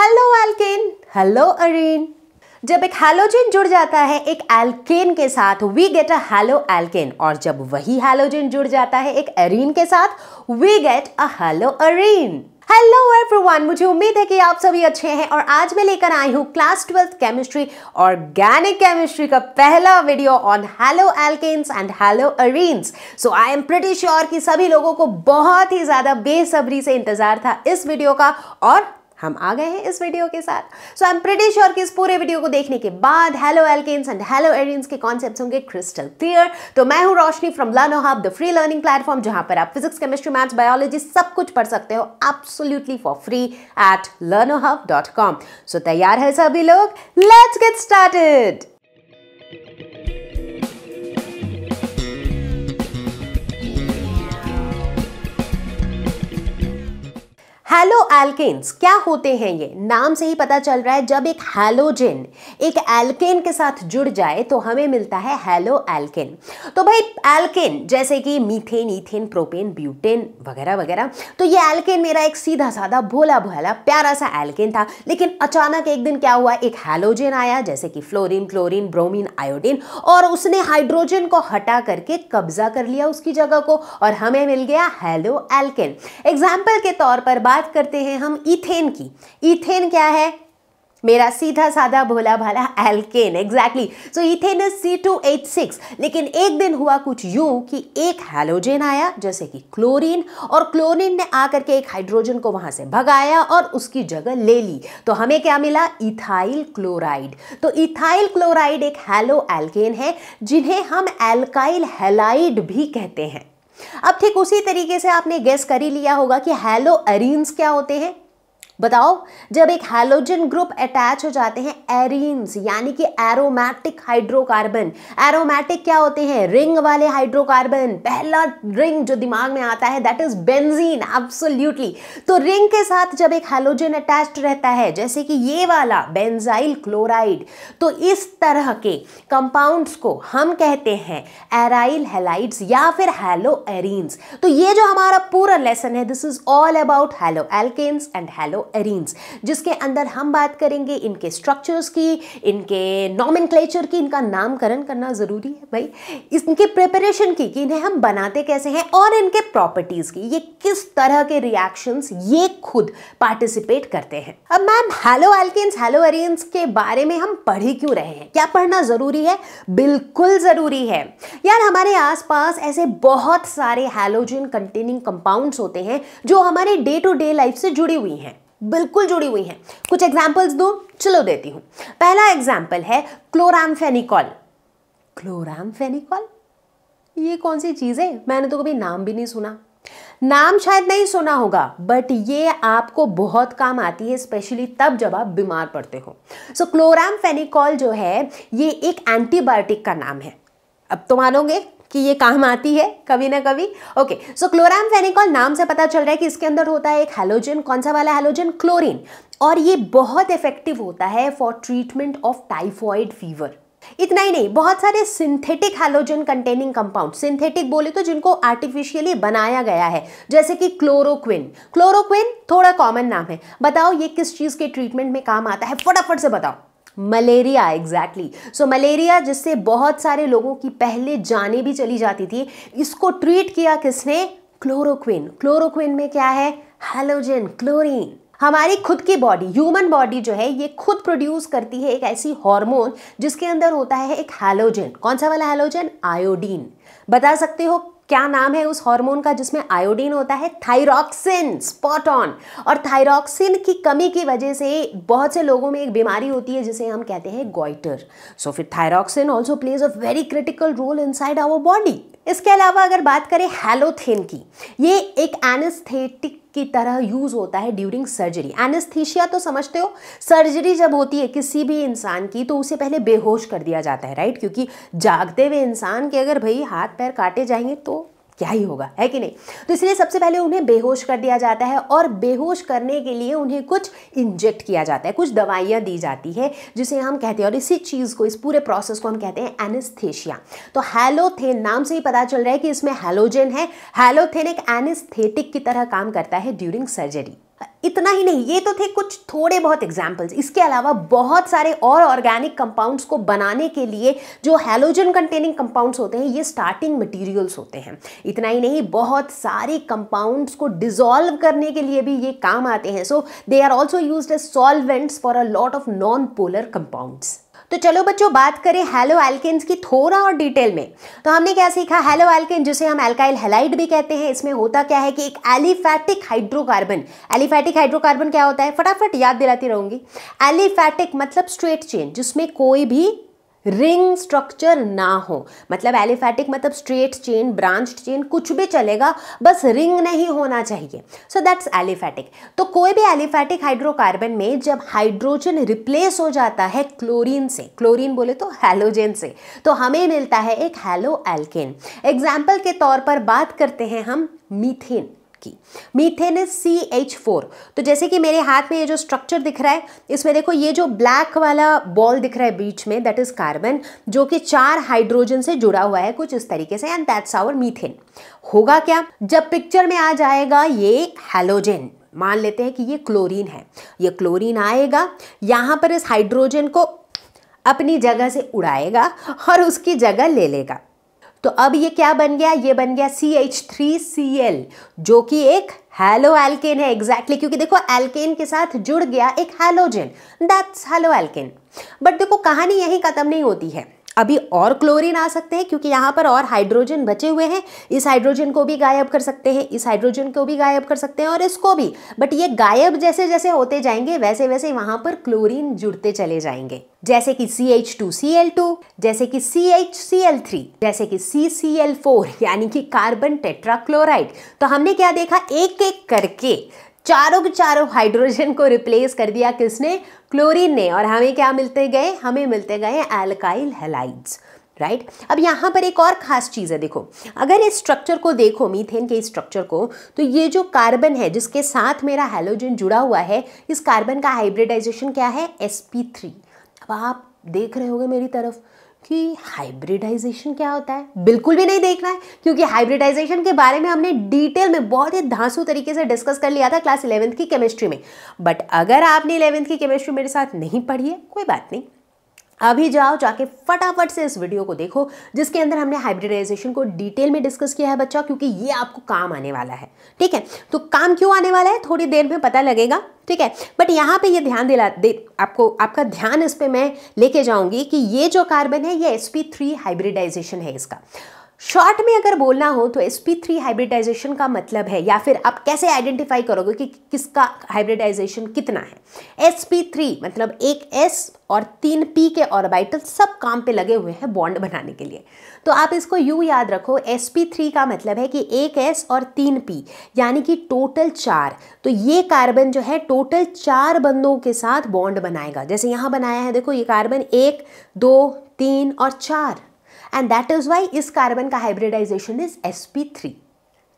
Hello alkane hello Areen जब एक halogen जुड़ जाता है एक एल्केन के साथ we get a haloalkane और जब वही हैलोजन जुड़ जाता है एक एरीन के साथ we get a haloarene hello everyone मुझे उम्मीद है कि आप सभी अच्छे हैं और आज मैं लेकर आई हूँ class twelfth chemistry organic chemistry का पहला video on halo alkanes and haloarenes so I am pretty sure कि सभी लोगों को बहुत ही ज़्यादा बेसब्री से इंतज़ार था इस वीडियो का और हम आ गए हैं इस वीडियो के साथ so I am pretty sure कि इस पूरे वीडियो को देखने के बाद halo alkanes and hello Aryans के कॉन्सेप्ट होंगे क्रिस्टल क्लियर तो मैं हूँ Roshni from Learnohub the free learning platform जहां पर आप फिजिक्स केमिस्ट्री मैथ्स बायोलॉजी सब कुछ पढ़ सकते हो absolutely for free at Learnohub dot com so तैयार है सभी लोग let's get started haloalkanes क्या होते हैं ये नाम से ही पता चल रहा है जब एक हेलोजन एक एल्केन के साथ जुड़ जाए तो हमें मिलता है हेलो एल्केन तो भाई एल्केन जैसे कि मीथेन ईथेन प्रोपेन ब्यूटेन वगैरह वगैरह तो ये एल्केन मेरा एक सीधा साधा भोला भोला प्यारा सा एल्केन था लेकिन अचानक एक दिन क्या हुआ एक हेलोजन आया जैसे कि फ्लोरिन क्लोरिन ब्रोमिन आयोडीन और उसने हाइड्रोजन को हटा करके कब्जा कर लिया उसकी जगह को और हमें मिल गया हेलो एल्केन एग्जाम्पल के तौर पर बात बात करते हैं हम इथेन की इथेन क्या है मेरा सीधा साधा भोला भाला alkane exactly so ethane is C two H six लेकिन एक दिन हुआ कुछ यूं कि एक हैलोजन आया जैसे कि क्लोरीन और क्लोरीन ने आकर के एक हाइड्रोजन को वहां से भगाया और उसकी जगह ले ली तो हमें क्या मिला इथाइल क्लोराइड तो इथाइल क्लोराइड एक हैलो एल्केन है जिन्हें हम एल्काइल हेलाइड भी कहते हैं अब ठीक उसी तरीके से आपने गेस कर ही लिया होगा कि हेलो अरीन्स क्या होते हैं बताओ जब एक हेलोजन ग्रुप अटैच हो जाते हैं एरिन्स यानी कि एरोमेटिक हाइड्रोकार्बन एरोमैटिक क्या होते हैं रिंग वाले हाइड्रोकार्बन पहला रिंग जो दिमाग में आता है दैट इज बेंजीन एब्सोल्यूटली तो रिंग के साथ जब एक हेलोजन अटैच रहता है जैसे कि ये वाला बेंजाइल क्लोराइड तो इस तरह के कंपाउंड्स को हम कहते हैं एराइल हेलाइड्स या फिर हेलो एरीन्स तो ये जो हमारा पूरा लेसन है this is all about halo alkanes and hello arenes जिसके अंदर हम बात करेंगे इनके स्ट्रक्चर्स की इनके नॉमिन की इनका नामकरण करना ज़रूरी है भाई इनके प्रिपरेशन की कि इन्हें हम बनाते कैसे हैं और इनके प्रॉपर्टीज़ की ये किस तरह के रिएक्शंस ये खुद पार्टिसिपेट करते हैं अब ma'am halo alkanes halo Aryans के बारे में हम पढ़े क्यों रहे हैं क्या पढ़ना ज़रूरी है बिल्कुल ज़रूरी है यार हमारे आसपास ऐसे बहुत सारे हेलोजन कंटेनिंग कंपाउंड्स होते हैं जो हमारे डे टू डे लाइफ से जुड़ी हुई हैं बिल्कुल जुड़ी हुई हैं कुछ एग्जाम्पल्स दो चलो देती हूँ पहला एग्जाम्पल है क्लोरामफेनिकॉल क्लोरामफेनिकॉल ये कौन सी चीज़ है मैंने तो कभी नाम भी नहीं सुना नाम शायद नहीं सुना होगा बट ये आपको बहुत काम आती है स्पेशली तब जब आप बीमार पड़ते हो सो क्लोराम फेनिकॉल जो है ये एक एंटीबायोटिक का नाम है अब तो मानोगे कि ये काम आती है कभी ना कभी ओके सो फेनिकॉल नाम से पता चल रहा है कि इसके अंदर होता है एक हेलोजन कौन सा वाला हेलोजन क्लोरीन और ये बहुत इफेक्टिव होता है for treatment of typhoid fever इतना ही नहीं बहुत सारे synthetic halogen containing compound synthetic बोले तो जिनको आर्टिफिशियली बनाया गया है जैसे कि क्लोरोक्विन क्लोरोक्विन थोड़ा कॉमन नाम है बताओ ये किस चीज़ के ट्रीटमेंट में काम आता है फटाफट से बताओ मलेरिया एग्जैक्टली सो मलेरिया जिससे बहुत सारे लोगों की पहले जाने भी चली जाती थी इसको ट्रीट किया किसने क्लोरोक्विन क्लोरोक्विन में क्या है हेलोजन क्लोरीन हमारी खुद की बॉडी ह्यूमन बॉडी जो है ये खुद प्रोड्यूस करती है एक ऐसी हार्मोन जिसके अंदर होता है एक हेलोजन कौन सा वाला हेलोजन आयोडीन बता सकते हो क्या नाम है उस हार्मोन का जिसमें आयोडीन होता है थायरॉक्सिन स्पॉट ऑन और थायरॉक्सिन की कमी की वजह से बहुत से लोगों में एक बीमारी होती है जिसे हम कहते हैं गोइटर सो फिर thyroxine also plays a very critical role inside our body इसके अलावा अगर बात करें हेलोथिन की ये एक एनेस्थेटिक की तरह यूज़ होता है ड्यूरिंग सर्जरी एनेस्थीशिया तो समझते हो सर्जरी जब होती है किसी भी इंसान की तो उसे पहले बेहोश कर दिया जाता है राइट क्योंकि जागते हुए इंसान के अगर भाई हाथ पैर काटे जाएंगे तो क्या ही होगा है कि नहीं तो इसलिए सबसे पहले उन्हें बेहोश कर दिया जाता है और बेहोश करने के लिए उन्हें कुछ इंजेक्ट किया जाता है कुछ दवाइयाँ दी जाती है जिसे हम कहते हैं और इसी चीज़ को इस पूरे प्रोसेस को हम कहते हैं एनिस्थेशिया तो हैलोथेन नाम से ही पता चल रहा है कि इसमें हैलोजन है हैलोथेन एक एनिस्थेटिक की तरह काम करता है ड्यूरिंग सर्जरी इतना ही नहीं ये तो थे कुछ थोड़े बहुत एग्जाम्पल्स इसके अलावा बहुत सारे और ऑर्गेनिक कंपाउंड्स को बनाने के लिए जो हेलोजन कंटेनिंग कंपाउंड्स होते हैं ये स्टार्टिंग मटेरियल्स होते हैं इतना ही नहीं बहुत सारे कंपाउंड्स को डिजॉल्व करने के लिए भी ये काम आते हैं so they are also use as solvents for a lot of non polar compounds तो चलो बच्चों बात करें हेलो एल्केन्स की थोड़ा और डिटेल में तो हमने क्या सीखा हेलो एल्केन जिसे हम एल्काइल हेलाइड भी कहते हैं इसमें होता क्या है कि एक एलिफैटिक हाइड्रोकार्बन एलिफैटिक हाइड्रोकार्बन क्या होता है फटाफट याद दिलाती रहूंगी एलिफैटिक मतलब स्ट्रेट चेन जिसमें कोई भी रिंग स्ट्रक्चर ना हो मतलब एलिफैटिक मतलब स्ट्रेट चेन ब्रांच चेन कुछ भी चलेगा बस रिंग नहीं होना चाहिए सो दैट्स एलिफैटिक तो कोई भी एलिफैटिक हाइड्रोकार्बन में जब हाइड्रोजन रिप्लेस हो जाता है क्लोरीन से क्लोरीन बोले तो हेलोजन से तो हमें मिलता है एक हेलो एल्केन एग्जाम्पल के तौर पर बात करते हैं हम मीथेन की methane is C H four तो जैसे कि मेरे हाथ में ये जो स्ट्रक्चर दिख रहा है इसमें देखो ये जो ब्लैक वाला बॉल दिख रहा है बीच में दैट इज कार्बन जो कि चार हाइड्रोजन से जुड़ा हुआ है कुछ इस तरीके से एंड दैट्स आवर मीथेन होगा क्या जब पिक्चर में आ जाएगा ये हेलोजन मान लेते हैं कि ये क्लोरीन है ये क्लोरीन आएगा यहां पर इस हाइड्रोजन को अपनी जगह से उड़ाएगा और उसकी जगह ले लेगा तो अब ये क्या बन गया ये बन गया C H three C L जो कि एक हेलो एल्केन है एग्जैक्टली exactly, क्योंकि देखो एल्केन के साथ जुड़ गया एक halogen that's halo alkane but देखो कहानी यहीं खत्म नहीं होती है अभी और क्लोरीन आ सकते हैं क्योंकि यहाँ पर और हाइड्रोजन बचे हुए हैं इस हाइड्रोजन को भी गायब कर सकते हैं इस हाइड्रोजन को भी गायब कर सकते हैं और इसको भी बट ये गायब जैसे जैसे होते जाएंगे वैसे वैसे वहाँ पर क्लोरीन जुड़ते चले जाएंगे जैसे कि C H two C L two जैसे कि C H C L three जैसे कि सी सी एल फोर यानी कि कार्बन टेट्राक्लोराइड तो हमने क्या देखा एक एक करके चारों के चारों हाइड्रोजन को रिप्लेस कर दिया किसने क्लोरीन ने और हमें क्या मिलते गए हमें मिलते गए एल्काइल हेलाइड्स राइट right? अब यहाँ पर एक और खास चीज़ है देखो अगर इस स्ट्रक्चर को देखो मीथेन के स्ट्रक्चर को तो ये जो कार्बन है जिसके साथ मेरा हेलोजन जुड़ा हुआ है इस कार्बन का हाइब्रिडाइजेशन क्या है sp3 अब आप देख रहे होगे मेरी तरफ कि हाइब्रिडाइजेशन क्या होता है बिल्कुल भी नहीं देखना है क्योंकि हाइब्रिडाइजेशन के बारे में हमने डिटेल में बहुत ही धांसू तरीके से डिस्कस कर लिया था क्लास इलेवेंथ की केमिस्ट्री में बट अगर आपने इलेवेंथ की केमिस्ट्री मेरे साथ नहीं पढ़ी है कोई बात नहीं अभी जाओ जाके फटाफट से इस वीडियो को देखो जिसके अंदर हमने हाइब्रिडाइजेशन को डिटेल में डिस्कस किया है बच्चा क्योंकि ये आपको काम आने वाला है ठीक है तो काम क्यों आने वाला है थोड़ी देर में पता लगेगा ठीक है बट यहाँ पे ये ध्यान दिला दे आपको आपका ध्यान इस पर मैं लेके जाऊंगी कि ये जो कार्बन है ये एस हाइब्रिडाइजेशन है इसका शॉर्ट में अगर बोलना हो तो एस पी थ्री हाइब्रिडाइजेशन का मतलब है या फिर आप कैसे आइडेंटिफाई करोगे कि किसका हाइब्रिडाइजेशन कितना है एस पी थ्री मतलब एक एस और तीन पी के ऑर्बिटल सब काम पे लगे हुए हैं बॉन्ड बनाने के लिए तो आप इसको यू याद रखो एस पी थ्री का मतलब है कि एक एस और तीन पी यानी कि टोटल चार तो ये कार्बन जो है टोटल चार बंदों के साथ बॉन्ड बनाएगा जैसे यहाँ बनाया है देखो ये कार्बन एक दो तीन और चार एंड दैट इज वाई इस कार्बन का एस पी थ्री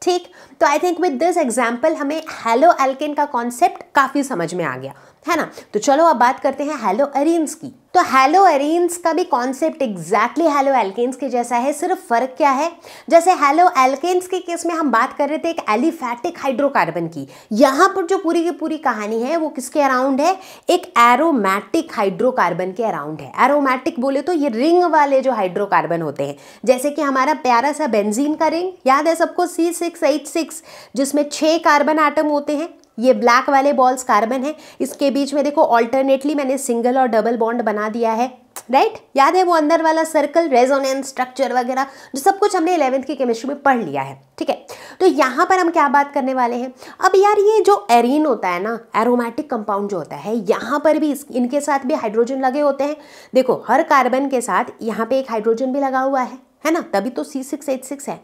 ठीक तो I think with this example हमें हेलो एल्केन का कॉन्सेप्ट काफ़ी समझ में आ गया है ना तो चलो अब बात करते हैं हेलो अरेन्स की तो हेलो अरेन्स का भी कॉन्सेप्ट एग्जैक्टली हेलो एल्केन्स के जैसा है सिर्फ फर्क क्या है जैसे हेलो एल्केन्स के केस में हम बात कर रहे थे एक एलिफैटिक हाइड्रोकार्बन की यहाँ पर जो पूरी की पूरी कहानी है वो किसके अराउंड है एक एरोमैटिक हाइड्रोकार्बन के अराउंड है एरोमैटिक बोले तो ये रिंग वाले जो हाइड्रोकार्बन होते हैं जैसे कि हमारा प्यारा सा बेंजीन का रिंग याद है सबको सी सिक्स सिक्स जिसमें छः कार्बन आइटम होते हैं ये ब्लैक वाले बॉल्स कार्बन है इसके बीच में देखो ऑल्टरनेटली मैंने सिंगल और डबल बॉन्ड बना दिया है राइट right? याद है वो अंदर वाला सर्कल रेजोनेंस स्ट्रक्चर वगैरह जो सब कुछ हमने इलेवेंथ की केमिस्ट्री में पढ़ लिया है ठीक है तो यहाँ पर हम क्या बात करने वाले हैं अब यार ये जो एरिन होता है ना एरोमेटिक कंपाउंड जो होता है यहाँ पर भी इनके साथ भी हाइड्रोजन लगे होते हैं देखो हर कार्बन के साथ यहाँ पे एक हाइड्रोजन भी लगा हुआ है है ना तभी तो सी सिक्स एच सिक्स है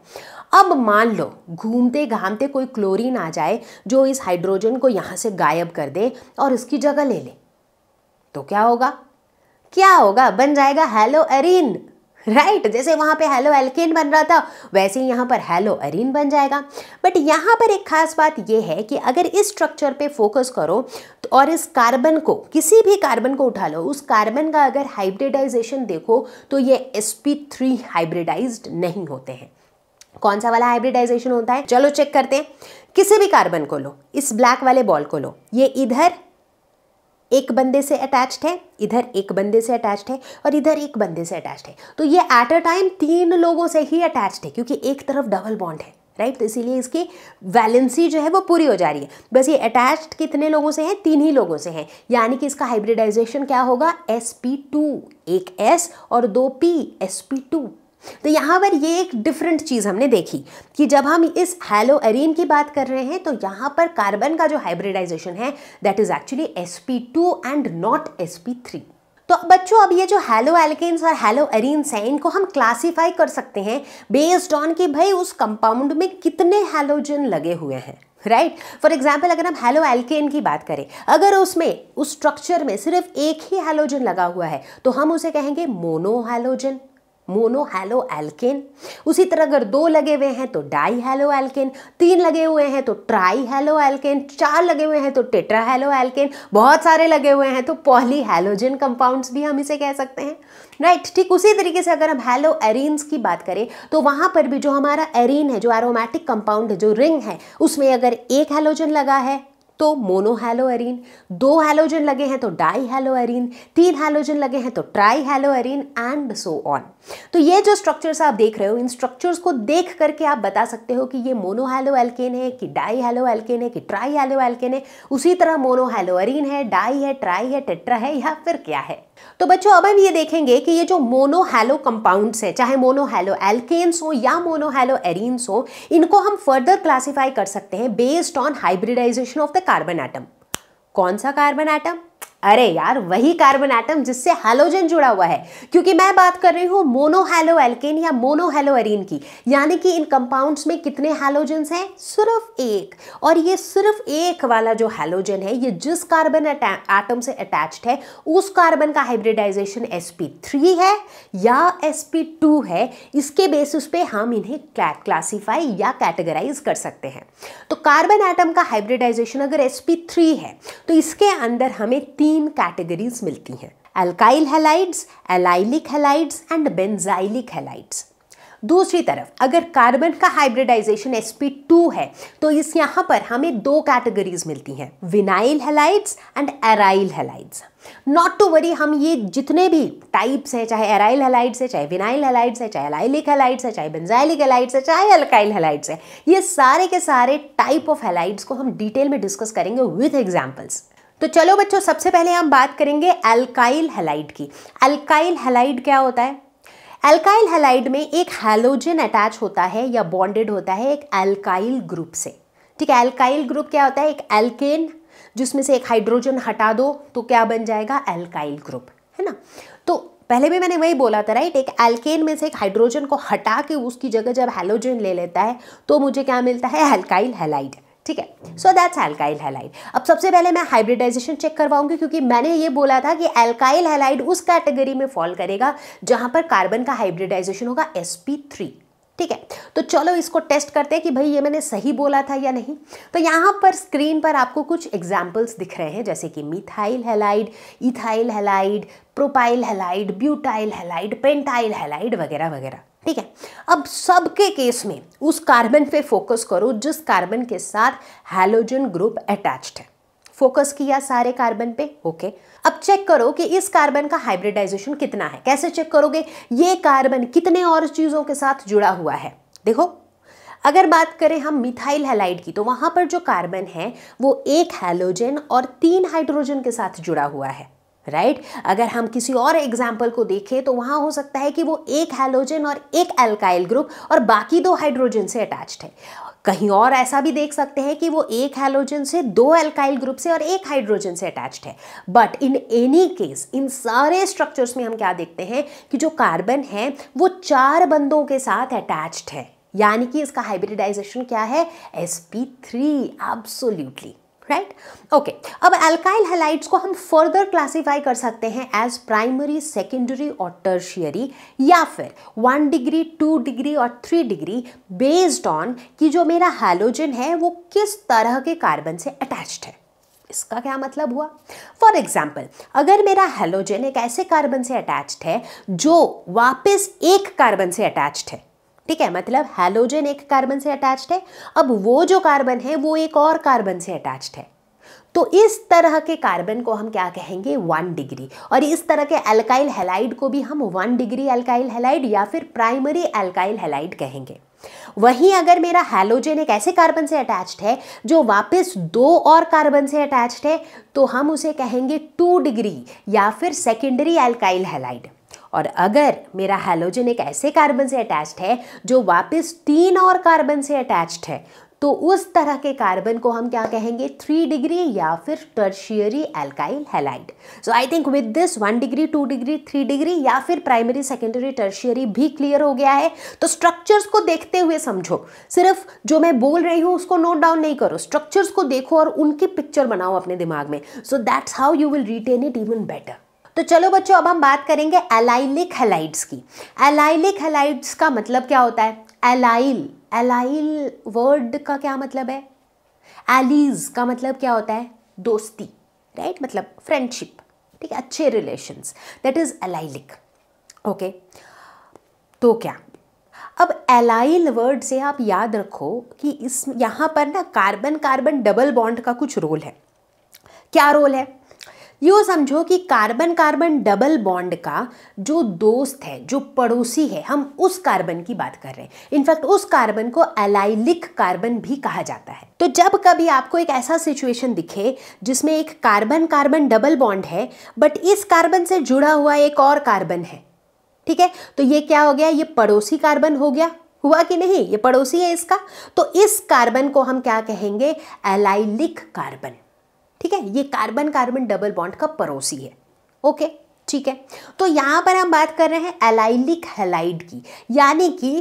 अब मान लो घूमते घामते कोई क्लोरीन आ जाए जो इस हाइड्रोजन को यहाँ से गायब कर दे और इसकी जगह ले ले तो क्या होगा क्या होगा बन जाएगा हेलो अरीन राइट right, जैसे वहाँ पे हेलो एल्केन बन रहा था वैसे ही यहाँ पर हेलो अरिन बन जाएगा बट यहाँ पर एक खास बात यह है कि अगर इस स्ट्रक्चर पे फोकस करो और इस कार्बन को किसी भी कार्बन को उठा लो उस कार्बन का अगर हाइब्रिडाइजेशन देखो तो ये sp3 हाइब्रिडाइज्ड नहीं होते हैं कौन सा वाला हाइब्रिडाइजेशन होता है चलो चेक करते हैं किसी भी कार्बन को लो इस ब्लैक वाले बॉल को लो ये इधर एक बंदे से अटैच्ड है इधर एक बंदे से अटैच्ड है और इधर एक बंदे से अटैच्ड है तो ये एट अ टाइम तीन लोगों से ही अटैच्ड है क्योंकि एक तरफ डबल बॉन्ड है राइट तो इसीलिए इसकी वैलेंसी जो है वो पूरी हो जा रही है बस ये अटैच्ड कितने लोगों से है तीन ही लोगों से है यानी कि इसका हाइब्रिडाइजेशन क्या होगा एस पी टू एक एस और दो पी एस पी टू तो यहाँ पर ये एक डिफरेंट चीज़ हमने देखी कि जब हम इस हैलो एरीन की बात कर रहे हैं तो यहाँ पर कार्बन का जो हाइब्रिडाइजेशन है that is actually S P two and not S P three तो बच्चों अब ये जो हेलो एल्केन्स और हेलो एरिन्स हैं इनको हम क्लासीफाई कर सकते हैं बेस्ड ऑन कि भाई उस कंपाउंड में कितने हेलोजन लगे हुए हैं राइट फॉर एग्जाम्पल अगर हम हेलो एल्केन की बात करें अगर उसमें उस स्ट्रक्चर में सिर्फ एक ही हेलोजन लगा हुआ है तो हम उसे कहेंगे mono halogen mono halo alkane उसी तरह अगर दो लगे हुए हैं तो डाई हैलो एल्केन तीन लगे हुए हैं तो ट्राई हैलो एल्केन चार लगे हुए हैं तो टेट्रा हैलो एल्केन बहुत सारे लगे हुए हैं तो पॉली हैलोजन कंपाउंड्स भी हम इसे कह सकते हैं राइट right, ठीक उसी तरीके से अगर हम हेलो एरिन्स की बात करें तो वहाँ पर भी जो हमारा एरिन है जो एरोमेटिक कंपाउंड है जो रिंग है उसमें अगर एक हेलोजन लगा है तो मोनो हैलो दो हैलोजन लगे हैं तो डाई हैलो एरीन तीन हैलोजन लगे हैं तो tri halo arene and so on तो ये जो स्ट्रक्चर्स आप देख रहे हो इन स्ट्रक्चर्स को देख करके आप बता सकते हो कि ये मोनो हैलो एल्केन है कि डाई हैलो एल्केन है कि ट्राई हैलो एल्केन है उसी तरह मोनो हैलो है डाई है ट्राई है टेट्रा है या फिर क्या है तो बच्चों अब हम ये देखेंगे कि ये जो मोनोहैलो कंपाउंड्स हैं चाहे मोनोहैलो एल्केन्स हो या मोनोहैलो एरिन्स हो इनको हम फर्दर क्लासिफाई कर सकते हैं based on hybridisation of the carbon atom कौन सा कार्बन एटम अरे यार वही कार्बन एटम जिससे हैलोजन जुड़ा हुआ है क्योंकि मैं बात कर रही हूँ मोनोहैलो एल्केन या मोनोहैलो एरीन की यानी कि इन कंपाउंड्स में कितने हैलोजन्स हैं सिर्फ एक और ये सिर्फ एक वाला जो हैलोजन है ये जिस कार्बन एटम से अटैच्ड है उस कार्बन का हाइब्रिडाइजेशन एस है या एस है इसके बेसिस पे हम इन्हें क्लासीफाई या कैटेगराइज कर सकते हैं तो कार्बन एटम का हाइब्रिडाइजेशन अगर एस है तो इसके अंदर हमें तीन तीन कैटेगरीज मिलती हैं alkyl halides allylic halides and benzylic halides दूसरी तरफ अगर कार्बन का हाइब्रिडाइजेशन sp2 है तो इस यहाँ पर हमें दो कैटेगरीज मिलती हैं vinyl halides and aryl halides not to worry हम ये जितने भी टाइप्स हैं चाहे एराइल हेलाइड्स है चाहे विनाइल हेलाइड्स है चाहे लाइलिक हेलाइड्स है चाहे बेंजाइलिक हेलाइड्स है चाहे अल्काइल हेलाइड्स है ये सारे के सारे टाइप ऑफ हेलाइड्स को हम डिटेल में डिस्कस करेंगे विथ एग्जाम्पल्स तो चलो बच्चों सबसे पहले हम बात करेंगे अल्काइल हेलाइड की अल्काइल हेलाइड क्या होता है अल्काइल हेलाइड में एक हेलोजन अटैच होता है या बॉन्डेड होता है एक अल्काइल ग्रुप से ठीक है अल्काइल ग्रुप क्या होता है एक एल्केन जिसमें से एक हाइड्रोजन हटा दो तो क्या बन जाएगा एल्काइल ग्रुप है ना तो पहले भी मैंने वही बोला था राइट एक एल्केन में से एक हाइड्रोजन को हटा के उसकी जगह जब हेलोजन ले लेता है तो मुझे क्या मिलता है एल्काइल हेलाइड ठीक है सो दैट्स एल्काइल हेलाइड अब सबसे पहले मैं हाइब्रिडाइजेशन चेक करवाऊंगी क्योंकि मैंने ये बोला था कि एल्काइल हेलाइड उस कैटेगरी में फॉल करेगा जहां पर कार्बन का हाइब्रिडाइजेशन होगा एस ठीक है तो चलो इसको टेस्ट करते हैं कि भाई ये मैंने सही बोला था या नहीं तो यहाँ पर स्क्रीन पर आपको कुछ एग्जाम्पल्स दिख रहे हैं जैसे कि methyl halide ethyl halide propyl halide butyl halide pentyl halide वगैरह वगैरह ठीक है अब सबके केस में उस कार्बन पे फोकस करो जिस कार्बन के साथ हेलोजन ग्रुप अटैच्ड है फोकस किया सारे कार्बन पे ओके okay. अब चेक करो कि इस कार्बन का हाइब्रिडाइजेशन कितना है कैसे चेक करोगे ये कार्बन कितने और चीज़ों के साथ जुड़ा हुआ है देखो अगर बात करें हम मिथाइल हेलाइड की तो वहां पर जो कार्बन है वो एक हेलोजन और तीन हाइड्रोजन के साथ जुड़ा हुआ है राइट right? अगर हम किसी और एग्जाम्पल को देखें तो वहाँ हो सकता है कि वो एक हेलोजन और एक एल्काइल ग्रुप और बाकी दो हाइड्रोजन से अटैच्ड है कहीं और ऐसा भी देख सकते हैं कि वो एक हेलोजन से दो एल्काइल ग्रुप से और एक हाइड्रोजन से अटैच्ड है बट इन एनी केस इन सारे स्ट्रक्चर्स में हम क्या देखते हैं कि जो कार्बन है वो चार बंदों के साथ अटैच्ड है यानी कि इसका हाइब्रिडाइजेशन क्या है sp3 एब्सोल्युटली राइट ओके अब अल्काइल हेलाइट्स को हम फर्दर क्लासिफाई कर सकते हैं एज प्राइमरी सेकेंडरी और टर्शियरी या फिर वन डिग्री टू डिग्री और थ्री डिग्री बेस्ड ऑन कि जो मेरा हेलोजन है वो किस तरह के कार्बन से अटैच्ड है इसका क्या मतलब हुआ फॉर एग्जाम्पल अगर मेरा हेलोजन एक ऐसे कार्बन से अटैच्ड है जो वापस एक कार्बन से अटैच्ड है ठीक है मतलब हेलोजन एक कार्बन से अटैच्ड है अब वो जो कार्बन है वो एक और कार्बन से अटैच्ड है तो इस तरह के कार्बन को हम क्या कहेंगे वन डिग्री और इस तरह के अल्काइल हेलाइड को भी हम वन डिग्री अल्काइल हेलाइड या फिर प्राइमरी अल्काइल हेलाइड कहेंगे वहीं अगर मेरा हेलोजन एक ऐसे कार्बन से अटैच्ड है जो वापस दो और कार्बन से अटैच्ड है तो हम उसे कहेंगे टू डिग्री या फिर सेकेंडरी अल्काइल हेलाइड और अगर मेरा हेलोजन एक ऐसे कार्बन से अटैच्ड है जो वापस तीन और कार्बन से अटैच्ड है तो उस तरह के कार्बन को हम क्या कहेंगे थ्री डिग्री या फिर tertiary alkyl halide so I think with this one degree two degree three degree या फिर प्राइमरी सेकेंडरी टर्शियरी भी क्लियर हो गया है तो स्ट्रक्चर्स को देखते हुए समझो सिर्फ जो मैं बोल रही हूँ उसको नोट डाउन नहीं करो स्ट्रक्चर्स को देखो और उनकी पिक्चर बनाओ अपने दिमाग में so that's how you will retain it even better तो चलो बच्चों अब हम बात करेंगे एलाइलिक हेलाइड्स की एलाइलिक हेलाइड्स का मतलब क्या होता है एलाइल एलाइल वर्ड का क्या मतलब है एलिज का मतलब क्या होता है दोस्ती राइट right? मतलब फ्रेंडशिप ठीक है अच्छे relations that is allylic okay तो क्या अब एलाइल वर्ड से आप याद रखो कि इस यहाँ पर ना कार्बन कार्बन डबल बॉन्ड का कुछ रोल है क्या रोल है यू समझो कि कार्बन कार्बन डबल बॉन्ड का जो दोस्त है जो पड़ोसी है हम उस कार्बन की बात कर रहे हैं इनफैक्ट उस कार्बन को एलाइलिक कार्बन भी कहा जाता है तो जब कभी आपको एक ऐसा सिचुएशन दिखे जिसमें एक कार्बन कार्बन डबल बॉन्ड है बट इस कार्बन से जुड़ा हुआ एक और कार्बन है ठीक है तो ये क्या हो गया ये पड़ोसी कार्बन हो गया हुआ कि नहीं ये पड़ोसी है इसका तो इस कार्बन को हम क्या कहेंगे एलाइलिक कार्बन ठीक है ये कार्बन कार्बन डबल बॉन्ड का पड़ोसी है ओके ठीक है तो यहाँ पर हम बात कर रहे हैं एलाइलिक हेलाइड की यानी कि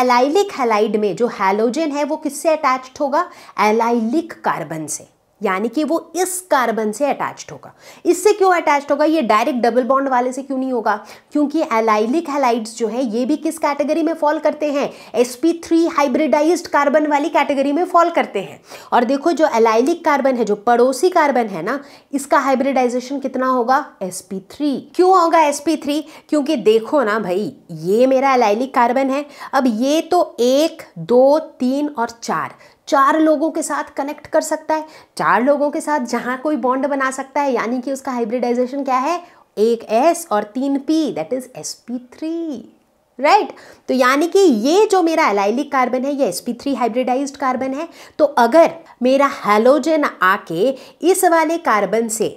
एलाइलिक हेलाइड में जो हेलोजन है वो किससे अटैच्ड होगा एलाइलिक कार्बन से यानी कि वो इस कार्बन से अटैच्ड होगा इससे क्यों अटैच्ड होगा ये डायरेक्ट डबल बॉन्ड वाले से क्यों नहीं होगा क्योंकि एलाइलिक हेलाइड्स जो है ये भी किस कैटेगरी में फॉल करते हैं S P three hybridise carbon वाली कैटेगरी में फॉल करते हैं और देखो जो एलाइलिक कार्बन है जो पड़ोसी कार्बन है ना इसका हाइब्रिडाइजेशन कितना होगा sp3 क्यों होगा sp3 क्योंकि देखो ना भाई ये मेरा एलाइलिक कार्बन है अब ये तो एक दो तीन और चार चार लोगों के साथ कनेक्ट कर सकता है चार लोगों के साथ जहाँ कोई बॉन्ड बना सकता है यानी कि उसका हाइब्रिडाइजेशन क्या है एक एस और तीन P that is S P three right right? तो यानी कि ये जो मेरा एलाइलिक कार्बन है ये sp3 थ्री हाइब्रिडाइज कार्बन है तो अगर मेरा हेलोजन आके इस वाले कार्बन से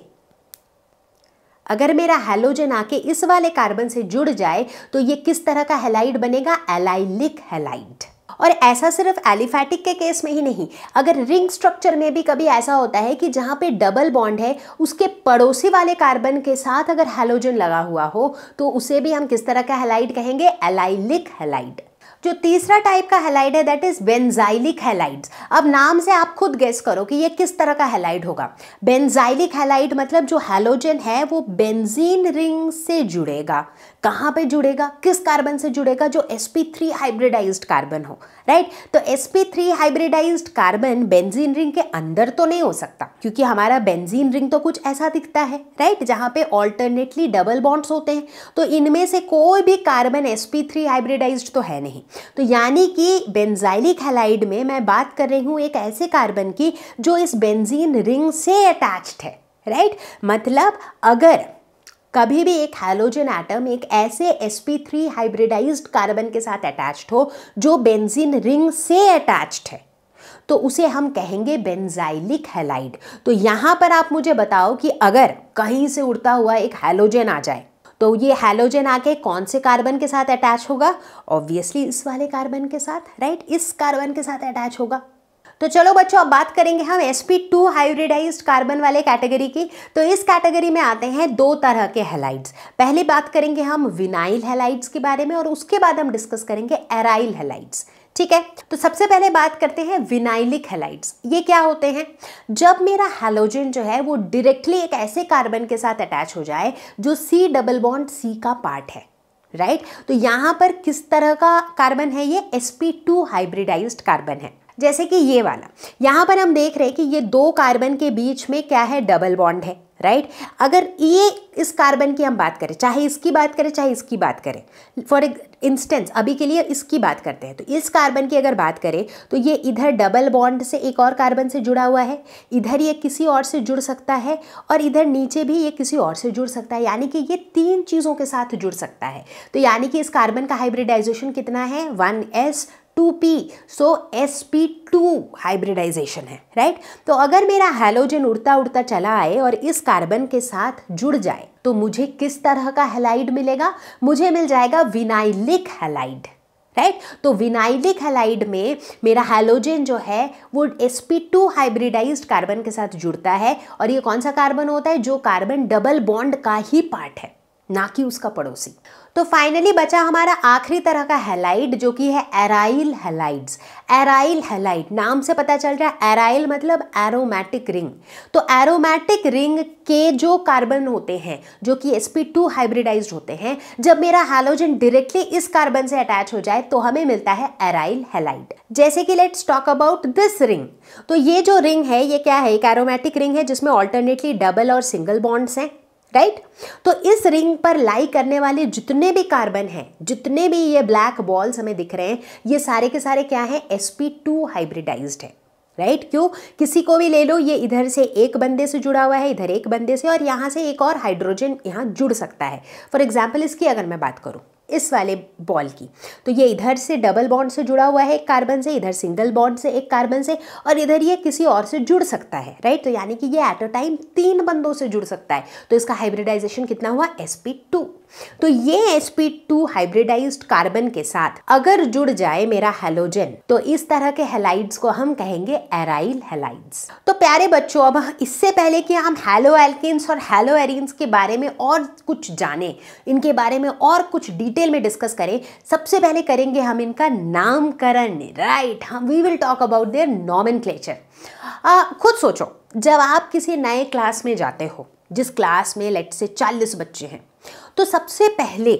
अगर मेरा हेलोजन आके इस वाले कार्बन से जुड़ जाए तो ये किस तरह का हेलाइड बनेगा एलाइलिक हेलाइड और ऐसा सिर्फ एलिफैटिक के केस में ही नहीं अगर रिंग स्ट्रक्चर में भी कभी ऐसा होता है कि जहाँ पे डबल बॉन्ड है उसके पड़ोसी वाले कार्बन के साथ अगर हेलोजन लगा हुआ हो तो उसे भी हम किस तरह का हेलाइड कहेंगे एलाइलिक हेलाइड जो तीसरा टाइप का हेलाइड है दैट इज बेंजाइलिक हेलाइड्स अब नाम से आप खुद गेस करो कि ये किस तरह का हेलाइड होगा बेंजाइलिक हेलाइड मतलब जो हेलोजन है वो बेंजीन रिंग से जुड़ेगा कहाँ पे जुड़ेगा किस कार्बन से जुड़ेगा जो sp3 हाइब्रिडाइज्ड कार्बन हो राइट तो sp3 hybridised carbon benzene ring के अंदर तो नहीं हो सकता क्योंकि हमारा बेंजीन रिंग तो कुछ ऐसा दिखता है राइट जहाँ पे ऑल्टरनेटली डबल बॉन्ड्स होते हैं तो इनमें से कोई भी कार्बन sp3 हाइब्रिडाइज तो है नहीं तो यानी कि बेंजाइलिक हेलाइड में मैं बात कर रही हूँ एक ऐसे कार्बन की जो इस बेंजीन रिंग से अटैच्ड है राइट मतलब अगर कभी भी एक हैलोजन एटम एक ऐसे sp3 हाइब्रिडाइज्ड कार्बन के साथ अटैच्ड हो जो बेंजीन रिंग से अटैच्ड है तो उसे हम कहेंगे बेंजाइलिक हेलाइड तो यहां पर आप मुझे बताओ कि अगर कहीं से उड़ता हुआ एक हैलोजन आ जाए तो ये हैलोजन आके कौन से कार्बन के साथ अटैच होगा ऑब्वियसली इस वाले कार्बन के साथ राइट इस कार्बन के साथ अटैच होगा तो चलो बच्चों अब बात करेंगे हम S P two hybridise carbon वाले कैटेगरी की तो इस कैटेगरी में आते हैं दो तरह के हेलाइड्स पहले बात करेंगे हम विनाइल हेलाइड्स के बारे में और उसके बाद हम डिस्कस करेंगे एराइल हेलाइड्स ठीक है तो सबसे पहले बात करते हैं विनाइलिक हेलाइड्स ये क्या होते हैं जब मेरा हेलोजन जो है वो डायरेक्टली एक ऐसे कार्बन के साथ अटैच हो जाए जो सी डबल बॉन्ड सी का पार्ट है राइट right? तो यहां पर किस तरह का कार्बन है ये sp2 हाइब्रिडाइज्ड कार्बन है जैसे कि ये वाला यहाँ पर हम देख रहे हैं कि ये दो कार्बन के बीच में क्या है डबल बॉन्ड है राइट right? अगर ये इस कार्बन की हम बात करें चाहे इसकी बात करें चाहे इसकी बात करें फॉर इंस्टेंस अभी के लिए इसकी बात करते हैं तो इस कार्बन की अगर बात करें तो ये इधर डबल बॉन्ड से एक और कार्बन से जुड़ा हुआ है इधर ये किसी और से जुड़ सकता है और इधर नीचे भी ये किसी और से जुड़ सकता है यानी कि ये तीन चीज़ों के साथ जुड़ सकता है तो यानी कि इस कार्बन का हाइब्रिडाइजेशन कितना है one S two P so S P two hybridisation है राइट right? तो अगर मेरा हेलोजन उड़ता उड़ता चला आए और इस कार्बन के साथ जुड़ जाए तो मुझे किस तरह का हेलाइड मिलेगा मुझे मिल जाएगा विनाइलिक हेलाइड राइट right? तो विनाइलिक हेलाइड में मेरा हेलोजन जो है वो S P two hybridise carbon के साथ जुड़ता है और ये कौन सा कार्बन होता है जो कार्बन डबल बॉन्ड का ही पार्ट है ना कि उसका पड़ोसी तो फाइनली बचा हमारा आखिरी तरह का हेलाइड जो कि है एराइल हेलाइड्स एराइल हेलाइट नाम से पता चल रहा है एराइल मतलब एरोमेटिक रिंग तो एरोमेटिक रिंग के जो कार्बन होते हैं जो कि sp2 हाइब्रिडाइज होते हैं जब मेरा हैलोजन डायरेक्टली इस कार्बन से अटैच हो जाए तो हमें मिलता है एराइल हेलाइड जैसे कि let's talk about this ring तो ये जो रिंग है ये क्या है एक एरोमेटिक रिंग है जिसमें ऑल्टरनेटली डबल और सिंगल बॉन्ड्स हैं राइट तो इस रिंग पर लाई करने वाले जितने भी कार्बन हैं जितने भी ये ब्लैक बॉल्स हमें दिख रहे हैं ये सारे के सारे क्या हैं एस पी टू हाइब्रिडाइज्ड है राइट right? क्यों किसी को भी ले लो ये इधर से एक बंदे से जुड़ा हुआ है इधर एक बंदे से और यहाँ से एक और हाइड्रोजन यहाँ जुड़ सकता है फॉर एग्जाम्पल इसकी अगर मैं बात करूँ इस वाले बॉल की तो ये इधर से डबल बॉन्ड से जुड़ा हुआ है एक कार्बन से इधर सिंगल बॉन्ड से एक कार्बन से और इधर ये किसी और से जुड़ सकता है राइट तो यानी कि ये एट अ टाइम तीन बंदों से जुड़ सकता है तो इसका हाइब्रिडाइजेशन कितना हुआ एस पी टू तो ये sp2 हाइब्रिडाइज्ड कार्बन के साथ अगर जुड़ जाए मेरा हेलोजन तो इस तरह के हेलाइड्स को हम कहेंगे एराइल हेलाइड्स तो प्यारे बच्चों अब इससे पहले कि हम हेलो एल्किन्स और हेलो एरिन्स के बारे में और कुछ जाने इनके बारे में और कुछ डिटेल में डिस्कस करें सबसे पहले करेंगे हम इनका नामकरण राइट हम we will talk about their nomenclature खुद सोचो जब आप किसी नए क्लास में जाते हो जिस क्लास में लेट से चालीस बच्चे हैं तो सबसे पहले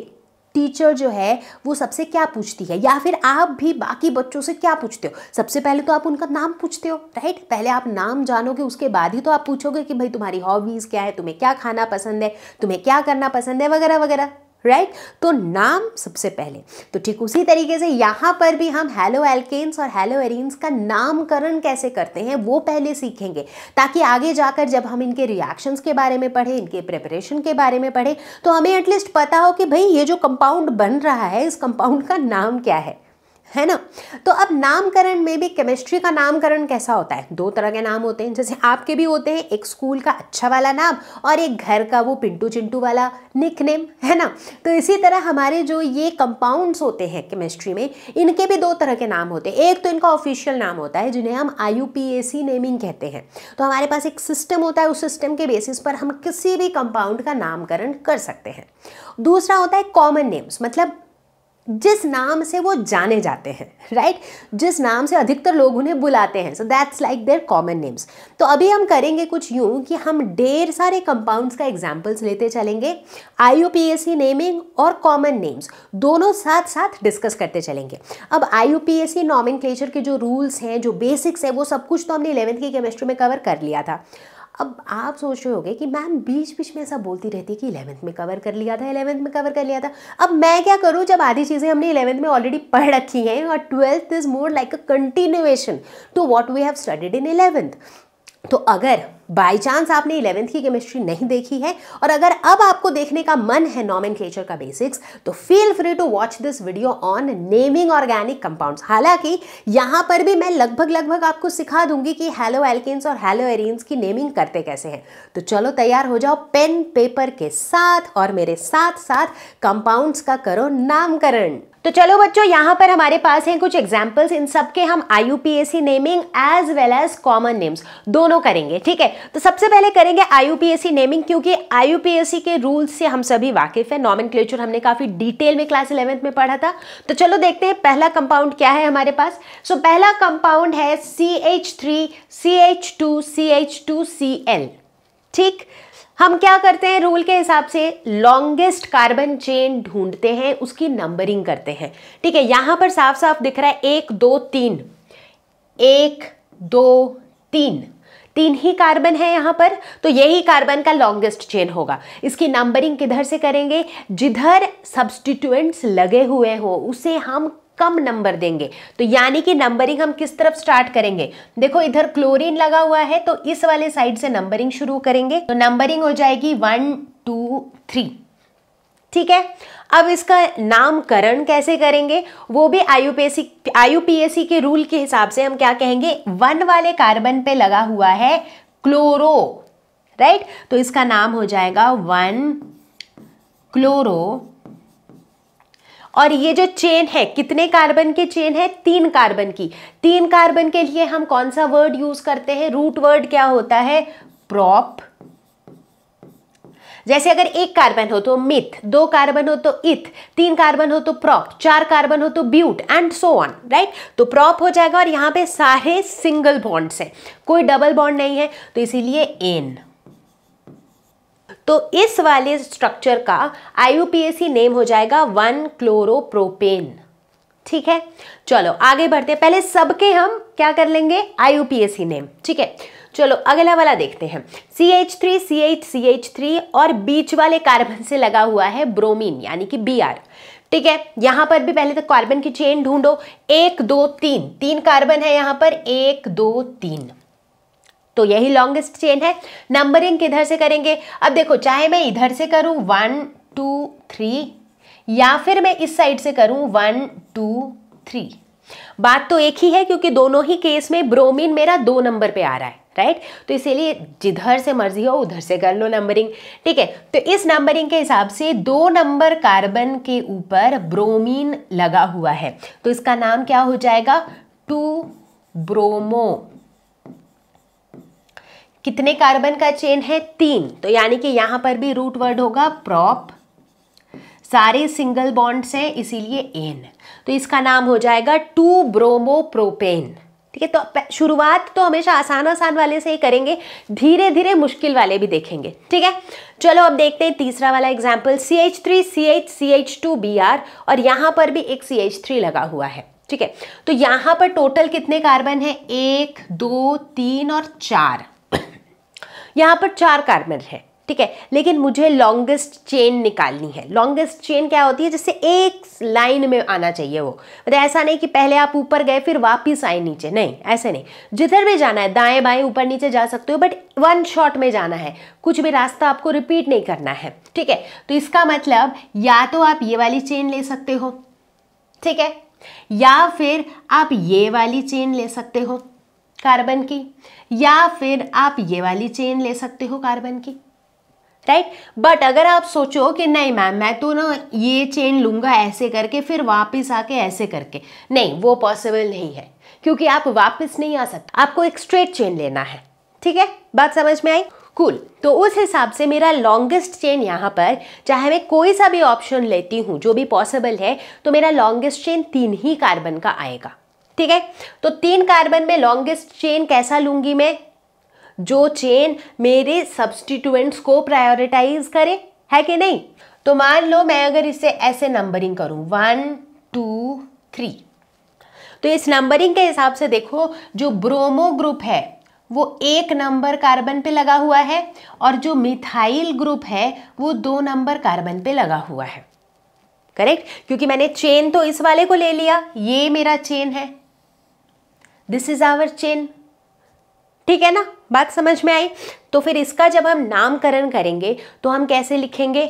टीचर जो है वो सबसे क्या पूछती है या फिर आप भी बाकी बच्चों से क्या पूछते हो सबसे पहले तो आप उनका नाम पूछते हो राइट पहले आप नाम जानोगे उसके बाद ही तो आप पूछोगे कि भाई तुम्हारी हॉबीज़ क्या है तुम्हें क्या खाना पसंद है तुम्हें क्या करना पसंद है वगैरह वगैरह राइट right? तो नाम सबसे पहले तो ठीक उसी तरीके से यहाँ पर भी हम हेलो एल्केन्स और हेलो एरिन्स का नामकरण कैसे करते हैं वो पहले सीखेंगे ताकि आगे जाकर जब हम इनके रिएक्शंस के बारे में पढ़ें इनके प्रिपरेशन के बारे में पढ़ें तो हमें एटलीस्ट पता हो कि भाई ये जो कंपाउंड बन रहा है इस कंपाउंड का नाम क्या है है ना तो अब नामकरण में भी केमिस्ट्री का नामकरण कैसा होता है दो तरह के नाम होते हैं जैसे आपके भी होते हैं एक स्कूल का अच्छा वाला नाम और एक घर का वो पिंटू चिंटू वाला निक नेम है ना तो इसी तरह हमारे जो ये कंपाउंड्स होते हैं केमिस्ट्री में इनके भी दो तरह के नाम होते हैं एक तो इनका ऑफिशियल नाम होता है जिन्हें हम आई नेमिंग कहते हैं तो हमारे पास एक सिस्टम होता है उस सिस्टम के बेसिस पर हम किसी भी कंपाउंड का नामकरण कर सकते हैं दूसरा होता है कॉमन नेम्स मतलब जिस नाम से वो जाने जाते हैं राइट right? जिस नाम से अधिकतर लोग उन्हें बुलाते हैं so that's like their common names तो अभी हम करेंगे कुछ यूं कि हम ढेर सारे कंपाउंड्स का एग्जाम्पल्स लेते चलेंगे आई नेमिंग और कॉमन नेम्स दोनों साथ साथ डिस्कस करते चलेंगे अब आई यू के जो रूल्स हैं जो बेसिक्स हैं वो सब कुछ तो हमने इलेवेंथ की केमिस्ट्री में कवर कर लिया था अब आप सोच रहे होगे कि मैम बीच बीच में ऐसा बोलती रहती है कि इलेवंथ में कवर कर लिया था इलेवंथ में कवर कर लिया था अब मैं क्या करूँ जब आधी चीज़ें हमने इलेवंथ में ऑलरेडी पढ़ रखी हैं और twelfth is more like a continuation to what we have studied in eleventh तो अगर बाई चांस आपने इलेवेंथ की केमिस्ट्री नहीं देखी है और अगर अब आपको देखने का मन है नॉमिन का बेसिक्स तो feel free to watch this video on naming organic compounds हालांकि यहाँ पर भी मैं लगभग लगभग आपको सिखा दूंगी कि हेलो एल्किन्स और हेलो एरिन्स की नेमिंग करते कैसे हैं तो चलो तैयार हो जाओ पेन पेपर के साथ और मेरे साथ साथ कंपाउंड्स का करो नामकरण तो चलो बच्चों यहाँ पर हमारे पास हैं कुछ एग्जाम्पल्स इन सब के हम I naming as well as common names दोनों करेंगे ठीक है तो सबसे पहले करेंगे आई नेमिंग क्योंकि आई के रूल्स से हम सभी वाकिफ है क्लेचर हमने काफ़ी डिटेल में क्लास इलेवेंथ में पढ़ा था तो चलो देखते हैं पहला कंपाउंड क्या है हमारे पास सो so, पहला कंपाउंड है C H three C H two C H two C L ठीक हम क्या करते हैं रूल के हिसाब से लॉन्गेस्ट कार्बन चेन ढूंढते हैं उसकी नंबरिंग करते हैं ठीक है यहां पर साफ साफ दिख रहा है एक दो तीन एक दो तीन तीन ही कार्बन है यहां पर तो यही कार्बन का लॉन्गेस्ट चेन होगा इसकी नंबरिंग किधर से करेंगे जिधर सब्सटीट्यूएंट्स लगे हुए हो उसे हम कम नंबर देंगे तो यानी कि नंबरिंग हम किस तरफ स्टार्ट करेंगे देखो इधर क्लोरीन लगा हुआ है तो इस वाले साइड से नंबरिंग शुरू करेंगे तो नंबरिंग हो जाएगी वन टू थ्री ठीक है अब इसका नामकरण कैसे करेंगे वो भी आयुपीएसी आयुपीएसी के रूल के हिसाब से हम क्या कहेंगे वन वाले कार्बन पे लगा हुआ है क्लोरो राइट तो इसका नाम हो जाएगा वन क्लोरो और ये जो चेन है कितने कार्बन की चेन है तीन कार्बन की तीन कार्बन के लिए हम कौन सा वर्ड यूज करते हैं रूट वर्ड क्या होता है प्रॉप जैसे अगर एक कार्बन हो तो मिथ दो कार्बन हो तो इथ तीन कार्बन हो तो प्रॉप चार कार्बन हो तो but and so on right तो प्रॉप हो जाएगा और यहां पे सारे सिंगल बॉन्ड्स हैं कोई डबल बॉन्ड नहीं है तो इसीलिए एन तो इस वाले स्ट्रक्चर का आई नेम हो जाएगा वन क्लोरोप्रोपेन ठीक है चलो आगे बढ़ते पहले सबके हम क्या कर लेंगे आई नेम ठीक है चलो अगला वाला देखते हैं C H three C H C H three और बीच वाले कार्बन से लगा हुआ है ब्रोमीन यानी कि बी आर ठीक है यहां पर भी पहले तो कार्बन की चेन ढूंढो एक दो तीन तीन कार्बन है यहां पर एक दो तीन तो यही लॉन्गेस्ट चेन है नंबरिंग किधर से करेंगे अब देखो चाहे मैं इधर से करूं वन टू थ्री या फिर मैं इस साइड से करूं वन टू थ्री बात तो एक ही है क्योंकि दोनों ही केस में ब्रोमीन मेरा दो नंबर पे आ रहा है राइट right? तो इसीलिए जिधर से मर्जी हो उधर से कर लो नंबरिंग ठीक है तो इस नंबरिंग के हिसाब से दो नंबर कार्बन के ऊपर ब्रोमीन लगा हुआ है तो इसका नाम क्या हो जाएगा टू ब्रोमो कितने कार्बन का चेन है तीन तो यानी कि यहाँ पर भी रूट वर्ड होगा प्रॉप सारे सिंगल बॉन्ड्स हैं इसीलिए एन तो इसका नाम हो जाएगा टू ब्रोमो प्रोपेन ठीक है तो शुरुआत तो हमेशा आसान आसान वाले से ही करेंगे धीरे धीरे मुश्किल वाले भी देखेंगे ठीक है चलो अब देखते हैं तीसरा वाला example C H three C H C H two B R और यहाँ पर भी एक सी एच थ्री लगा हुआ है ठीक है तो यहाँ पर टोटल कितने कार्बन है एक दो तीन और चार यहाँ पर चार कार्बन है ठीक है लेकिन मुझे लॉन्गेस्ट चेन निकालनी है लॉन्गेस्ट चेन क्या होती है जैसे एक लाइन में आना चाहिए वो मतलब ऐसा नहीं कि पहले आप ऊपर गए फिर वापस आए नीचे नहीं ऐसे नहीं जिधर भी जाना है दाएं बाएं ऊपर नीचे जा सकते हो बट वन शॉट में जाना है कुछ भी रास्ता आपको रिपीट नहीं करना है ठीक है तो इसका मतलब या तो आप ये वाली चेन ले सकते हो ठीक है या फिर आप ये वाली चेन ले सकते हो कार्बन की या फिर आप ये वाली चेन ले सकते हो कार्बन की राइट right? बट अगर आप सोचो कि नहीं मैम मैं तो ना ये चेन लूँगा ऐसे करके फिर वापस आके ऐसे करके नहीं वो पॉसिबल नहीं है क्योंकि आप वापस नहीं आ सकते आपको एक स्ट्रेट चेन लेना है ठीक है बात समझ में आई कूल cool. तो उस हिसाब से मेरा लॉन्गेस्ट चेन यहाँ पर चाहे मैं कोई सा भी ऑप्शन लेती हूँ जो भी पॉसिबल है तो मेरा लॉन्गेस्ट चेन तीन ही कार्बन का आएगा ठीक है तो तीन कार्बन में लॉन्गेस्ट चेन कैसा लूंगी मैं जो चेन मेरे सब्सटीट्यूएंट्स को प्रायोरिटाइज करे है कि नहीं तो मान लो मैं अगर इसे ऐसे नंबरिंग करूं वन टू थ्री तो इस नंबरिंग के हिसाब से देखो जो ब्रोमो ग्रुप है वो एक नंबर कार्बन पे लगा हुआ है और जो मिथाइल ग्रुप है वो दो नंबर कार्बन पे लगा हुआ है करेक्ट क्योंकि मैंने चेन तो इस वाले को ले लिया ये मेरा चेन है दिस इज आवर चेन ठीक है ना बात समझ में आई तो फिर इसका जब हम नामकरण करेंगे तो हम कैसे लिखेंगे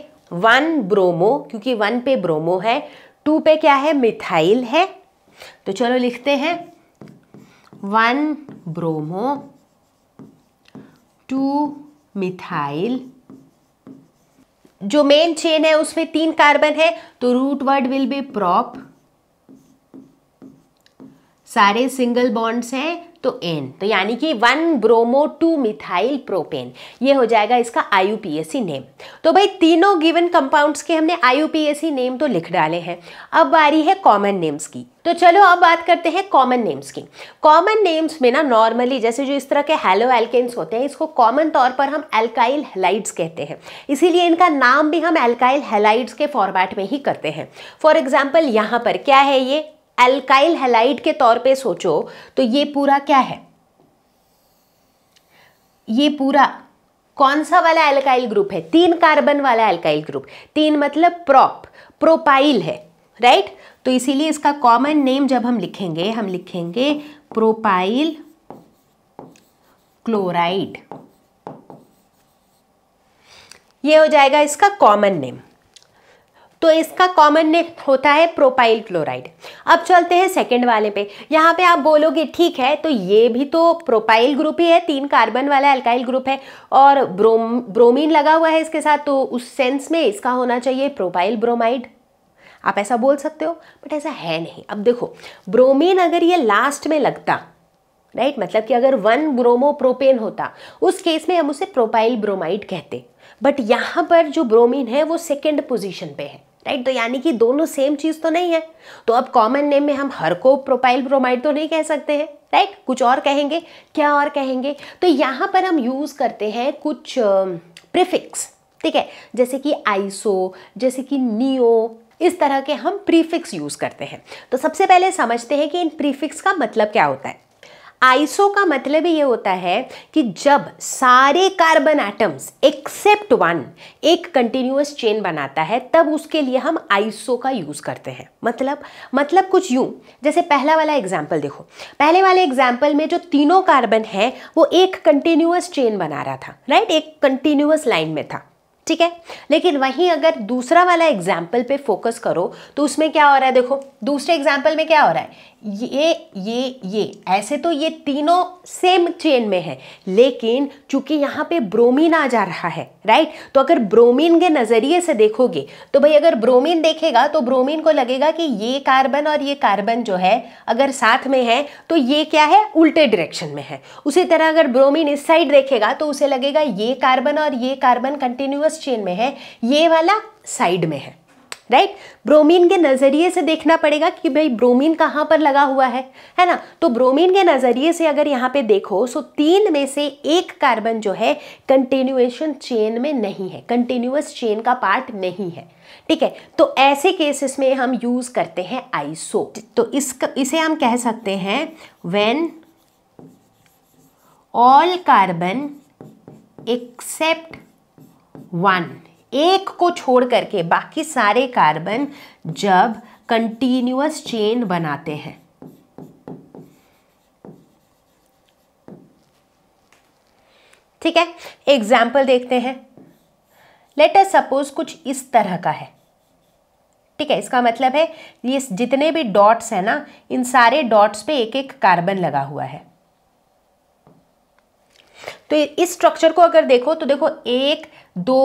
वन ब्रोमो क्योंकि वन पे ब्रोमो है टू पे क्या है मिथाइल है तो चलो लिखते हैं वन ब्रोमो टू मिथाइल जो मेन चेन है उसमें तीन कार्बन है तो root word will be prop सारे सिंगल बॉन्ड्स हैं तो एन तो यानी कि one bromo two methyl propane ये हो जाएगा इसका आई नेम तो भाई तीनों गिवन कंपाउंड्स के हमने आई नेम तो लिख डाले हैं अब बारी है कॉमन नेम्स की तो चलो अब बात करते हैं कॉमन नेम्स की कॉमन नेम्स में ना नॉर्मली जैसे जो इस तरह के हेलो एल्केन्स होते हैं इसको कॉमन तौर पर हम एल्काइल हेलाइड्स कहते हैं इसीलिए इनका नाम भी हम एल्काइल हेलाइड्स के फॉर्मेट में ही करते हैं फॉर एग्जाम्पल यहाँ पर क्या है ये एल्काइल हेलाइड के तौर पे सोचो तो ये पूरा क्या है ये पूरा कौन सा वाला एल्काइल ग्रुप है तीन कार्बन वाला एल्काइल ग्रुप तीन मतलब प्रॉप प्रोपाइल है राइट तो इसीलिए इसका कॉमन नेम जब हम लिखेंगे हम लिखेंगे प्रोपाइल क्लोराइड ये हो जाएगा इसका कॉमन नेम तो इसका कॉमन नेम होता है प्रोपाइल क्लोराइड अब चलते हैं सेकेंड वाले पे यहाँ पे आप बोलोगे ठीक है तो ये भी तो प्रोपाइल ग्रुप ही है तीन कार्बन वाला अल्काइल ग्रुप है और ब्रोम ब्रोमीन लगा हुआ है इसके साथ तो उस सेंस में इसका होना चाहिए प्रोपाइल ब्रोमाइड आप ऐसा बोल सकते हो बट ऐसा है नहीं अब देखो ब्रोमीन अगर ये लास्ट में लगता राइट right? मतलब कि अगर वन ब्रोमो प्रोपेन होता उस केस में हम उसे प्रोपाइल ब्रोमाइड कहते बट यहाँ पर जो ब्रोमीन है वो सेकेंड पोजीशन पे है राइट तो यानी कि दोनों सेम चीज़ तो नहीं है तो अब कॉमन नेम में हम हर को प्रोपाइल ब्रोमाइड तो नहीं कह सकते हैं राइट कुछ और कहेंगे क्या और कहेंगे तो यहाँ पर हम यूज़ करते हैं कुछ प्रिफिक्स ठीक है जैसे कि आइसो जैसे कि नियो इस तरह के हम प्रीफिक्स यूज़ करते हैं तो सबसे पहले समझते हैं कि इन प्रीफिक्स का मतलब क्या होता है आइसो का मतलब ये होता है कि जब सारे कार्बन एटम्स एक्सेप्ट वन एक कंटिन्यूस चेन बनाता है तब उसके लिए हम आइसो का यूज़ करते हैं मतलब मतलब कुछ यूं जैसे पहला वाला एग्जाम्पल देखो पहले वाले एग्जाम्पल में जो तीनों कार्बन है वो एक कंटिन्यूस चेन बना रहा था राइट एक कंटिन्यूस लाइन में था ठीक है लेकिन वहीं अगर दूसरा वाला एग्जाम्पल पे फोकस करो तो उसमें क्या हो रहा है देखो दूसरे एग्जाम्पल में क्या हो रहा है ये ये ये ऐसे तो ये तीनों सेम चेन में है लेकिन चूंकि यहाँ पे ब्रोमीन आ जा रहा है राइट तो अगर ब्रोमीन के नज़रिए से देखोगे तो भाई अगर ब्रोमीन देखेगा तो ब्रोमीन को लगेगा कि ये कार्बन और ये कार्बन जो है अगर साथ में है तो ये क्या है उल्टे डायरेक्शन में है उसी तरह अगर ब्रोमीन इस साइड देखेगा तो उसे लगेगा ये कार्बन और ये कार्बन कंटिन्यूस चेन में है ये वाला साइड में है राइट ब्रोमीन के नज़रिए से देखना पड़ेगा कि भाई ब्रोमीन कहाँ पर लगा हुआ है है ना तो ब्रोमीन के नज़रिए से अगर यहाँ पे देखो सो तीन में से एक कार्बन जो है कंटिन्यूएशन चेन में नहीं है कंटिन्यूस चेन का पार्ट नहीं है ठीक है तो ऐसे केसेस में हम यूज़ करते हैं आइसो तो इसका इसे हम कह सकते हैं when all carbon except one एक को छोड़ करके बाकी सारे कार्बन जब कंटिन्यूस चेन बनाते हैं ठीक है एग्जाम्पल देखते हैं लेट अस सपोज कुछ इस तरह का है ठीक है इसका मतलब है ये जितने भी डॉट्स हैं ना इन सारे डॉट्स पे एक एक कार्बन लगा हुआ है तो इस स्ट्रक्चर को अगर देखो तो देखो एक दो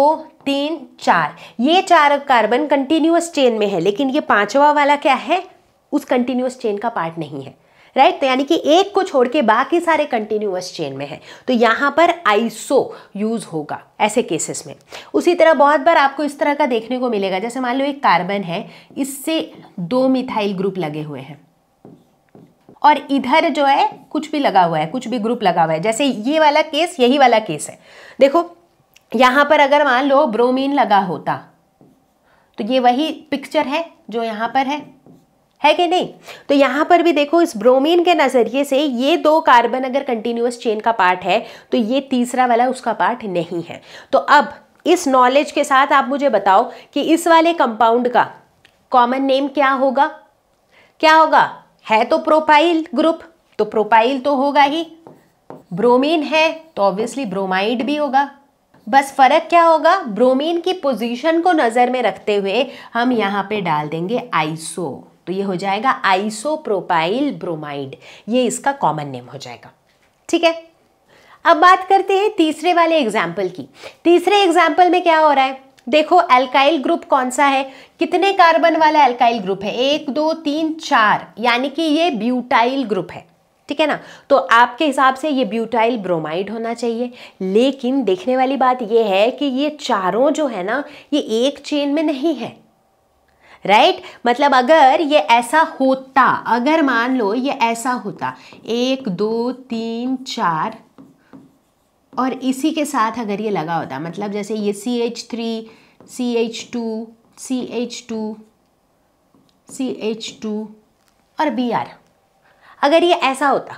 तीन चार ये चार कार्बन कंटिन्यूस चेन में है लेकिन ये पांचवा वाला क्या है उस कंटिन्यूस चेन का पार्ट नहीं है राइट right? तो यानी कि एक को छोड़ के बाकी सारे कंटिन्यूस चेन में है तो यहां पर आइसो यूज होगा ऐसे केसेस में उसी तरह बहुत बार आपको इस तरह का देखने को मिलेगा जैसे मान लो एक कार्बन है इससे दो मिथाइल ग्रुप लगे हुए हैं और इधर जो है कुछ भी लगा हुआ है कुछ भी ग्रुप लगा हुआ है जैसे ये वाला केस यही वाला केस है देखो यहां पर अगर मान लो ब्रोमीन लगा होता तो ये वही पिक्चर है जो यहां पर है है कि नहीं तो यहां पर भी देखो इस ब्रोमीन के नज़रिए से ये दो कार्बन अगर कंटिन्यूस चेन का पार्ट है तो ये तीसरा वाला उसका पार्ट नहीं है तो अब इस नॉलेज के साथ आप मुझे बताओ कि इस वाले कंपाउंड का कॉमन नेम क्या होगा क्या होगा है तो प्रोपाइल ग्रुप तो प्रोपाइल तो होगा ही ब्रोमीन है तो ऑब्वियसली ब्रोमाइड भी होगा बस फ़र्क क्या होगा ब्रोमीन की पोजीशन को नज़र में रखते हुए हम यहाँ पे डाल देंगे आइसो तो ये हो जाएगा आइसोप्रोपाइल ब्रोमाइड ये इसका कॉमन नेम हो जाएगा ठीक है अब बात करते हैं तीसरे वाले एग्जाम्पल की तीसरे एग्जाम्पल में क्या हो रहा है देखो एल्काइल ग्रुप कौन सा है कितने कार्बन वाला एल्काइल ग्रुप है एक दो तीन चार यानी कि ये ब्यूटाइल ग्रुप है ठीक है ना तो आपके हिसाब से ये ब्यूटाइल ब्रोमाइड होना चाहिए लेकिन देखने वाली बात ये है कि ये चारों जो है ना ये एक चेन में नहीं है राइट right? मतलब अगर ये ऐसा होता अगर मान लो ये ऐसा होता एक दो तीन चार और इसी के साथ अगर ये लगा होता मतलब जैसे ये C H three C H two C H two C H two और बी आर अगर ये ऐसा होता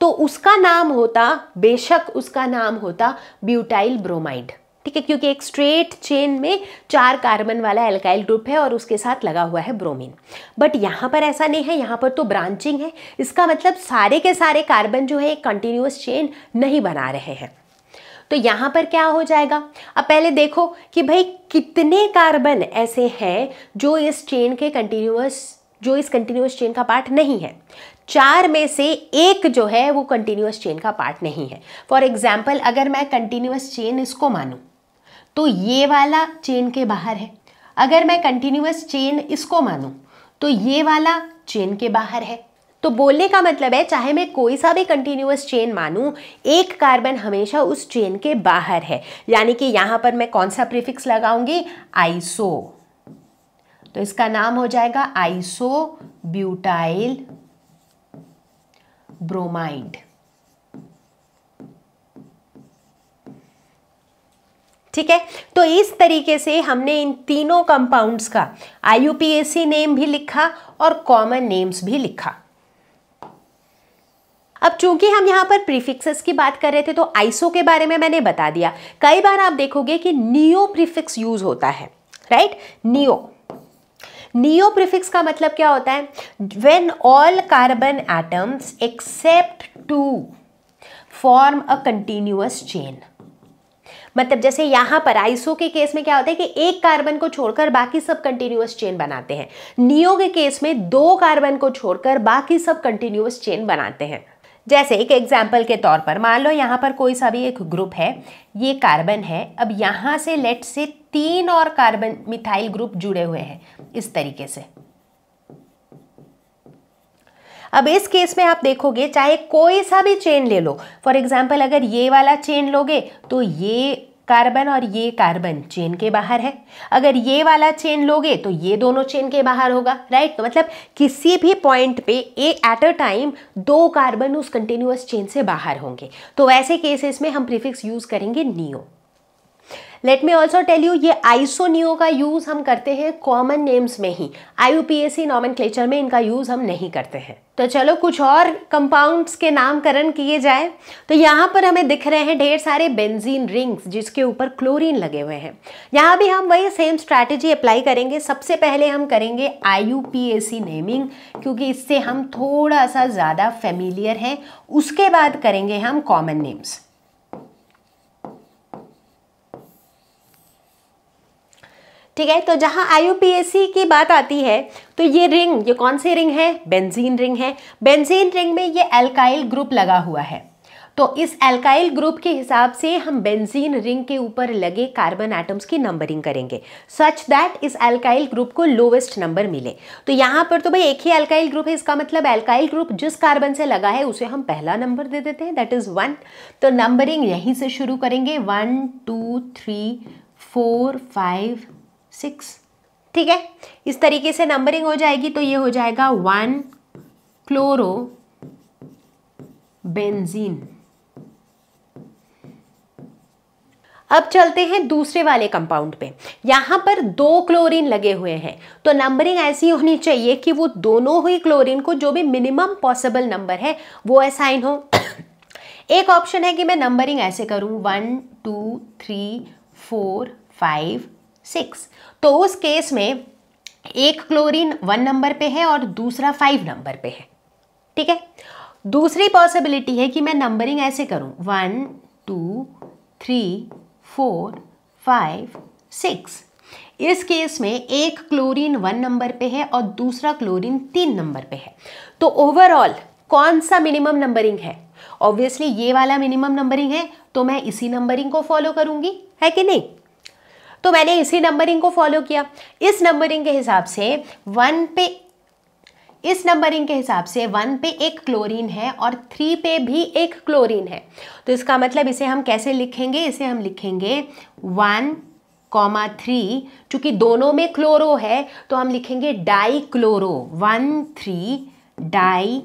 तो उसका नाम होता बेशक उसका नाम होता ब्यूटाइल ब्रोमाइड ठीक है क्योंकि एक स्ट्रेट चेन में चार कार्बन वाला एल्काइल ग्रुप है और उसके साथ लगा हुआ है ब्रोमीन बट यहाँ पर ऐसा नहीं है यहाँ पर तो ब्रांचिंग है इसका मतलब सारे के सारे कार्बन जो है एक कंटिन्यूस चेन नहीं बना रहे हैं तो यहाँ पर क्या हो जाएगा अब पहले देखो कि भाई कितने कार्बन ऐसे हैं जो इस चेन के कंटिन्यूस जो इस कंटिन्यूस चेन का पार्ट नहीं है चार में से एक जो है वो कंटिन्यूस चेन का पार्ट नहीं है फॉर एग्जाम्पल अगर मैं कंटिन्यूस चेन इसको मानूँ तो ये वाला चेन के बाहर है अगर मैं कंटिन्यूस चेन इसको मानूँ तो ये वाला चेन के बाहर है तो बोलने का मतलब है चाहे मैं कोई सा भी कंटिन्यूस चेन मानूं एक कार्बन हमेशा उस चेन के बाहर है यानी कि यहां पर मैं कौन सा प्रीफिक्स लगाऊंगी आइसो तो इसका नाम हो जाएगा आइसो ब्यूटाइल ब्रोमाइड ठीक है तो इस तरीके से हमने इन तीनों कंपाउंड्स का आई नेम भी लिखा और कॉमन नेम्स भी लिखा अब चूंकि हम यहां पर प्रीफिक्सेस की बात कर रहे थे तो आइसो के बारे में मैंने बता दिया कई बार आप देखोगे कि नियो प्रीफिक्स यूज होता है राइट नियो नियो प्रिफिक्स का मतलब क्या होता है when all carbon atoms except two form a continuous chain मतलब जैसे यहां पर आइसो के केस में क्या होता है कि एक कार्बन को छोड़कर बाकी सब कंटिन्यूस चेन बनाते हैं नियो के केस में दो कार्बन को छोड़कर बाकी सब कंटिन्यूस चेन बनाते हैं जैसे एक एग्जाम्पल के तौर पर मान लो यहाँ पर कोई सा भी एक ग्रुप है ये कार्बन है अब यहाँ से लेट से तीन और कार्बन मिथाइल ग्रुप जुड़े हुए हैं इस तरीके से अब इस केस में आप देखोगे चाहे कोई सा भी चेन ले लो फॉर एग्जाम्पल अगर ये वाला चेन लोगे तो ये कार्बन और ये कार्बन चेन के बाहर है अगर ये वाला चेन लोगे तो ये दोनों चेन के बाहर होगा राइट तो मतलब किसी भी पॉइंट पे ए एट अ टाइम दो कार्बन उस कंटिन्यूस चेन से बाहर होंगे तो वैसे केसेस में हम प्रीफिक्स यूज़ करेंगे neo let me also tell you ये आइसोनियो का यूज़ हम करते हैं कॉमन नेम्स में ही I U P S C nomenclature में इनका यूज़ हम नहीं करते हैं तो चलो कुछ और कंपाउंड्स के नामकरण किए जाए तो यहाँ पर हमें दिख रहे हैं ढेर सारे बेंजीन रिंग्स जिसके ऊपर क्लोरीन लगे हुए हैं यहाँ भी हम वही सेम स्ट्रैटेजी अप्लाई करेंगे सबसे पहले हम करेंगे I U P S C naming क्योंकि इससे हम थोड़ा सा ज़्यादा फेमिलियर हैं उसके बाद करेंगे हम कॉमन नेम्स ठीक है तो जहाँ आई की बात आती है तो ये रिंग ये कौन सी रिंग है बेंजीन रिंग है बेंजीन रिंग में ये एल्काइल ग्रुप लगा हुआ है तो इस एल्काइल ग्रुप के हिसाब से हम बेंजीन रिंग के ऊपर लगे कार्बन एटम्स की नंबरिंग करेंगे सच दैट इस एल्काइल ग्रुप को लोवेस्ट नंबर मिले तो यहाँ पर तो भाई एक ही एल्काइल ग्रुप है इसका मतलब एल्काइल ग्रुप जिस कार्बन से लगा है उसे हम पहला नंबर दे देते हैं दैट इज़ वन तो नंबरिंग यहीं से शुरू करेंगे one two three four five six ठीक है इस तरीके से नंबरिंग हो जाएगी तो ये हो जाएगा वन क्लोरो बेंजीन अब चलते हैं दूसरे वाले कंपाउंड पे यहां पर दो क्लोरीन लगे हुए हैं तो नंबरिंग ऐसी होनी चाहिए कि वो दोनों ही क्लोरीन को जो भी मिनिमम पॉसिबल नंबर है वो असाइन हो एक ऑप्शन है कि मैं नंबरिंग ऐसे करूं one two three four five six तो उस केस में एक क्लोरीन वन नंबर पे है और दूसरा फाइव नंबर पे है ठीक है दूसरी पॉसिबिलिटी है कि मैं नंबरिंग ऐसे करूं one two three four five six इस केस में एक क्लोरीन वन नंबर पे है और दूसरा क्लोरीन तीन नंबर पे है तो ओवरऑल कौन सा मिनिमम नंबरिंग है ऑब्वियसली ये वाला मिनिमम नंबरिंग है तो मैं इसी नंबरिंग को फॉलो करूंगी है कि नहीं तो मैंने इसी नंबरिंग को फॉलो किया इस नंबरिंग के हिसाब से वन पे इस नंबरिंग के हिसाब से वन पे एक क्लोरीन है और थ्री पे भी एक क्लोरीन है तो इसका मतलब इसे हम कैसे लिखेंगे इसे हम लिखेंगे वन कॉमा थ्री चूँकि दोनों में क्लोरो है तो हम लिखेंगे dichloro one three 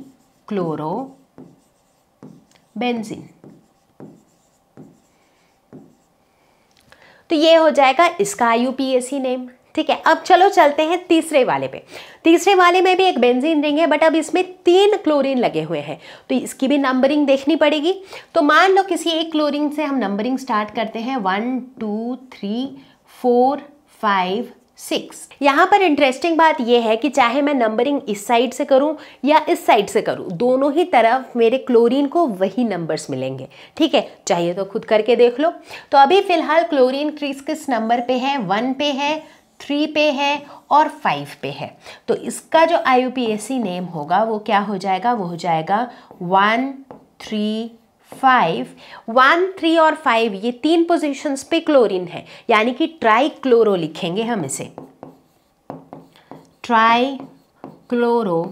dichloro benzene तो ये हो जाएगा इसका आई यू नेम ठीक है अब चलो चलते हैं तीसरे वाले पे तीसरे वाले में भी एक बेंजीन रिंग है बट अब इसमें तीन क्लोरीन लगे हुए हैं तो इसकी भी नंबरिंग देखनी पड़ेगी तो मान लो किसी एक क्लोरीन से हम नंबरिंग स्टार्ट करते हैं one two three four five six यहाँ पर इंटरेस्टिंग बात यह है कि चाहे मैं नंबरिंग इस साइड से करूँ या इस साइड से करूँ दोनों ही तरफ मेरे क्लोरीन को वही नंबर्स मिलेंगे ठीक है चाहिए तो खुद करके देख लो तो अभी फ़िलहाल क्लोरीन किस किस नंबर पे है वन पे है थ्री पे है और फाइव पे है तो इसका जो आई नेम होगा वो क्या हो जाएगा वो हो जाएगा one three five one three और फाइव ये तीन पोजिशन पे क्लोरीन है यानी कि ट्राई क्लोरो लिखेंगे हम इसे ट्राई क्लोरो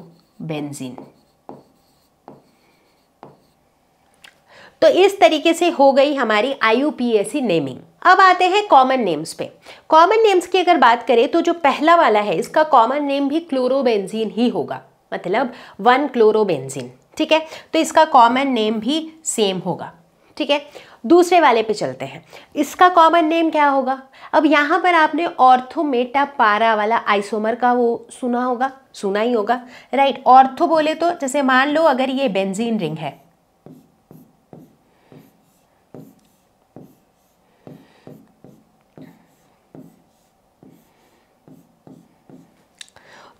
तो इस तरीके से हो गई हमारी आई नेमिंग अब आते हैं कॉमन नेम्स पे कॉमन नेम्स की अगर बात करें तो जो पहला वाला है इसका कॉमन नेम भी क्लोरोबेंजीन ही होगा मतलब वन क्लोरोबेंजीन ठीक है तो इसका कॉमन नेम भी सेम होगा ठीक है दूसरे वाले पे चलते हैं इसका कॉमन नेम क्या होगा अब यहाँ पर आपने ऑर्थोमेटा पारा वाला आइसोमर का वो सुना होगा सुना ही होगा राइट ऑर्थो बोले तो जैसे मान लो अगर ये बेंजीन रिंग है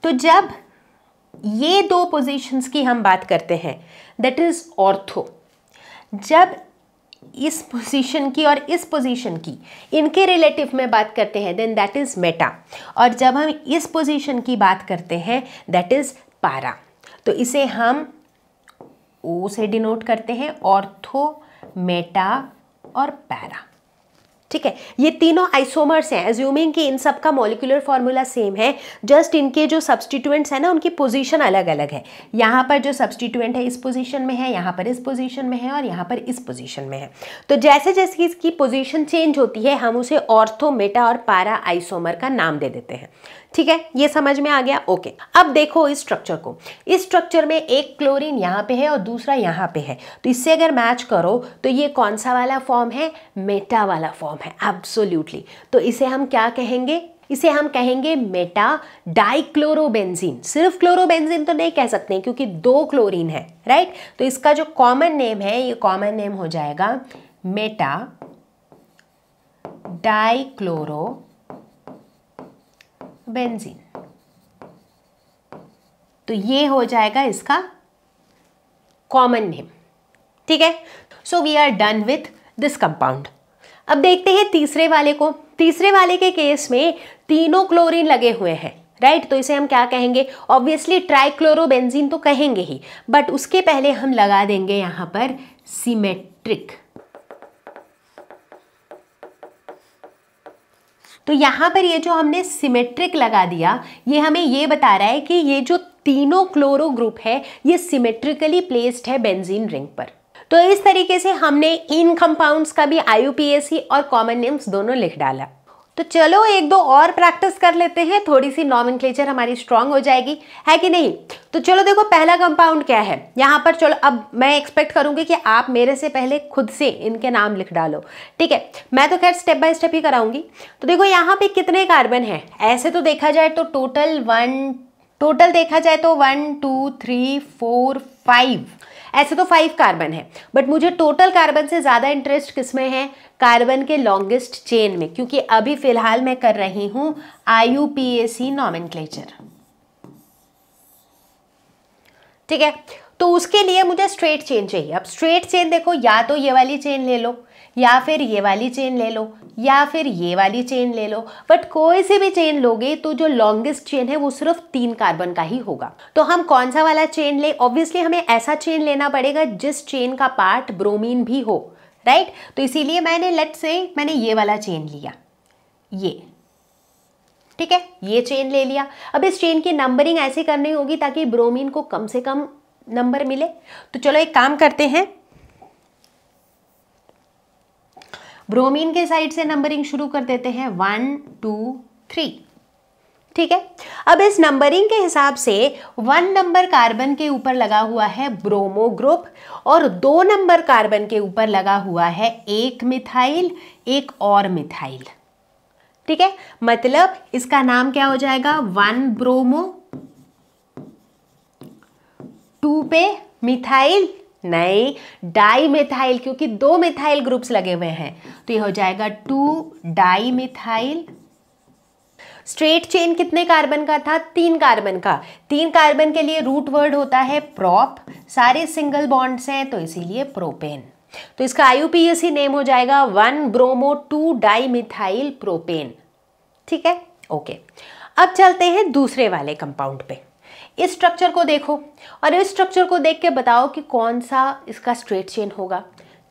तो जब ये दो पोजीशंस की हम बात करते हैं दैट इज़ ऑर्थो जब इस पोजीशन की और इस पोजीशन की इनके रिलेटिव में बात करते हैं देन दैट इज़ मेटा और जब हम इस पोजीशन की बात करते हैं दैट इज़ पारा तो इसे हम ओ से डिनोट करते हैं ऑर्थो मेटा और पैरा ठीक है ये तीनों आइसोमर्स हैं एज्यूमिंग कि इन सब का मोलिकुलर फार्मूला सेम है जस्ट इनके जो सब्सटीट्यूएंट्स हैं ना उनकी पोजीशन अलग अलग है यहाँ पर जो सब्सटीट्यूएंट है इस पोजीशन में है यहाँ पर इस पोजीशन में है और यहाँ पर इस पोजीशन में है तो जैसे जैसे इसकी पोजीशन चेंज होती है हम उसे ऑर्थोमेटा और पारा आइसोमर का नाम दे देते हैं ठीक है ये समझ में आ गया ओके अब देखो इस स्ट्रक्चर को इस स्ट्रक्चर में एक क्लोरीन यहाँ पे है और दूसरा यहाँ पे है तो इससे अगर मैच करो तो ये कौन सा वाला फॉर्म है मेटा वाला फॉर्म है एब्सोल्यूटली तो इसे हम क्या कहेंगे इसे हम कहेंगे मेटा डाइक्लोरोबेंजीन सिर्फ क्लोरोबेंजीन तो नहीं कह सकते क्योंकि दो क्लोरीन है राइट तो इसका जो कॉमन नेम है ये कॉमन नेम हो जाएगा मेटा डाइक्लोरो बेंजीन तो ये हो जाएगा इसका कॉमन नेम ठीक है so we are done with this compound अब देखते हैं तीसरे वाले को तीसरे वाले के केस में तीनों क्लोरीन लगे हुए हैं राइट right? तो इसे हम क्या कहेंगे ऑब्वियसली ट्राइक्लोरोबेंजीन तो कहेंगे ही बट उसके पहले हम लगा देंगे यहाँ पर सीमेट्रिक तो यहाँ पर ये जो हमने सिमेट्रिक लगा दिया ये हमें ये बता रहा है कि ये जो तीनों क्लोरो ग्रुप है ये सिमेट्रिकली प्लेस्ड है बेंजीन रिंग पर तो इस तरीके से हमने इन कंपाउंड्स का भी आई और कॉमन नेम्स दोनों लिख डाला तो चलो एक दो और प्रैक्टिस कर लेते हैं थोड़ी सी नॉमिन हमारी स्ट्रांग हो जाएगी है कि नहीं तो चलो देखो पहला कंपाउंड क्या है यहाँ पर चलो अब मैं एक्सपेक्ट करूँगी कि आप मेरे से पहले खुद से इनके नाम लिख डालो ठीक है मैं तो खैर स्टेप बाय स्टेप ही कराऊंगी तो देखो यहाँ पे कितने कार्बन हैं ऐसे तो देखा जाए तो टोटल वन टोटल देखा जाए तो one two three four five ऐसे तो फाइव कार्बन है बट मुझे टोटल कार्बन से ज़्यादा इंटरेस्ट किस में है कार्बन के लॉन्गेस्ट चेन में क्योंकि अभी फ़िलहाल मैं कर रही हूँ आई यू नॉमेनक्लेचर ठीक है तो उसके लिए मुझे स्ट्रेट चेन चाहिए अब स्ट्रेट चेन देखो या तो ये वाली चेन ले लो या फिर ये वाली चेन ले लो या फिर ये वाली चेन ले लो बट कोई से भी चेन लोगे तो जो लॉन्गेस्ट चेन है वो सिर्फ तीन कार्बन का ही होगा तो हम कौन सा वाला चेन ले ऑब्वियसली हमें ऐसा चेन लेना पड़ेगा जिस चेन का पार्ट ब्रोमीन भी हो राइट तो इसीलिए मैंने लेट से मैंने ये वाला चेन लिया ये ठीक है ये चेन ले लिया अब इस चेन की नंबरिंग ऐसे करनी होगी ताकि ब्रोमीन को कम से कम नंबर मिले तो चलो एक काम करते हैं ब्रोमीन के साइड से नंबरिंग शुरू कर देते हैं वन टू थ्री ठीक है अब इस नंबरिंग के हिसाब से वन नंबर कार्बन के ऊपर लगा हुआ है ब्रोमो ग्रुप और दो नंबर कार्बन के ऊपर लगा हुआ है एक मिथाइल एक और मिथाइल ठीक है मतलब इसका नाम क्या हो जाएगा वन ब्रोमो टू पे मिथाइल नहीं डाई मिथाइल क्योंकि दो मिथाइल ग्रुप्स लगे हुए हैं तो ये हो जाएगा two dimethyl straight chain कितने कार्बन का था तीन कार्बन का तीन कार्बन के लिए रूट वर्ड होता है प्रॉप सारे सिंगल बॉन्ड्स हैं तो इसीलिए प्रोपेन तो इसका आईयूपीएसी नेम हो जाएगा one bromo two dimethyl propane ठीक है ओके अब चलते हैं दूसरे वाले कंपाउंड पे इस स्ट्रक्चर को देखो और इस स्ट्रक्चर को देख के बताओ कि कौन सा इसका स्ट्रेट चेन होगा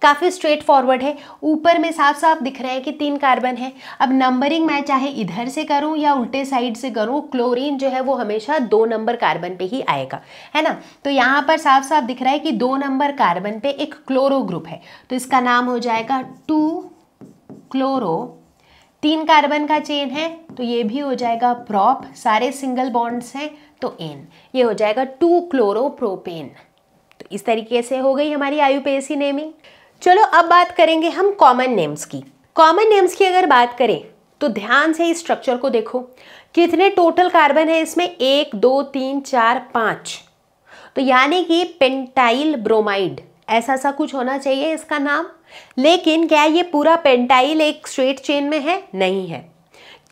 काफ़ी स्ट्रेट फॉरवर्ड है ऊपर में साफ साफ दिख रहा है कि तीन कार्बन है अब नंबरिंग मैं चाहे इधर से करूं या उल्टे साइड से करूं क्लोरीन जो है वो हमेशा दो नंबर कार्बन पे ही आएगा है ना तो यहाँ पर साफ साफ दिख रहा है कि दो नंबर कार्बन पे एक क्लोरो ग्रुप है तो इसका नाम हो जाएगा टू क्लोरो तीन कार्बन का चेन है तो ये भी हो जाएगा प्रॉप सारे सिंगल बॉन्ड्स हैं तो एन ये हो जाएगा टू क्लोरोप्रोपेन तो इस तरीके से हो गई हमारी आयु नेमिंग चलो अब बात करेंगे हम कॉमन नेम्स की कॉमन नेम्स की अगर बात करें तो ध्यान से इस स्ट्रक्चर को देखो कितने टोटल कार्बन है इसमें एक दो तीन चार पाँच तो यानी कि पेंटाइल ब्रोमाइड ऐसा सा कुछ होना चाहिए इसका नाम लेकिन क्या ये पूरा पेंटाइल एक स्ट्रेट चेन में है नहीं है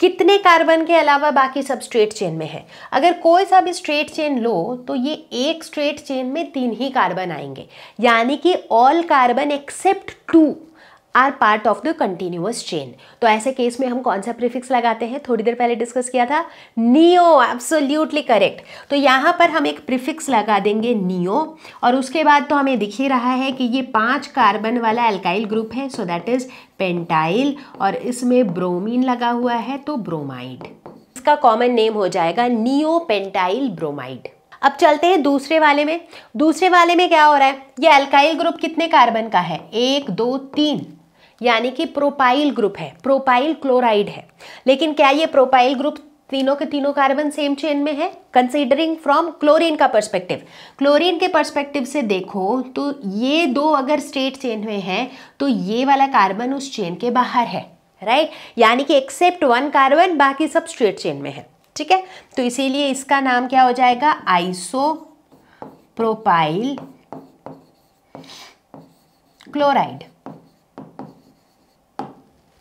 कितने कार्बन के अलावा बाकी सब स्ट्रेट चेन में है अगर कोई सा भी स्ट्रेट चेन लो तो ये एक स्ट्रेट चेन में तीन ही कार्बन आएंगे यानी कि all carbon except two are part of the continuous chain तो ऐसे केस में हम कौन सा प्रीफिक्स लगाते हैं थोड़ी देर पहले डिस्कस किया था नियो एब्सोल्यूटली करेक्ट तो यहाँ पर हम एक प्रीफिक्स लगा देंगे नियो और उसके बाद तो हमें दिख ही रहा है कि ये पांच कार्बन वाला एल्काइल ग्रुप है सो दैट इज पेंटाइल और इसमें ब्रोमीन लगा हुआ है तो ब्रोमाइड इसका कॉमन नेम हो जाएगा नियो पेंटाइल ब्रोमाइड अब चलते हैं दूसरे वाले में दूसरे वाले में क्या हो रहा है ये अल्काइल ग्रुप कितने कार्बन का है एक दो तीन यानी कि प्रोपाइल ग्रुप है प्रोपाइल क्लोराइड है लेकिन क्या ये प्रोपाइल ग्रुप तीनों के तीनों कार्बन सेम चेन में है कंसिडरिंग फ्रॉम क्लोरीन का पर्सपेक्टिव क्लोरीन के पर्सपेक्टिव से देखो तो ये दो अगर स्टेट चेन में है तो ये वाला कार्बन उस चेन के बाहर है राइट यानी कि एक्सेप्ट वन कार्बन बाकी सब स्ट्रेट चेन में है ठीक है तो इसीलिए इसका नाम क्या हो जाएगा आइसो प्रोपाइल क्लोराइड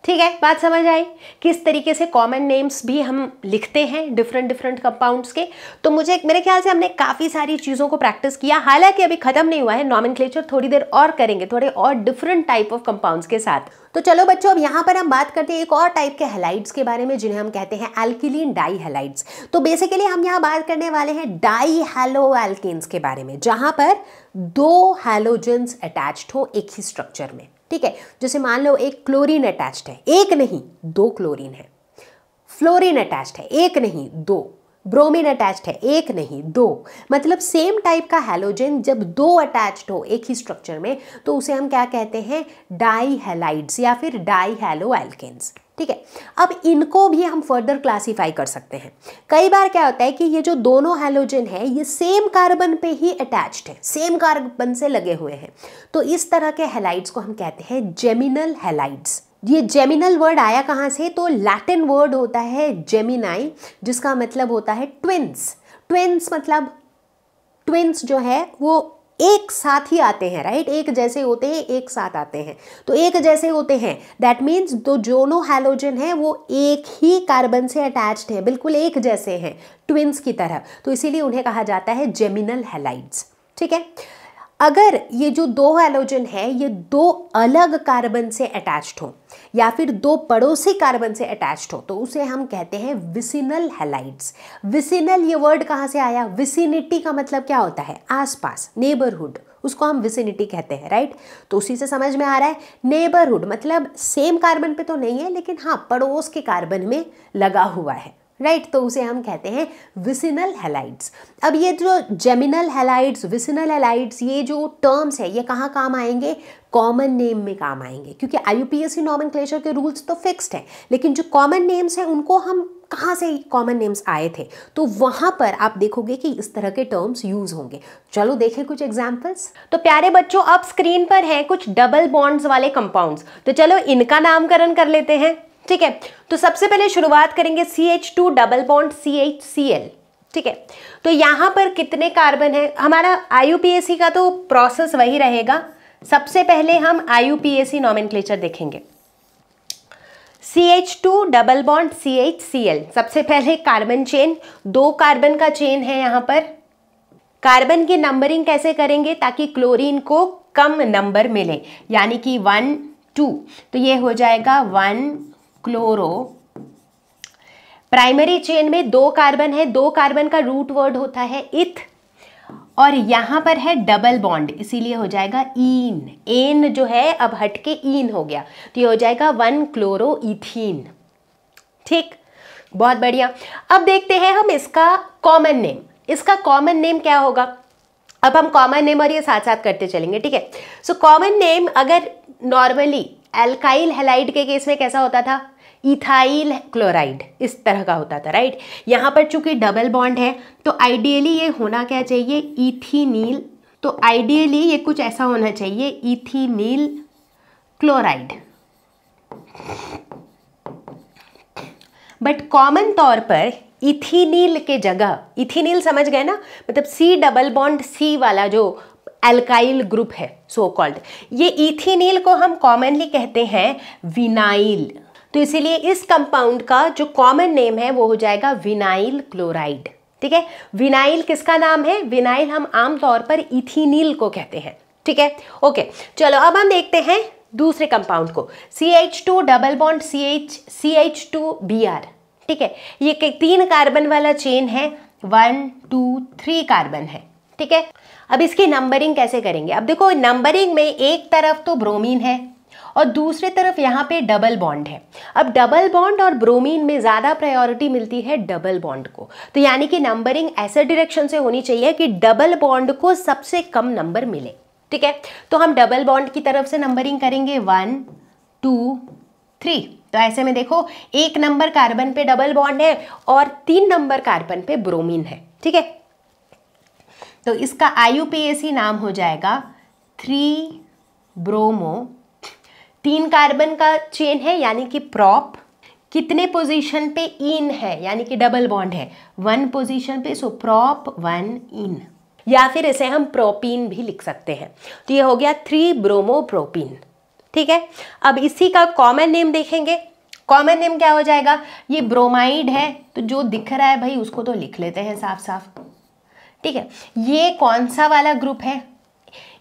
ठीक है बात समझ आई किस तरीके से कॉमन नेम्स भी हम लिखते हैं डिफरेंट डिफरेंट कंपाउंड्स के तो मुझे मेरे ख्याल से हमने काफ़ी सारी चीज़ों को प्रैक्टिस किया हालांकि अभी ख़त्म नहीं हुआ है नॉमिन थोड़ी देर और करेंगे थोड़े और डिफरेंट टाइप ऑफ कंपाउंड्स के साथ तो चलो बच्चों अब यहाँ पर हम बात करते हैं एक और टाइप के हेलाइड्स के बारे में जिन्हें हम कहते हैं एल्किलीन डाई हेलाइड्स तो बेसिकली हम यहाँ बात करने वाले हैं डाई हेलो एल्किन्स के बारे में जहाँ पर दो हेलोजेंस अटैच्ड हो एक ही स्ट्रक्चर में ठीक है जैसे मान लो एक क्लोरीन अटैच्ड है एक नहीं दो क्लोरीन है फ्लोरीन अटैच्ड है एक नहीं दो ब्रोमीन अटैच्ड है एक नहीं दो मतलब सेम टाइप का हेलोजन जब दो अटैच्ड हो एक ही स्ट्रक्चर में तो उसे हम क्या कहते हैं डाई हेलाइड्स या फिर डाई हेलो ठीक है अब इनको भी हम फर्दर क्लासीफाई कर सकते हैं कई बार क्या होता है कि ये जो दोनों हेलोजन है ये सेम कार्बन पे ही अटैच्ड है सेम कार्बन से लगे हुए हैं तो इस तरह के हेलाइड्स को हम कहते हैं जेमिनल हेलाइड्स ये जेमिनल वर्ड आया कहाँ से तो लैटिन वर्ड होता है जेमिनाई जिसका मतलब होता है ट्विंस ट्विंस मतलब ट्विंस जो है वो एक साथ ही आते हैं राइट एक जैसे होते हैं एक साथ आते हैं तो एक जैसे होते हैं दैट मीन्स दो जोनो हैलोजन है वो एक ही कार्बन से अटैच्ड हैं बिल्कुल एक जैसे हैं ट्विंस की तरह तो इसीलिए उन्हें कहा जाता है जेमिनल हेलाइड्स ठीक है अगर ये जो दो एलोजन है ये दो अलग कार्बन से अटैच्ड हो या फिर दो पड़ोसी कार्बन से अटैच्ड हो तो उसे हम कहते हैं विसिनल हेलाइड्स विसिनल ये वर्ड कहाँ से आया विसिनिटी का मतलब क्या होता है आसपास नेबरहुड उसको हम विसिनिटी कहते हैं राइट तो उसी से समझ में आ रहा है नेबरहुड मतलब सेम कार्बन पे तो नहीं है लेकिन हाँ पड़ोस के कार्बन में लगा हुआ है राइट right, तो उसे हम कहते हैं विसिनल हेलाइट्स अब ये जो जेमिनल हेलाइट्स विसिनल हेलाइट्स ये जो टर्म्स है ये कहाँ काम आएंगे कॉमन नेम में काम आएंगे क्योंकि आईयूपीएससी नॉमन के रूल्स तो फिक्स्ड हैं लेकिन जो कॉमन नेम्स हैं उनको हम कहाँ से कॉमन नेम्स आए थे तो वहाँ पर आप देखोगे कि इस तरह के टर्म्स यूज़ होंगे चलो देखें कुछ एग्जाम्पल्स तो प्यारे बच्चों अब स्क्रीन पर हैं कुछ डबल बॉन्ड्स वाले कंपाउंड्स तो चलो इनका नामकरण कर लेते हैं ठीक है तो सबसे पहले शुरुआत करेंगे C H two double bond C H C L ठीक है तो यहाँ पर कितने कार्बन है हमारा आई का तो प्रोसेस वही रहेगा सबसे पहले हम आई यू पी एस देखेंगे C H two double bond C H C L सबसे पहले कार्बन चेन दो कार्बन का चेन है यहाँ पर कार्बन की नंबरिंग कैसे करेंगे ताकि क्लोरीन को कम नंबर मिले यानी कि वन टू तो ये हो जाएगा वन क्लोरो प्राइमरी चेन में दो कार्बन है दो कार्बन का रूट वर्ड होता है इथ और यहां पर है डबल बॉन्ड इसीलिए हो जाएगा ईन एन जो है अब हटके ईन हो गया तो ये हो जाएगा वन क्लोरो इथीन ठीक बहुत बढ़िया अब देखते हैं हम इसका कॉमन नेम इसका कॉमन नेम क्या होगा अब हम कॉमन नेम और ये साथ साथ करते चलेंगे ठीक है सो कॉमन नेम अगर नॉर्मली एल्काइल हेलाइड के केस में कैसा होता था इथाइल क्लोराइड इस तरह का होता था राइट यहाँ पर चूंकि डबल बॉन्ड है तो आइडियली ये होना क्या चाहिए इथीनील तो आइडियली ये कुछ ऐसा होना चाहिए इथीनील क्लोराइड बट कॉमन तौर पर इथीनील के जगह इथीनील समझ गए ना मतलब सी डबल बॉन्ड सी वाला जो एल्काइल ग्रुप है सो so कॉल्ड ये इथिनील को हम कॉमनली कहते हैं विनाइल तो इसीलिए इस कंपाउंड का जो कॉमन नेम है वो हो जाएगा विनाइल क्लोराइड ठीक है विनाइल किसका नाम है विनाइल हम आमतौर पर इथिनील को कहते हैं ठीक है ओके चलो अब हम देखते हैं दूसरे कंपाउंड को C H two double bond C H C H two B R ठीक है ये तीन कार्बन वाला चेन है वन टू थ्री कार्बन है ठीक है अब इसकी नंबरिंग कैसे करेंगे अब देखो नंबरिंग में एक तरफ तो ब्रोमीन है और दूसरे तरफ यहाँ पे डबल बॉन्ड है अब डबल बॉन्ड और ब्रोमीन में ज़्यादा प्रायोरिटी मिलती है डबल बॉन्ड को तो यानी कि नंबरिंग ऐसे डायरेक्शन से होनी चाहिए कि डबल बॉन्ड को सबसे कम नंबर मिले ठीक है तो हम डबल बॉन्ड की तरफ से नंबरिंग करेंगे वन टू थ्री तो ऐसे में देखो एक नंबर कार्बन पे डबल बॉन्ड है और तीन नंबर कार्बन पे ब्रोमीन है ठीक है तो इसका आई नाम हो जाएगा थ्री ब्रोमो तीन कार्बन का चेन है यानी कि प्रॉप कितने पोजीशन पे इन है यानी कि डबल बॉन्ड है वन पोजीशन पे सो प्रॉप वन इन या फिर इसे हम प्रोपीन भी लिख सकते हैं तो ये हो गया थ्री ब्रोमो प्रोपीन ठीक है अब इसी का कॉमन नेम देखेंगे कॉमन नेम क्या हो जाएगा ये ब्रोमाइड है तो जो दिख रहा है भाई उसको तो लिख लेते हैं साफ साफ ठीक है ये कौन सा वाला ग्रुप है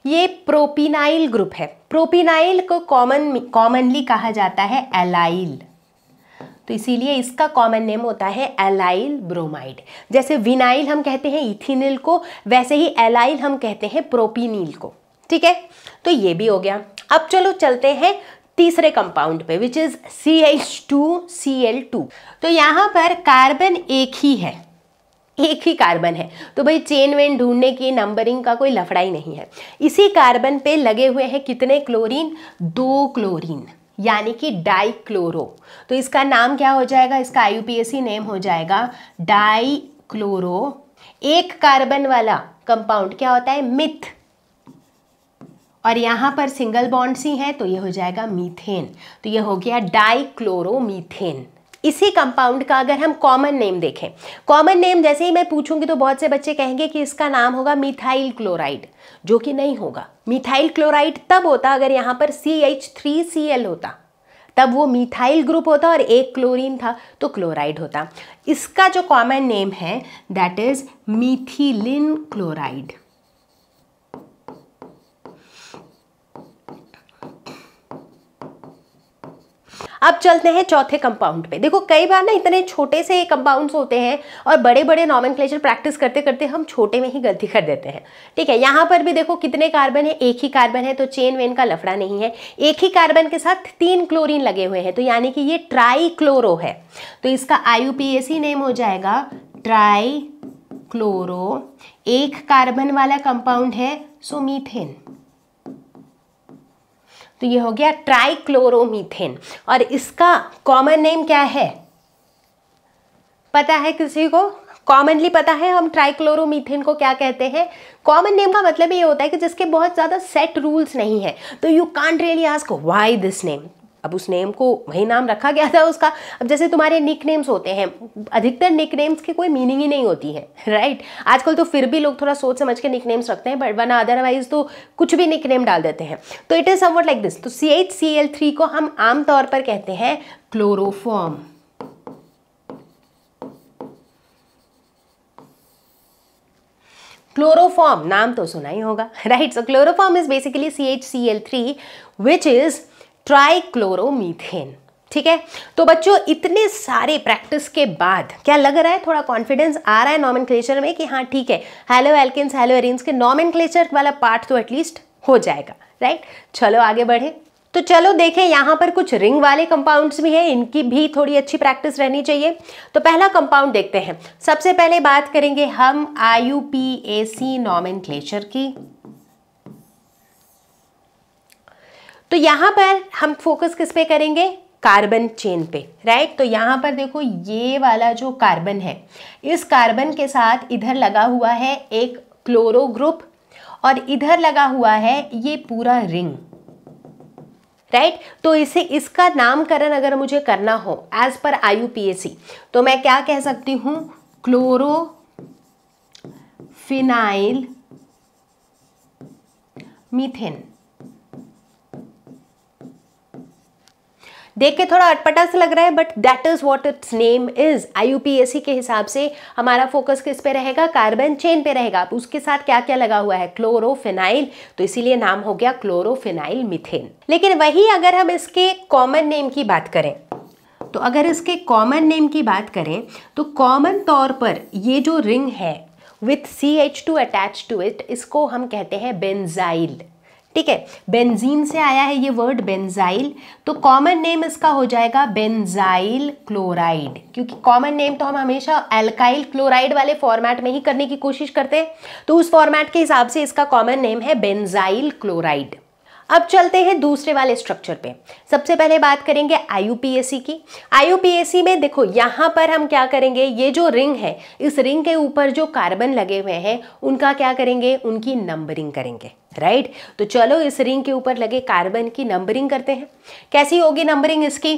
ये प्रोपिनाइल ग्रुप है प्रोपिनाइल को कॉमन कॉमनली कहा जाता है एलाइल तो इसीलिए इसका कॉमन नेम होता है एलाइल ब्रोमाइड जैसे विनाइल हम कहते हैं इथिनिल को वैसे ही एलाइल हम कहते हैं प्रोपिनिल को ठीक है तो ये भी हो गया अब चलो चलते हैं तीसरे कंपाउंड पे which is C H two C L two तो यहाँ पर कार्बन एक ही है एक ही कार्बन है तो भाई चेन वेन ढूंढने की नंबरिंग का कोई लफड़ा ही नहीं है इसी कार्बन पे लगे हुए हैं कितने क्लोरीन दो क्लोरीन यानी कि डाइक्लोरो तो इसका नाम क्या हो जाएगा इसका आई नेम हो जाएगा डाइक्लोरो एक कार्बन वाला कंपाउंड क्या होता है मिथ और यहां पर सिंगल बॉन्ड सी है तो ये हो जाएगा मीथेन तो ये हो गया डाइक्लोरोमीथेन इसी कंपाउंड का अगर हम कॉमन नेम देखें कॉमन नेम जैसे ही मैं पूछूंगी तो बहुत से बच्चे कहेंगे कि इसका नाम होगा मिथाइल क्लोराइड जो कि नहीं होगा मिथाइल क्लोराइड तब होता अगर यहाँ पर C H three C L होता तब वो मिथाइल ग्रुप होता और एक क्लोरीन था तो क्लोराइड होता इसका जो कॉमन नेम है दैट इज़ मिथिलिन क्लोराइड अब चलते हैं चौथे कंपाउंड पे देखो कई बार ना इतने छोटे से कंपाउंड्स होते हैं और बड़े बड़े नॉमन प्रैक्टिस करते करते हम छोटे में ही गलती कर देते हैं ठीक है यहाँ पर भी देखो कितने कार्बन है एक ही कार्बन है तो चेन वेन का लफड़ा नहीं है एक ही कार्बन के साथ तीन क्लोरीन लगे हुए हैं तो यानी कि ये ट्राई क्लोरो है तो इसका आई नेम हो जाएगा ट्राई क्लोरो एक कार्बन वाला कंपाउंड है सो मीथेन तो ये हो गया ट्राइक्लोरोमीथेन और इसका कॉमन नेम क्या है पता है किसी को कॉमनली पता है हम ट्राइक्लोरोमीथेन को क्या कहते हैं कॉमन नेम का मतलब ये होता है कि जिसके बहुत ज़्यादा सेट रूल्स नहीं है तो you can't really ask why this name अब उस नेम को वही नाम रखा गया था उसका अब जैसे तुम्हारे निक नेम्स होते हैं अधिकतर निक नेम्स की कोई मीनिंग ही नहीं होती है राइट आजकल तो फिर भी लोग थोड़ा सोच समझ के निक नेम्स रखते हैं बट वन अदरवाइज तो कुछ भी निक नेम डाल देते हैं तो it is something like this तो C H C L three को हम आमतौर पर कहते हैं क्लोरोफॉर्म क्लोरोफॉर्म नाम तो सुना ही होगा right so chloroform is basically C H C L three which is trichloromethane ठीक है तो बच्चों इतने सारे प्रैक्टिस के बाद क्या लग रहा है थोड़ा कॉन्फिडेंस आ रहा है नॉमिन में कि हाँ ठीक है हेलो एल्किस हेलो एरिन्स के नॉमिन वाला पार्ट तो एटलीस्ट हो जाएगा राइट चलो आगे बढ़े तो चलो देखें यहाँ पर कुछ रिंग वाले कंपाउंड्स भी हैं इनकी भी थोड़ी अच्छी प्रैक्टिस रहनी चाहिए तो पहला कंपाउंड देखते हैं सबसे पहले बात करेंगे हम आई यू पी ए सी नॉमिन की तो यहाँ पर हम फोकस किस पे करेंगे कार्बन चेन पे राइट तो यहाँ पर देखो ये वाला जो कार्बन है इस कार्बन के साथ इधर लगा हुआ है एक क्लोरो ग्रुप और इधर लगा हुआ है ये पूरा रिंग राइट right? तो इसे इसका नामकरण अगर मुझे करना हो एज पर आयु तो मैं क्या कह सकती हूँ क्लोरो फिनाइल मीथेन देख के थोड़ा अटपटा सा लग रहा है but that is what its name is IUPSC के हिसाब से हमारा फोकस किस पे रहेगा कार्बन चेन पे रहेगा अब उसके साथ क्या क्या लगा हुआ है क्लोरोफिनाइल तो इसीलिए नाम हो गया क्लोरोफिनाइल मिथेन लेकिन वही अगर हम इसके कॉमन नेम की बात करें तो अगर इसके कॉमन नेम की बात करें तो कॉमन तौर पर ये जो रिंग है with C H two attach to it इसको हम कहते हैं बेंजाइल ठीक है बेंजीन से आया है ये वर्ड बेंजाइल तो कॉमन नेम इसका हो जाएगा बेंजाइल क्लोराइड क्योंकि कॉमन नेम तो हम हमेशा एल्काइल क्लोराइड वाले फॉर्मेट में ही करने की कोशिश करते हैं तो उस फॉर्मेट के हिसाब से इसका कॉमन नेम है बेंजाइल क्लोराइड अब चलते हैं दूसरे वाले स्ट्रक्चर पे सबसे पहले बात करेंगे आई की आई में देखो यहाँ पर हम क्या करेंगे ये जो रिंग है इस रिंग के ऊपर जो कार्बन लगे हुए हैं उनका क्या करेंगे उनकी नंबरिंग करेंगे राइट right? तो चलो इस रिंग के ऊपर लगे कार्बन की नंबरिंग करते हैं कैसी होगी नंबरिंग इसकी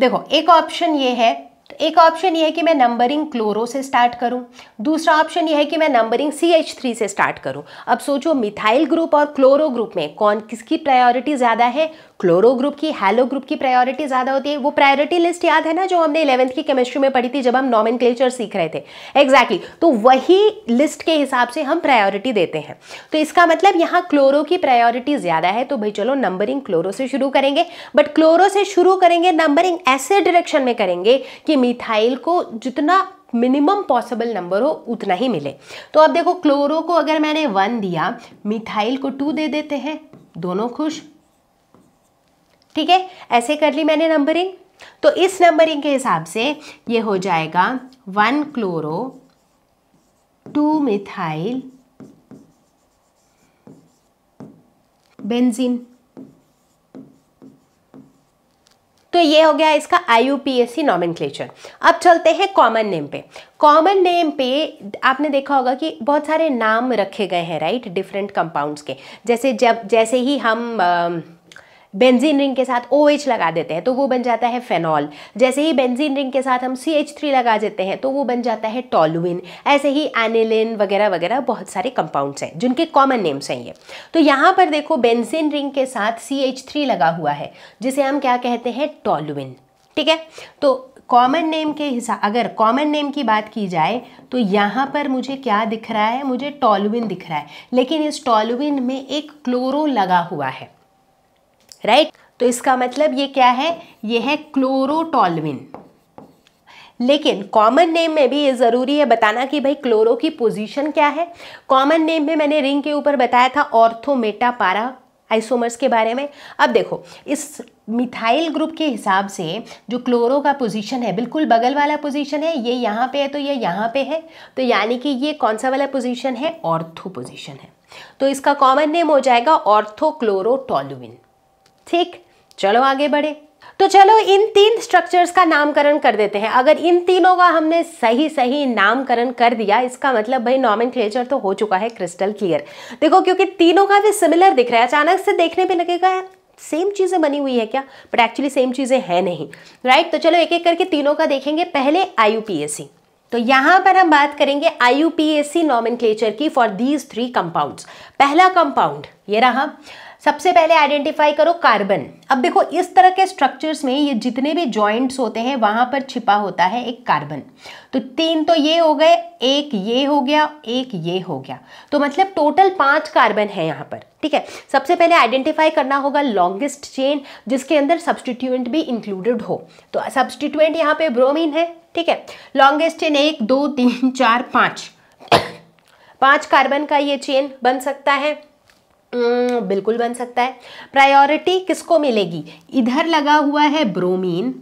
देखो एक ऑप्शन ये है तो एक ऑप्शन ये है कि मैं नंबरिंग क्लोरो से स्टार्ट करूं दूसरा ऑप्शन ये है कि मैं नंबरिंग सी एच थ्री से स्टार्ट करूं अब सोचो मिथाइल ग्रुप और क्लोरो ग्रुप में कौन किसकी प्रायोरिटी ज़्यादा है क्लोरो ग्रुप की हैलो ग्रुप की प्रायोरिटी ज़्यादा होती है वो प्रायोरिटी लिस्ट याद है ना जो हमने इलेवंथ की केमिस्ट्री में पढ़ी थी जब हम नॉमिन सीख रहे थे एग्जैक्टली exactly. तो वही लिस्ट के हिसाब से हम प्रायोरिटी देते हैं तो इसका मतलब यहाँ क्लोरो की प्रायोरिटी ज़्यादा है तो भाई चलो नंबरिंग क्लोरो से शुरू करेंगे बट क्लोरो से शुरू करेंगे नंबरिंग ऐसे डायरेक्शन में करेंगे कि मिथाइल को जितना मिनिमम पॉसिबल नंबर हो उतना ही मिले तो अब देखो क्लोरो को अगर मैंने वन दिया मिथाइल को टू दे देते हैं दोनों खुश ठीक है ऐसे कर ली मैंने नंबरिंग तो इस नंबरिंग के हिसाब से ये हो जाएगा one chloro two methyl benzene तो ये हो गया इसका I U P S C नॉमन अब चलते हैं कॉमन नेम पे कॉमन नेम पे आपने देखा होगा कि बहुत सारे नाम रखे गए हैं राइट डिफरेंट कंपाउंड्स के जैसे जब जैसे ही हम आ, बेंजीन रिंग के साथ ओ OH लगा देते हैं तो वो बन जाता है फेनॉल जैसे ही बेंजीन रिंग के साथ हम सी एच थ्री लगा देते हैं तो वो बन जाता है टॉलुइन ऐसे ही एनिलिन वगैरह वगैरह बहुत सारे कंपाउंड्स हैं जिनके कॉमन नेम्स हैं ये तो यहाँ पर देखो बेंजीन रिंग के साथ सी एच थ्री लगा हुआ है जिसे हम क्या कहते हैं टॉलुइन ठीक है तो कॉमन नेम के हिसाब अगर कॉमन नेम की बात की जाए तो यहाँ पर मुझे क्या दिख रहा है मुझे टॉलुइन दिख रहा है लेकिन इस टॉलुइन में एक क्लोरो लगा हुआ है राइट तो इसका मतलब ये क्या है ये है क्लोरोटॉलविन लेकिन कॉमन नेम में भी ये ज़रूरी है बताना कि भाई क्लोरो की पोजीशन क्या है कॉमन नेम में मैंने रिंग के ऊपर बताया था ऑर्थोमेटा पारा आइसोमर्स के बारे में अब देखो इस मिथाइल ग्रुप के हिसाब से जो क्लोरो का पोजीशन है बिल्कुल बगल वाला पोजीशन है ये यहाँ पे है तो ये यहाँ पे है तो यानी कि ये कौन सा वाला पोजीशन है ऑर्थो पोजीशन है तो इसका कॉमन नेम हो जाएगा ऑर्थोक्लोरोटोलुविन ठीक चलो आगे बढ़े तो चलो इन तीन स्ट्रक्चर्स का नामकरण कर देते हैं अगर इन तीनों का हमने सही सही नामकरण कर दिया इसका मतलब भाई नॉमिन क्लेचर तो हो चुका है क्रिस्टल क्लियर देखो क्योंकि तीनों का भी सिमिलर दिख रहा है अचानक से देखने पे लगेगा सेम चीज़ें बनी हुई है क्या बट एक्चुअली सेम चीज़ें हैं नहीं राइट तो चलो एक एक करके तीनों का देखेंगे पहले आई तो यहां पर हम बात करेंगे आई यू की फॉर दीज थ्री कंपाउंड्स पहला कंपाउंड ये रहा सबसे पहले आइडेंटिफाई करो कार्बन अब देखो इस तरह के स्ट्रक्चर्स में ये जितने भी जॉइंट्स होते हैं वहां पर छिपा होता है एक कार्बन तो तीन तो ये हो गए एक ये हो गया एक ये हो गया तो मतलब टोटल पांच कार्बन है यहाँ पर ठीक है सबसे पहले आइडेंटिफाई करना होगा लॉन्गेस्ट चेन जिसके अंदर सब्सटीट्यूएंट भी इंक्लूडेड हो तो सब्सटीट्यूएंट यहाँ पे ब्रोमिन है ठीक है लॉन्गेस्ट चेन एक दो तीन चार पाँच पाँच कार्बन का ये चेन बन सकता है हम्म, बिल्कुल बन सकता है प्रायोरिटी किसको मिलेगी इधर लगा हुआ है ब्रोमीन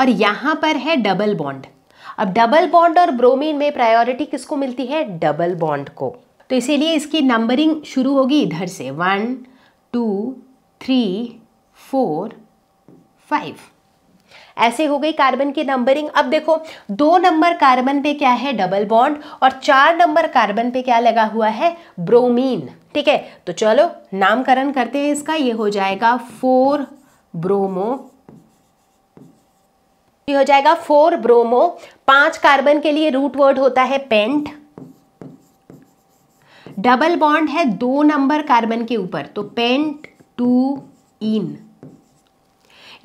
और यहाँ पर है डबल बॉन्ड अब डबल बॉन्ड और ब्रोमीन में प्रायोरिटी किसको मिलती है डबल बॉन्ड को तो इसीलिए इसकी नंबरिंग शुरू होगी इधर से one two three four five ऐसे हो गई कार्बन की नंबरिंग अब देखो दो नंबर कार्बन पे क्या है डबल बॉन्ड और चार नंबर कार्बन पे क्या लगा हुआ है ब्रोमीन ठीक है तो चलो नामकरण करते हैं इसका ये हो जाएगा फोर ब्रोमो ये हो जाएगा फोर ब्रोमो पांच कार्बन के लिए रूट वर्ड होता है पेंट डबल बॉन्ड है दो नंबर कार्बन के ऊपर तो पेंट टू इन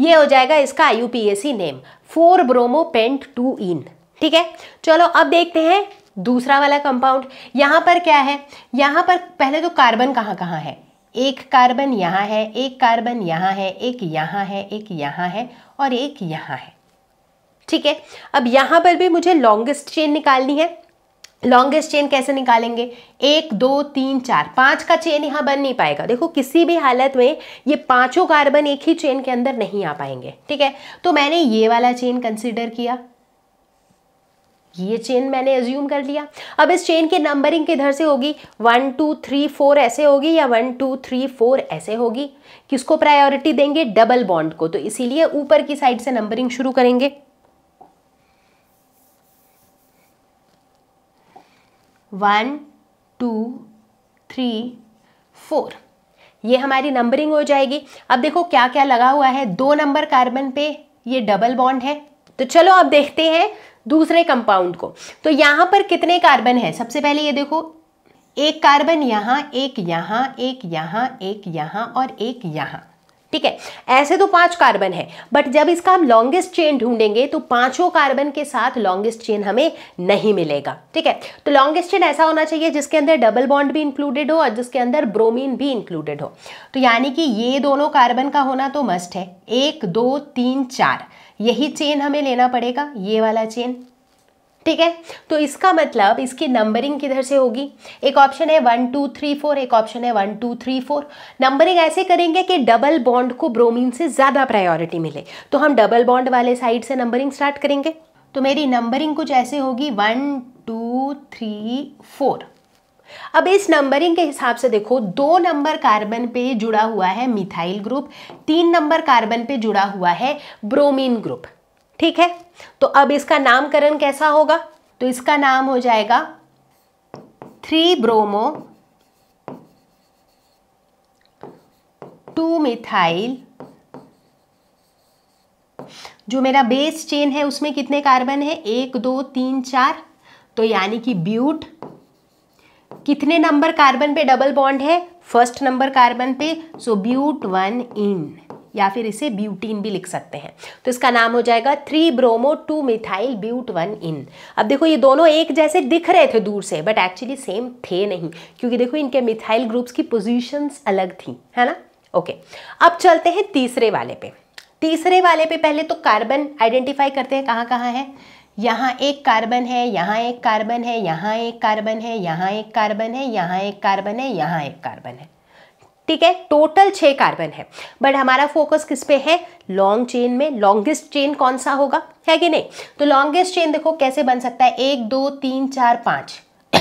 ये हो जाएगा इसका I name four bromo pent two ene ठीक है चलो अब देखते हैं दूसरा वाला कंपाउंड यहाँ पर क्या है यहाँ पर पहले तो कार्बन कहाँ कहाँ है एक कार्बन यहाँ है एक कार्बन यहाँ है एक यहाँ है एक यहाँ है और एक यहाँ है ठीक है अब यहाँ पर भी मुझे लॉन्गेस्ट चेन निकालनी है लॉन्गेस्ट चेन कैसे निकालेंगे एक दो तीन चार पांच का चेन यहाँ बन नहीं पाएगा देखो किसी भी हालत में ये पांचों कार्बन एक ही चेन के अंदर नहीं आ पाएंगे ठीक है तो मैंने ये वाला चेन कंसिडर किया ये चेन मैंने एज्यूम कर लिया अब इस चेन के नंबरिंग किधर से होगी वन टू थ्री फोर ऐसे होगी या वन टू थ्री फोर ऐसे होगी किसको प्रायोरिटी देंगे डबल बॉन्ड को तो इसीलिए ऊपर की साइड से नंबरिंग शुरू करेंगे वन टू थ्री फोर ये हमारी नंबरिंग हो जाएगी अब देखो क्या क्या लगा हुआ है दो नंबर कार्बन पे ये डबल बॉन्ड है तो चलो अब देखते हैं दूसरे कंपाउंड को तो यहाँ पर कितने कार्बन है सबसे पहले ये देखो एक कार्बन यहाँ एक यहाँ एक यहाँ एक यहाँ और एक यहाँ ठीक है ऐसे तो पांच कार्बन है बट जब इसका हम लॉन्गेस्ट चेन ढूंढेंगे तो पांचों कार्बन के साथ लॉन्गेस्ट चेन हमें नहीं मिलेगा ठीक है तो लॉन्गेस्ट चेन ऐसा होना चाहिए जिसके अंदर डबल बॉन्ड भी इंक्लूडेड हो और जिसके अंदर ब्रोमीन भी इंक्लूडेड हो तो यानी कि ये दोनों कार्बन का होना तो मस्ट है एक दो तीन चार यही चेन हमें लेना पड़ेगा ये वाला चेन ठीक है तो इसका मतलब इसकी नंबरिंग किधर से होगी एक ऑप्शन है वन टू थ्री फोर एक ऑप्शन है one two three four numbering ऐसे करेंगे कि डबल बॉन्ड को ब्रोमीन से ज़्यादा प्रायोरिटी मिले तो हम डबल बॉन्ड वाले साइड से नंबरिंग स्टार्ट करेंगे तो मेरी नंबरिंग कुछ ऐसे होगी वन टू थ्री फोर अब इस नंबरिंग के हिसाब से देखो दो नंबर कार्बन पे जुड़ा हुआ है मिथाइल ग्रुप तीन नंबर कार्बन पे जुड़ा हुआ है ब्रोमीन ग्रुप ठीक है तो अब इसका नामकरण कैसा होगा तो इसका नाम हो जाएगा थ्री ब्रोमो टू मिथाइल जो मेरा बेस चेन है उसमें कितने कार्बन है एक दो तीन चार तो यानी कि ब्यूट कितने नंबर कार्बन पे डबल बॉन्ड है फर्स्ट नंबर कार्बन पे सो ब्यूट वन इन या फिर इसे ब्यूटीन भी लिख सकते हैं तो इसका नाम हो जाएगा three bromo two methyl but one ene अब देखो ये दोनों एक जैसे दिख रहे थे दूर से बट एक्चुअली सेम थे नहीं क्योंकि देखो इनके मिथाइल ग्रुप्स की पोजिशंस अलग थी है ना ओके अब चलते हैं तीसरे वाले पे तीसरे वाले पे पहले तो कार्बन आइडेंटिफाई करते हैं कहाँ कहाँ है यहाँ एक कार्बन है यहाँ एक कार्बन है यहाँ एक कार्बन है यहाँ एक कार्बन है यहाँ एक कार्बन है यहाँ एक कार्बन है ठीक है टोटल छः कार्बन है बट हमारा फोकस किस पे है लॉन्ग चेन में लॉन्गेस्ट चेन कौन सा होगा है कि नहीं तो लॉन्गेस्ट चेन देखो कैसे बन सकता है एक दो तीन चार पाँच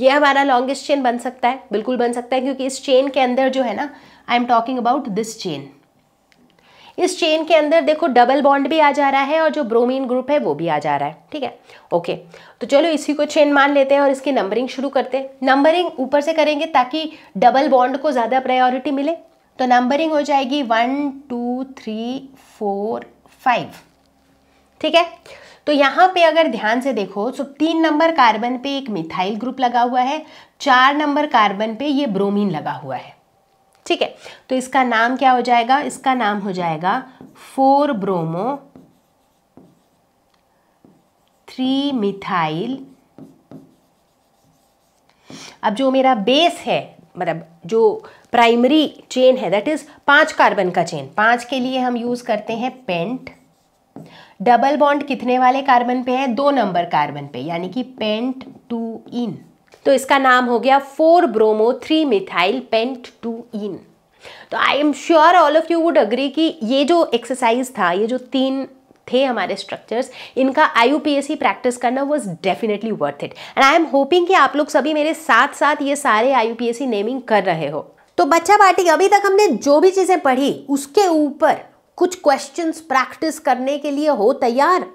ये हमारा लॉन्गेस्ट चेन बन सकता है बिल्कुल बन सकता है क्योंकि इस चेन के अंदर जो है ना I am talking about this chain इस चेन के अंदर देखो डबल बॉन्ड भी आ जा रहा है और जो ब्रोमीन ग्रुप है वो भी आ जा रहा है ठीक है ओके तो चलो इसी को चेन मान लेते हैं और इसकी नंबरिंग शुरू करते हैं नंबरिंग ऊपर से करेंगे ताकि डबल बॉन्ड को ज़्यादा प्रायोरिटी मिले तो नंबरिंग हो जाएगी one two three four five ठीक है तो यहाँ पे अगर ध्यान से देखो तो तीन नंबर कार्बन पे एक मिथाइल ग्रुप लगा हुआ है चार नंबर कार्बन पे ये ब्रोमीन लगा हुआ है ठीक है तो इसका नाम क्या हो जाएगा इसका नाम हो जाएगा फोर ब्रोमो थ्री मिथाइल अब जो मेरा बेस है मतलब जो प्राइमरी चेन है दैट इज पांच कार्बन का चेन पांच के लिए हम यूज करते हैं पेंट डबल बॉन्ड कितने वाले कार्बन पे है दो नंबर कार्बन पे यानी कि पेंट टू इन तो इसका नाम हो गया four bromo three methyl pent two ene तो I am sure all of you would agree कि ये जो एक्सरसाइज था ये जो तीन थे हमारे स्ट्रक्चर्स इनका आई यू प्रैक्टिस करना was definitely worth it and I am hoping कि आप लोग सभी मेरे साथ साथ ये सारे आई यू नेमिंग कर रहे हो तो बच्चा पार्टी अभी तक हमने जो भी चीज़ें पढ़ी उसके ऊपर कुछ क्वेश्चंस प्रैक्टिस करने के लिए हो तैयार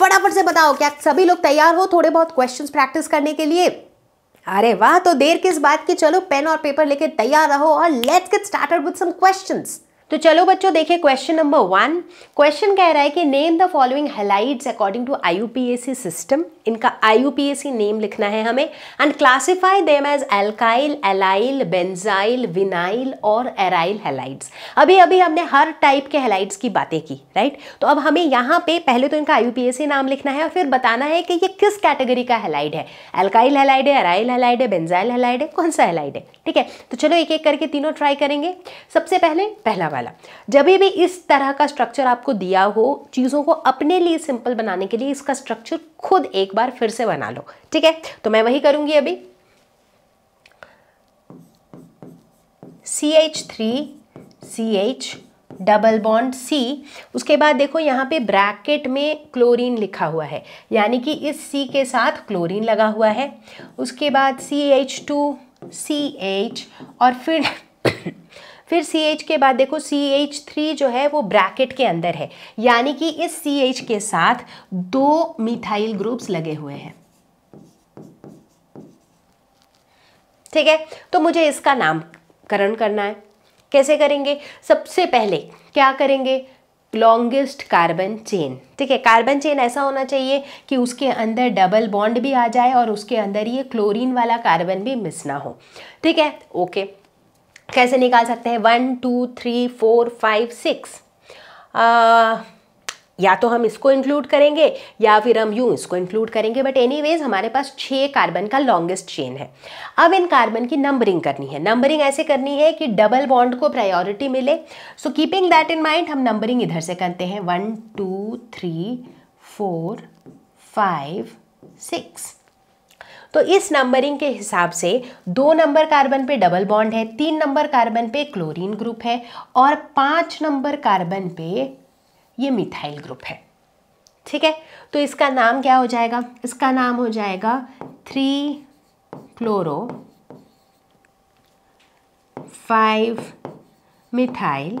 फटाफट से बताओ क्या सभी लोग तैयार हो थोड़े बहुत क्वेश्चंस प्रैक्टिस करने के लिए अरे वाह तो देर किस बात की चलो पेन और पेपर लेके तैयार रहो और let's get started with some questions तो चलो बच्चों देखिए क्वेश्चन नंबर वन क्वेश्चन कह रहा है कि name the following halides according to IUPAC system इनका आईयूपीएसी नेम लिखना है हमें and classify them as alkyl allyl benzyl vinyl और एराइल हेलाइट्स अभी अभी हमने हर टाइप के हेलाइड्स की बातें की राइट तो अब हमें यहाँ पे पहले तो इनका सी नाम लिखना है और फिर बताना है कि ये किस कैटेगरी का हेलाइड है एल्काइल हेलाइड है एराइल हेलाइड है बेंजाइल हेलाइड है कौन सा हेलाइड है ठीक है तो चलो एक एक करके तीनों ट्राई करेंगे सबसे पहले पहला वाला जब भी इस तरह का स्ट्रक्चर आपको दिया हो चीज़ों को अपने लिए सिंपल बनाने के लिए इसका स्ट्रक्चर खुद एक बार फिर से बना लो ठीक है तो मैं वही करूँगी अभी C H three C H double bond C उसके बाद देखो यहाँ पे ब्रैकेट में क्लोरीन लिखा हुआ है यानी कि इस सी के साथ क्लोरीन लगा हुआ है उसके बाद C H two C H और फिर फिर सी एच के बाद देखो सी एच थ्री जो है वो ब्रैकेट के अंदर है यानी कि इस सी एच के साथ दो मिथाइल ग्रुप्स लगे हुए हैं ठीक है तो मुझे इसका नामकरण करना है कैसे करेंगे सबसे पहले क्या करेंगे लॉन्गेस्ट कार्बन चेन ठीक है कार्बन चेन ऐसा होना चाहिए कि उसके अंदर डबल बॉन्ड भी आ जाए और उसके अंदर ये क्लोरीन वाला कार्बन भी मिस ना हो ठीक है ओके okay. कैसे निकाल सकते हैं one two three four five six या तो हम इसको इंक्लूड करेंगे या फिर हम यूं इसको इंक्लूड करेंगे बट एनीवेज हमारे पास छः कार्बन का लॉन्गेस्ट चेन है अब इन कार्बन की नंबरिंग करनी है नंबरिंग ऐसे करनी है कि डबल बॉन्ड को प्रायोरिटी मिले so keeping that in mind हम नंबरिंग इधर से करते हैं one two three four five six तो इस नंबरिंग के हिसाब से दो नंबर कार्बन पे डबल बॉन्ड है तीन नंबर कार्बन पे क्लोरीन ग्रुप है और पांच नंबर कार्बन पे ये मिथाइल ग्रुप है ठीक है तो इसका नाम क्या हो जाएगा इसका नाम हो जाएगा थ्री क्लोरो फाइव मिथाइल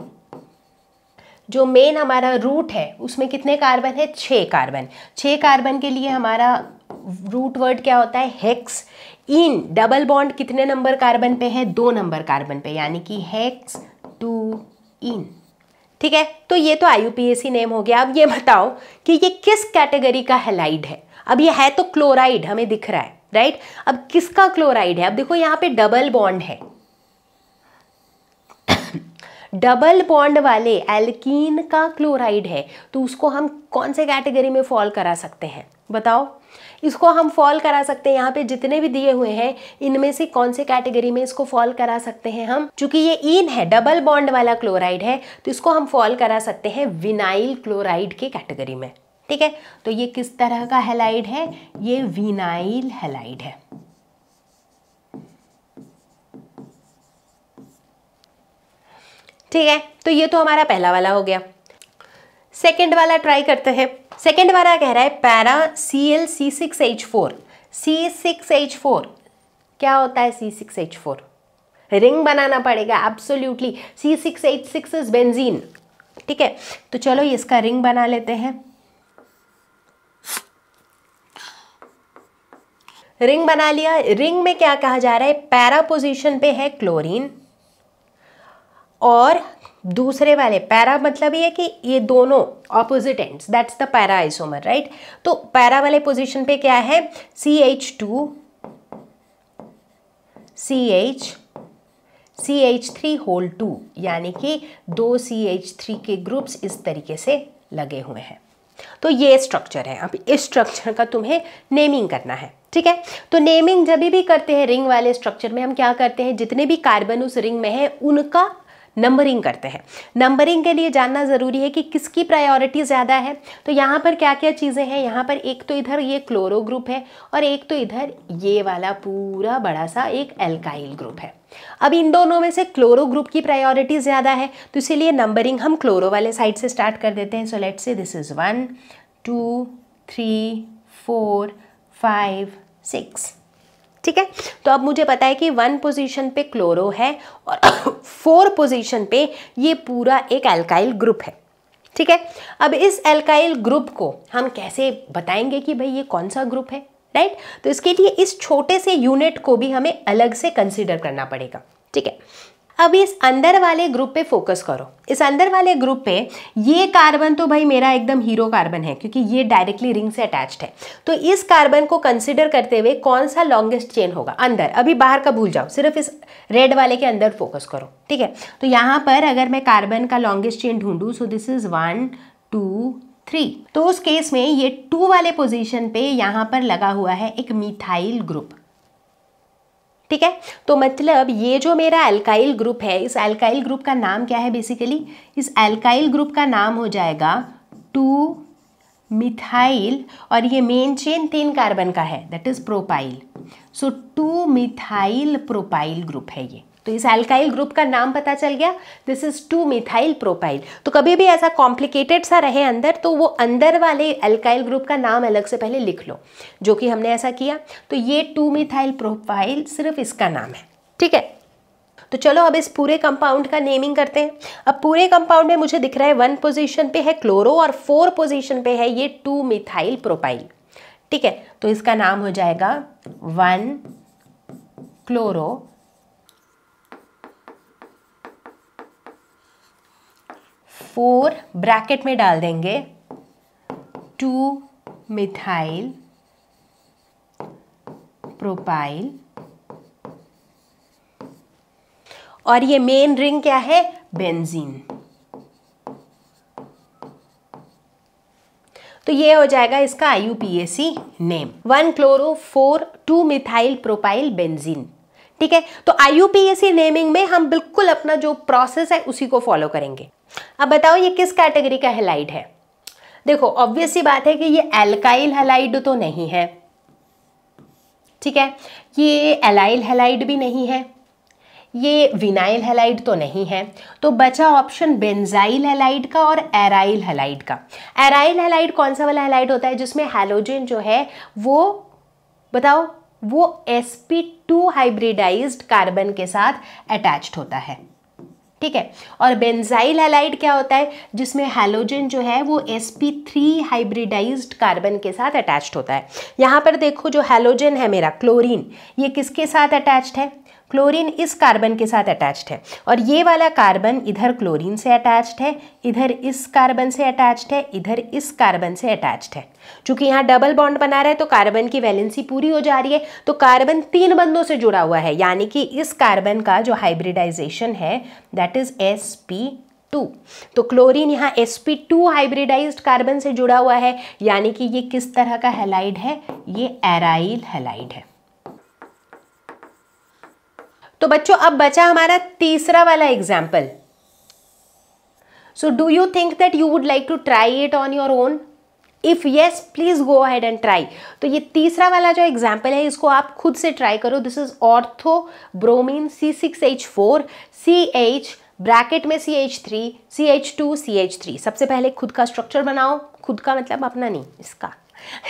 जो मेन हमारा रूट है उसमें कितने कार्बन है छः कार्बन छः कार्बन के लिए हमारा रूट वर्ड क्या होता है हेक्स इन डबल बॉन्ड कितने नंबर कार्बन पे है दो नंबर कार्बन पे यानी कि हेक्स टू इन ठीक है तो ये तो आई नेम हो गया अब ये बताओ कि ये किस कैटेगरी का हेलाइड है अब ये है तो क्लोराइड हमें दिख रहा है राइट अब किसका क्लोराइड है अब देखो यहाँ पे डबल बॉन्ड है डबल बॉन्ड वाले एल्कीन का क्लोराइड है तो उसको हम कौन से कैटेगरी में फॉल करा सकते हैं बताओ इसको हम फॉल करा सकते हैं यहाँ पे जितने भी दिए हुए हैं इनमें से कौन से कैटेगरी में इसको फॉल करा सकते हैं हम चूंकि ये इन है डबल बॉन्ड वाला क्लोराइड है तो इसको हम फॉल करा सकते हैं विनाइल क्लोराइड के कैटेगरी में ठीक है तो ये किस तरह का हेलाइड है ये विनाइल हेलाइड है ठीक है तो ये तो हमारा पहला वाला हो गया सेकंड वाला ट्राई करते हैं सेकेंड वाला कह रहा है para C L C six H four C six H four क्या होता है C six H four ring बनाना पड़ेगा absolutely C six H six is benzene ठीक है तो चलो इसका रिंग बना लेते हैं रिंग बना लिया रिंग में क्या कहा जा रहा है पैरा पोजीशन पे है क्लोरीन और दूसरे वाले पैरा मतलब ये कि ये दोनों opposite ends that's the para isomer right तो पैरा वाले पोजीशन पे क्या है C H two C H C H three whole two यानी कि दो सी एच थ्री के ग्रुप्स इस तरीके से लगे हुए हैं तो ये स्ट्रक्चर है अब इस स्ट्रक्चर का तुम्हें नेमिंग करना है ठीक है तो नेमिंग जब भी करते हैं रिंग वाले स्ट्रक्चर में हम क्या करते हैं जितने भी कार्बन उस रिंग में है उनका नंबरिंग करते हैं नंबरिंग के लिए जानना ज़रूरी है कि किसकी प्रायोरिटी ज़्यादा है तो यहाँ पर क्या क्या चीज़ें हैं यहाँ पर एक तो इधर ये क्लोरो ग्रुप है और एक तो इधर ये वाला पूरा बड़ा सा एक एल्काइल ग्रुप है अब इन दोनों में से क्लोरो ग्रुप की प्रायोरिटी ज़्यादा है तो इसीलिए नंबरिंग हम क्लोरो वाले साइड से स्टार्ट कर देते हैं so let's say this is one two three four five six ठीक है तो अब मुझे पता है कि वन पोजीशन पे क्लोरो है और फोर पोजीशन पे ये पूरा एक एल्काइल ग्रुप है ठीक है अब इस एल्काइल ग्रुप को हम कैसे बताएंगे कि भाई ये कौन सा ग्रुप है राइट तो इसके लिए इस छोटे से यूनिट को भी हमें अलग से कंसिडर करना पड़ेगा ठीक है अब इस अंदर वाले ग्रुप पे फोकस करो इस अंदर वाले ग्रुप पे ये कार्बन तो भाई मेरा एकदम हीरो कार्बन है क्योंकि ये डायरेक्टली रिंग से अटैच्ड है तो इस कार्बन को कंसिडर करते हुए कौन सा लॉन्गेस्ट चेन होगा अंदर अभी बाहर का भूल जाओ सिर्फ इस रेड वाले के अंदर फोकस करो ठीक है तो यहाँ पर अगर मैं कार्बन का लॉन्गेस्ट चेन ढूंढूँ so this is one two three तो उस केस में ये टू वाले पोजिशन पे यहाँ पर लगा हुआ है एक मिथाइल ग्रुप ठीक है तो मतलब ये जो मेरा एल्काइल ग्रुप है इस एल्काइल ग्रुप का नाम क्या है बेसिकली इस एल्काइल ग्रुप का नाम हो जाएगा टू मिथाइल और ये मेन चेन तीन कार्बन का है that is propyl so two methyl propyl group है ये तो इस एल्काइल ग्रुप का नाम पता चल गया this is two methyl propyl तो कभी भी ऐसा कॉम्प्लिकेटेड सा रहे अंदर तो वो अंदर वाले एल्काइल ग्रुप का नाम अलग से पहले लिख लो जो कि हमने ऐसा किया तो ये टू मिथाइल प्रोपाइल सिर्फ इसका नाम है ठीक है तो चलो अब इस पूरे कंपाउंड का नेमिंग करते हैं अब पूरे कंपाउंड में मुझे दिख रहा है वन पोजिशन पे है क्लोरो और फोर पोजिशन पे है ये टू मिथाइल प्रोपाइल ठीक है तो इसका नाम हो जाएगा वन क्लोरो फोर ब्रैकेट में डाल देंगे टू मिथाइल प्रोपाइल और ये मेन रिंग क्या है बेंजीन तो ये हो जाएगा इसका I name one chloro four two methyl propyl benzene ठीक है तो आई नेमिंग में हम बिल्कुल अपना जो प्रोसेस है उसी को फॉलो करेंगे अब बताओ ये किस कैटेगरी का हेलाइड है देखो ऑब्वियस ही बात है कि ये एल्काइल हेलाइड तो नहीं है ठीक है ये एलाइल हेलाइड भी नहीं है ये विनाइल हेलाइड तो नहीं है तो बचा ऑप्शन बेंजाइल हेलाइड का और एराइल हेलाइड का एराइल हेलाइड कौन सा वाला हेलाइड होता है जिसमें हेलोजन जो है वो बताओ वो sp2 हाइब्रिडाइज्ड कार्बन के साथ अटैच्ड होता है ठीक है और बेंजाइल हेलाइड क्या होता है जिसमें हैलोजन जो है वो sp3 हाइब्रिडाइज्ड कार्बन के साथ अटैच्ड होता है यहाँ पर देखो जो हैलोजन है मेरा क्लोरीन ये किसके साथ अटैच्ड है क्लोरीन इस कार्बन के साथ अटैच्ड है और ये वाला कार्बन इधर क्लोरीन से अटैच्ड है इधर इस कार्बन से अटैच्ड है इधर इस कार्बन से अटैच्ड है चूंकि यहाँ डबल बॉन्ड बना रहा है तो कार्बन की वैलेंसी पूरी हो जा रही है तो कार्बन तीन बंदों से जुड़ा हुआ है यानी कि इस कार्बन का जो हाइब्रिडाइजेशन है that is S P two तो क्लोरीन यहाँ S P two hybridise carbon से जुड़ा हुआ है यानी कि ये किस तरह का हेलाइड है ये एराइल हेलाइड है तो बच्चों अब बचा हमारा तीसरा वाला example so do you think that you would like to try it on your own if yes please go ahead and try तो ये तीसरा वाला जो एग्जाम्पल है इसको आप खुद से ट्राई करो this is ortho bromine C six H four C H bracket में C H three C H two C H three सबसे पहले खुद का स्ट्रक्चर बनाओ खुद का मतलब अपना नहीं इसका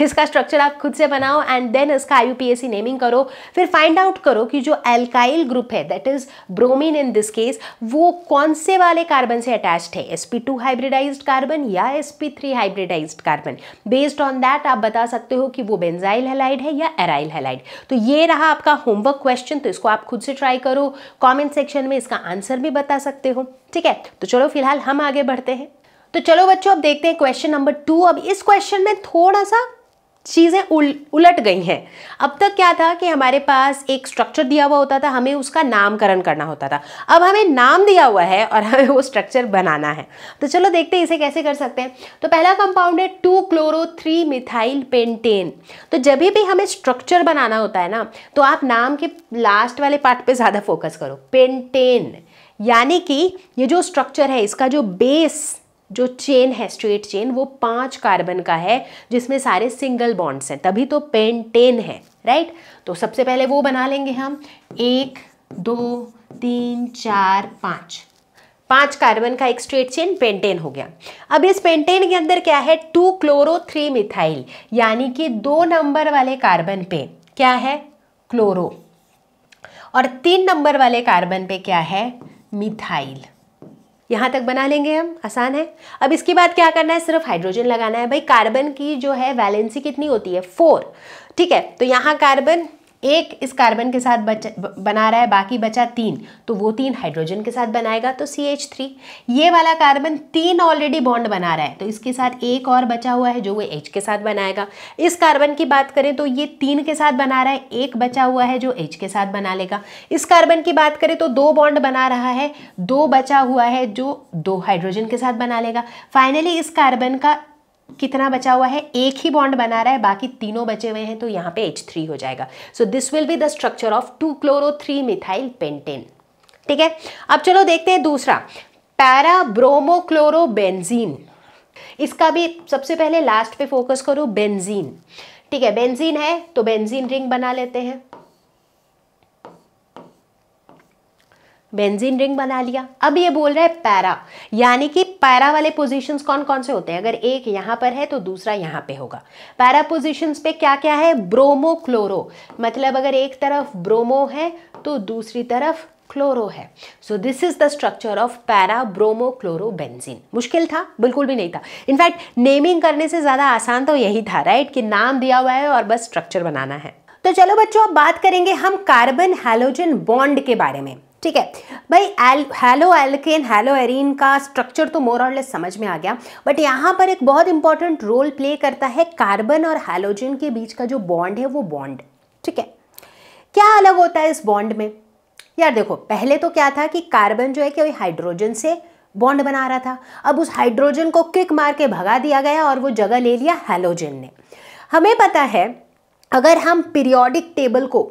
इसका स्ट्रक्चर आप खुद से बनाओ एंड देन इसका आई नेमिंग करो फिर फाइंड आउट करो कि जो एल्काइल ग्रुप है that is bromine in this case वो कौन से वाले कार्बन से अटैच्ड है एस हाइब्रिडाइज कार्बन या S hybridized carbon based on that आप बता सकते हो कि वो बेंजाइल हेलाइड है या एराइल हेलाइड तो ये रहा आपका होमवर्क क्वेश्चन तो इसको आप खुद से ट्राई करो कॉमेंट सेक्शन में इसका आंसर भी बता सकते हो ठीक है तो चलो फिलहाल हम आगे बढ़ते हैं तो चलो बच्चों अब देखते हैं क्वेश्चन नंबर टू अब इस क्वेश्चन में थोड़ा सा चीज़ें उल उलट गई हैं अब तक क्या था कि हमारे पास एक स्ट्रक्चर दिया हुआ होता था हमें उसका नामकरण करना होता था अब हमें नाम दिया हुआ है और हमें वो स्ट्रक्चर बनाना है तो चलो देखते हैं इसे कैसे कर सकते हैं तो पहला कंपाउंड है two chloro three methyl pentane तो जब भी हमें स्ट्रक्चर बनाना होता है ना तो आप नाम के लास्ट वाले पार्ट पर ज़्यादा फोकस करो पेंटेन यानी कि ये जो स्ट्रक्चर है इसका जो बेस जो चेन है स्ट्रेट चेन वो पांच कार्बन का है जिसमें सारे सिंगल बॉन्ड्स हैं तभी तो पेंटेन है राइट तो सबसे पहले वो बना लेंगे हम एक दो तीन चार पाँच पांच कार्बन का एक स्ट्रेट चेन पेंटेन हो गया अब इस पेंटेन के अंदर क्या है टू क्लोरो थ्री मिथाइल यानी कि दो नंबर वाले कार्बन पे क्या है क्लोरो और तीन नंबर वाले कार्बन पे क्या है मिथाइल यहाँ तक बना लेंगे हम आसान है अब इसके बाद क्या करना है सिर्फ हाइड्रोजन लगाना है भाई कार्बन की जो है वैलेंसी कितनी होती है फोर ठीक है तो यहाँ कार्बन एक इस कार्बन के साथ बच बना रहा है बाकी बचा तीन तो वो तीन हाइड्रोजन के साथ बनाएगा तो सी एच थ्री ये वाला कार्बन तीन ऑलरेडी बॉन्ड बना रहा है तो इसके साथ एक और बचा हुआ है जो वो एच के साथ बनाएगा इस कार्बन की बात करें तो ये तीन के साथ बना रहा है एक बचा हुआ है जो एच के साथ बना लेगा इस कार्बन की बात करें तो दो बॉन्ड बना रहा है दो बचा हुआ है जो दो हाइड्रोजन के साथ बना लेगा फाइनली इस कार्बन का कितना बचा हुआ है एक ही बॉन्ड बना रहा है बाकी तीनों बचे हुए हैं तो यहाँ पे H3 हो जाएगा so this will be the structure of two chloro three methyl pentane ठीक है अब चलो देखते हैं दूसरा पैरा ब्रोमोक्लोरोबेंजीन इसका भी सबसे पहले लास्ट पे फोकस करो बेंजीन ठीक है बेंजीन है तो बेंजीन रिंग बना लेते हैं बेंजीन रिंग बना लिया अब ये बोल रहा है पैरा यानी कि पैरा वाले पोजीशंस कौन कौन से होते हैं अगर एक यहाँ पर है तो दूसरा यहाँ पे होगा पैरा पोजीशंस पे क्या क्या है ब्रोमो क्लोरो मतलब अगर एक तरफ ब्रोमो है तो दूसरी तरफ क्लोरो है so this is the structure of para bromo chloro benzene मुश्किल था बिल्कुल भी नहीं था इनफैक्ट नेमिंग करने से ज़्यादा आसान तो यही था राइट कि नाम दिया हुआ है और बस स्ट्रक्चर बनाना है तो चलो बच्चों अब बात करेंगे हम कार्बन हैलोजन बॉन्ड के बारे में ठीक है भाई एल हेलो एल्केन हेलो एरिन का स्ट्रक्चर तो मोर ऑनलेस समझ में आ गया बट यहाँ पर एक बहुत इंपॉर्टेंट रोल प्ले करता है कार्बन और हेलोजिन के बीच का जो बॉन्ड है वो बॉन्ड ठीक है क्या अलग होता है इस बॉन्ड में यार देखो पहले तो क्या था कि कार्बन जो है कि हाइड्रोजन से बॉन्ड बना रहा था अब उस हाइड्रोजन को किक मार के भगा दिया गया और वो जगह ले लिया हेलोजन ने हमें पता है अगर हम पीरियोडिक टेबल को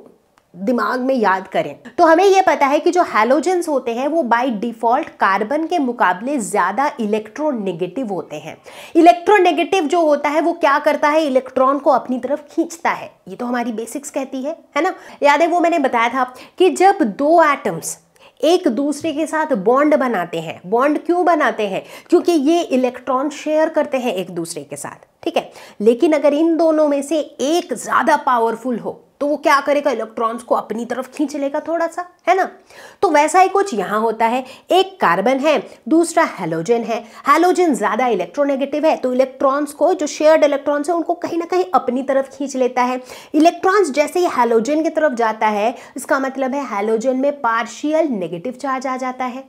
दिमाग में याद करें तो हमें यह पता है कि जो हेलोजेंस होते हैं वो बाय डिफॉल्ट कार्बन के मुकाबले ज़्यादा इलेक्ट्रोनेगेटिव होते हैं इलेक्ट्रोनेगेटिव जो होता है वो क्या करता है इलेक्ट्रॉन को अपनी तरफ खींचता है ये तो हमारी बेसिक्स कहती है है ना याद है वो मैंने बताया था कि जब दो एटम्स एक दूसरे के साथ बॉन्ड बनाते हैं बॉन्ड क्यों बनाते हैं क्योंकि ये इलेक्ट्रॉन शेयर करते हैं एक दूसरे के साथ ठीक है लेकिन अगर इन दोनों में से एक ज़्यादा पावरफुल हो तो वो क्या करेगा इलेक्ट्रॉन्स को अपनी तरफ खींच लेगा थोड़ा सा है ना तो वैसा ही कुछ यहाँ होता है एक कार्बन है दूसरा हेलोजन है हेलोजन ज़्यादा इलेक्ट्रोनेगेटिव है तो इलेक्ट्रॉन्स को जो शेयर्ड इलेक्ट्रॉन्स है उनको कहीं ना कहीं अपनी तरफ खींच लेता है इलेक्ट्रॉन्स जैसे ही हेलोजन की तरफ जाता है इसका मतलब है हेलोजन में पार्शियल नेगेटिव चार्ज आ जाता है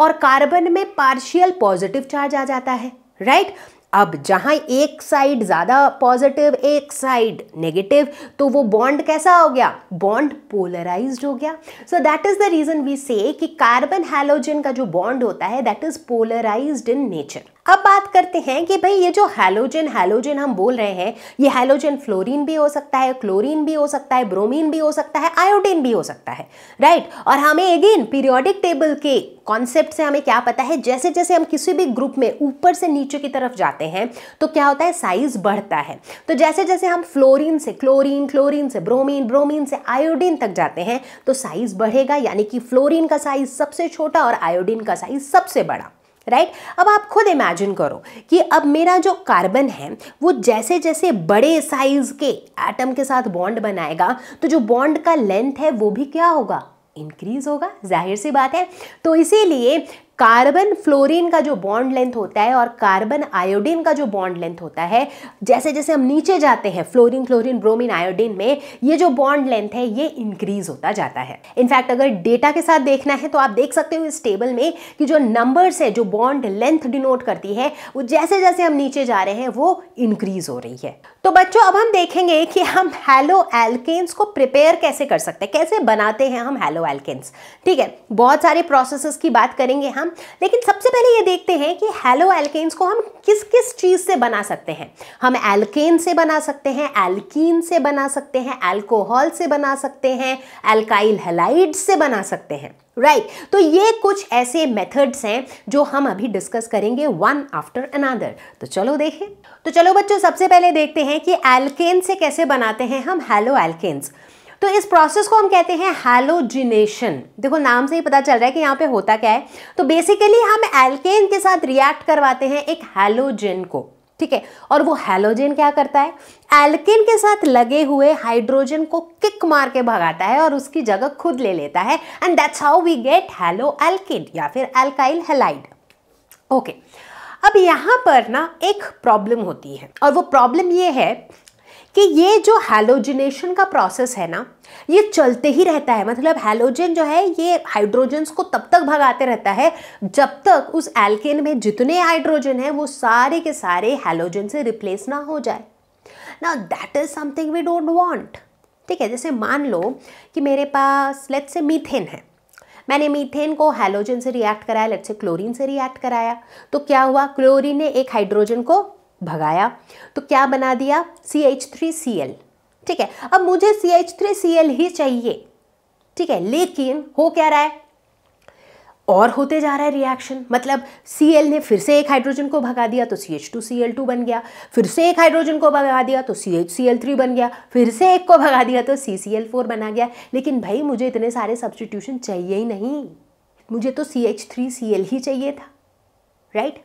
और कार्बन में पार्शियल पॉजिटिव चार्ज आ जाता है राइट right? अब जहाँ एक साइड ज़्यादा पॉजिटिव एक साइड नेगेटिव तो वो बॉन्ड कैसा हो गया बॉन्ड पोलराइज हो गया so that is the reason we say कि कार्बन हेलोजन का जो बॉन्ड होता है that is polarize in nature अब बात करते हैं कि भाई ये जो हैलोजन हैलोजन हम बोल रहे हैं ये हैलोजन फ्लोरीन भी हो सकता है क्लोरीन भी हो सकता है ब्रोमीन भी हो सकता है आयोडीन भी हो सकता है राइट और हमें अगेन पीरियोडिक टेबल के कॉन्सेप्ट से हमें क्या पता है जैसे जैसे हम किसी भी ग्रुप में ऊपर से नीचे की तरफ जाते हैं तो क्या होता है साइज बढ़ता है तो जैसे जैसे हम फ्लोरीन से क्लोरीन क्लोरीन से ब्रोमीन ब्रोमीन से आयोडीन तक जाते हैं तो साइज बढ़ेगा यानी कि फ्लोरीन का साइज सबसे छोटा और आयोडीन का साइज सबसे बड़ा राइट right? अब आप खुद इमेजिन करो कि अब मेरा जो कार्बन है वो जैसे जैसे बड़े साइज के एटम के साथ बॉन्ड बनाएगा तो जो बॉन्ड का लेंथ है वो भी क्या होगा इंक्रीज होगा जाहिर सी बात है तो इसीलिए कार्बन फ्लोरीन का जो बॉन्ड लेंथ होता है और कार्बन आयोडीन का जो बॉन्ड लेंथ होता है जैसे जैसे हम नीचे जाते हैं फ्लोरीन क्लोरीन ब्रोमीन आयोडीन में ये जो बॉन्ड लेंथ है ये इंक्रीज होता जाता है इनफैक्ट अगर डेटा के साथ देखना है तो आप देख सकते हो इस टेबल में कि जो नंबर्स है जो बॉन्ड लेंथ डिनोट करती है वो जैसे जैसे हम नीचे जा रहे हैं वो इंक्रीज हो रही है तो बच्चों अब हम देखेंगे कि हम हेलो एल्केन्स को प्रिपेयर कैसे कर सकते हैं कैसे बनाते हैं हम हेलो एल्केन्स ठीक है बहुत सारे प्रोसेसेस की बात करेंगे हम लेकिन सबसे पहले ये देखते हैं कि हेलो एल्केन्स को हम किस किस चीज़ से बना सकते हैं हम एल्केन से बना सकते हैं एल्कीन से बना सकते हैं एल्कोहल से बना सकते हैं एल्काइल हेलाइड से बना सकते हैं राइट right. तो ये कुछ ऐसे मेथड्स हैं जो हम अभी डिस्कस करेंगे वन आफ्टर अनादर तो चलो देखें तो चलो बच्चों सबसे पहले देखते हैं कि एल्केन से कैसे बनाते हैं हम हेलो एल्केन्स तो इस प्रोसेस को हम कहते हैं हेलोजिनेशन देखो नाम से ही पता चल रहा है कि यहाँ पे होता क्या है तो बेसिकली हम एल्केन के साथ रिएक्ट करवाते हैं एक हैलोजिन को ठीक है और वो हैलोजिन क्या करता है एल्किन के साथ लगे हुए हाइड्रोजन को किक मार के भगाता है और उसकी जगह खुद ले लेता है and that's how we get halo alkane या फिर एल्काइल हेलाइड ओके अब यहाँ पर ना एक प्रॉब्लम होती है और वो प्रॉब्लम ये है कि ये जो हेलोजिनेशन का प्रोसेस है ना ये चलते ही रहता है मतलब हेलोजन जो है ये हाइड्रोजन्स को तब तक भगाते रहता है जब तक उस एल्केन में जितने हाइड्रोजन हैं वो सारे के सारे हेलोजन से रिप्लेस ना हो जाए ना that is something we don't want ठीक है जैसे मान लो कि मेरे पास लेट से मीथेन है मैंने मीथेन को हेलोजन से रिएक्ट कराया लेट से क्लोरीन से रिएक्ट कराया तो क्या हुआ क्लोरीन ने एक हाइड्रोजन को भगाया तो क्या बना दिया C H three C L ठीक है अब मुझे C H three C L ही चाहिए ठीक है लेकिन हो क्या रहा है और होते जा रहा है रिएक्शन मतलब सी एल ने फिर से एक हाइड्रोजन को भगा दिया तो C H two C L two बन गया फिर से एक हाइड्रोजन को भगा दिया तो C H C L three बन गया फिर से एक को भगा दिया तो सी सी एल फोर बना गया लेकिन भाई मुझे इतने सारे सब्सटीट्यूशन चाहिए ही नहीं मुझे तो C H three C L ही चाहिए था राइट right?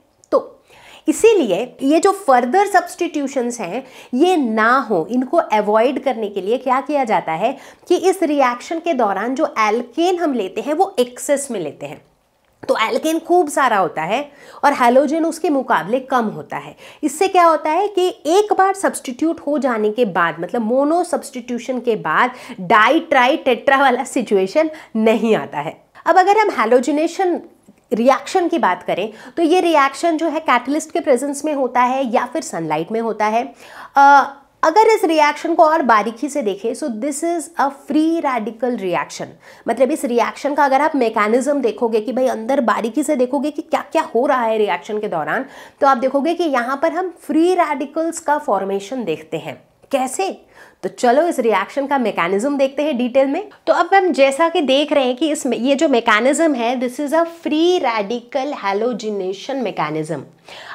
इसीलिए ये जो फर्दर सब्सटीट्यूशन हैं ये ना हो इनको अवॉइड करने के लिए क्या किया जाता है कि इस रिएक्शन के दौरान जो एल्केन हम लेते हैं वो एक्सेस में लेते हैं तो एल्केन खूब सारा होता है और हेलोजन उसके मुकाबले कम होता है इससे क्या होता है कि एक बार सब्सटीट्यूट हो जाने के बाद मतलब मोनो सब्सटीट्यूशन के बाद डाई ट्राई टेट्रा वाला सिचुएशन नहीं आता है अब अगर हम हेलोजिनेशन रिएक्शन की बात करें तो ये रिएक्शन जो है कैटलिस्ट के प्रेजेंस में होता है या फिर सनलाइट में होता है आ, अगर इस रिएक्शन को और बारीकी से देखें so this is a free radical reaction मतलब इस रिएक्शन का अगर आप मेकानिज़म देखोगे कि भाई अंदर बारीकी से देखोगे कि क्या क्या हो रहा है रिएक्शन के दौरान तो आप देखोगे कि यहाँ पर हम फ्री रेडिकल्स का फॉर्मेशन देखते हैं कैसे तो चलो इस रिएक्शन का मैकेनिज्म देखते हैं डिटेल में तो अब हम जैसा कि देख रहे हैं कि इस ये जो मैकेनिज्म है this is a free radical halogenation mechanism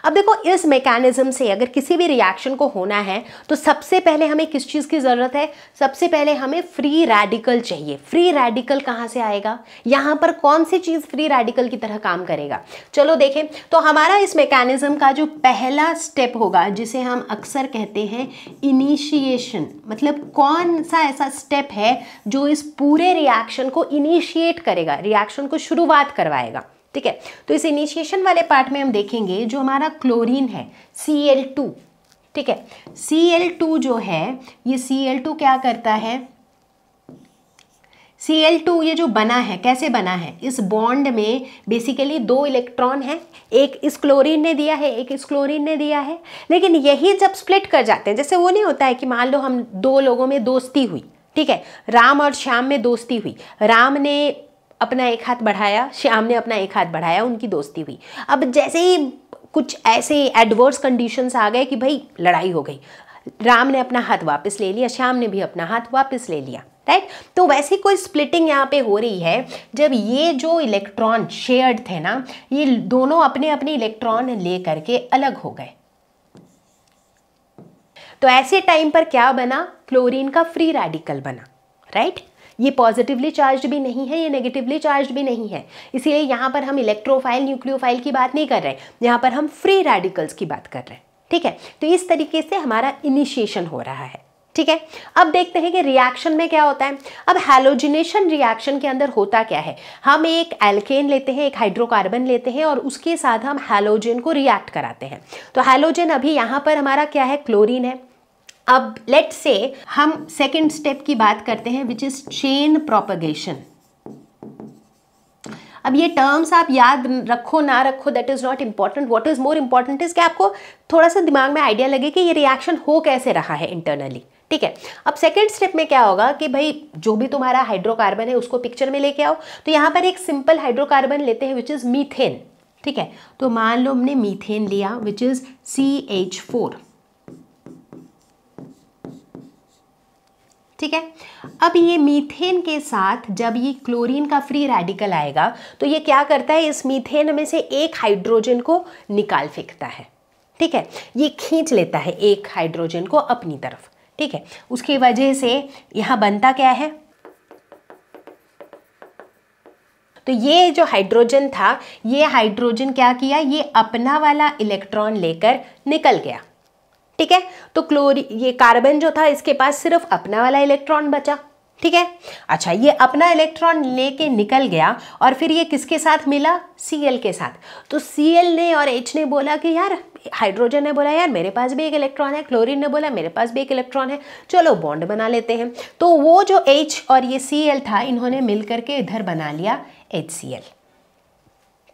अब देखो इस मैकेनिज्म से अगर किसी भी रिएक्शन को होना है तो सबसे पहले हमें किस चीज़ की ज़रूरत है सबसे पहले हमें फ्री रेडिकल चाहिए फ्री रेडिकल कहां से आएगा यहां पर कौन सी चीज़ फ्री रेडिकल की तरह काम करेगा चलो देखें तो हमारा इस मैकेनिज्म का जो पहला स्टेप होगा जिसे हम अक्सर कहते हैं इनिशिएशन मतलब कौन सा ऐसा स्टेप है जो इस पूरे रिएक्शन को इनिशिएट करेगा रिएक्शन को शुरुआत करवाएगा ठीक है तो इस इनिशिएशन वाले पार्ट में हम देखेंगे जो हमारा क्लोरीन है सी टू ठीक है सी टू जो है ये सी एल टू क्या करता है सी एल टू ये जो बना है कैसे बना है इस बॉन्ड में बेसिकली दो इलेक्ट्रॉन हैं एक इस क्लोरीन ने दिया है एक इस क्लोरीन ने दिया है लेकिन यही जब स्प्लिट कर जाते हैं जैसे वो नहीं होता है कि मान लो हम दो लोगों में दोस्ती हुई ठीक है राम और श्याम में दोस्ती हुई राम ने अपना एक हाथ बढ़ाया श्याम ने अपना एक हाथ बढ़ाया उनकी दोस्ती हुई अब जैसे ही कुछ ऐसे एडवर्स कंडीशंस आ गए कि भाई लड़ाई हो गई राम ने अपना हाथ वापस ले लिया श्याम ने भी अपना हाथ वापस ले लिया राइट तो वैसे कोई स्प्लिटिंग यहाँ पे हो रही है जब ये जो इलेक्ट्रॉन शेयर्ड थे ना ये दोनों अपने अपने इलेक्ट्रॉन ले करके अलग हो गए तो ऐसे टाइम पर क्या बना क्लोरीन का फ्री रेडिकल बना राइट ये पॉजिटिवली चार्ज भी नहीं है ये नेगेटिवली चार्ज भी नहीं है इसीलिए यहाँ पर हम इलेक्ट्रोफाइल न्यूक्लियोफाइल की बात नहीं कर रहे यहाँ पर हम फ्री रेडिकल्स की बात कर रहे हैं ठीक है तो इस तरीके से हमारा इनिशिएशन हो रहा है ठीक है अब देखते हैं कि रिएक्शन में क्या होता है अब हेलोजिनेशन रिएक्शन के अंदर होता क्या है हम एक एल्केन लेते हैं एक हाइड्रोकार्बन लेते हैं और उसके साथ हम हेलोजन को रिएक्ट कराते हैं तो हेलोजन अभी यहाँ पर हमारा क्या है क्लोरीन है अब लेट से हम सेकेंड स्टेप की बात करते हैं विच इज चेन प्रोपगेशन अब ये टर्म्स आप याद रखो ना रखो that is not important what is more important is कि आपको थोड़ा सा दिमाग में आइडिया लगे कि ये रिएक्शन हो कैसे रहा है इंटरनली ठीक है अब सेकेंड स्टेप में क्या होगा कि भाई जो भी तुम्हारा हाइड्रोकार्बन है उसको पिक्चर में लेके आओ तो यहाँ पर एक सिंपल हाइड्रोकार्बन लेते हैं विच इज़ मीथेन ठीक है तो मान लो हमने मीथेन लिया which is C H four ठीक है अब ये मीथेन के साथ जब ये क्लोरीन का फ्री रेडिकल आएगा तो ये क्या करता है इस मीथेन में से एक हाइड्रोजन को निकाल फेंकता है ठीक है ये खींच लेता है एक हाइड्रोजन को अपनी तरफ ठीक है उसकी वजह से यहाँ बनता क्या है तो ये जो हाइड्रोजन था ये हाइड्रोजन क्या किया ये अपना वाला इलेक्ट्रॉन लेकर निकल गया ठीक है तो क्लोरी ये कार्बन जो था इसके पास सिर्फ अपना वाला इलेक्ट्रॉन बचा ठीक है अच्छा ये अपना इलेक्ट्रॉन लेके निकल गया और फिर ये किसके साथ मिला सी के साथ तो सी ने और एच ने बोला कि यार हाइड्रोजन ने बोला यार मेरे पास भी एक इलेक्ट्रॉन है क्लोरीन ने बोला मेरे पास भी एक इलेक्ट्रॉन है चलो बॉन्ड बना लेते हैं तो वो जो एच और ये सी एल था इन्होंने मिल करके इधर बना लिया एच सी एल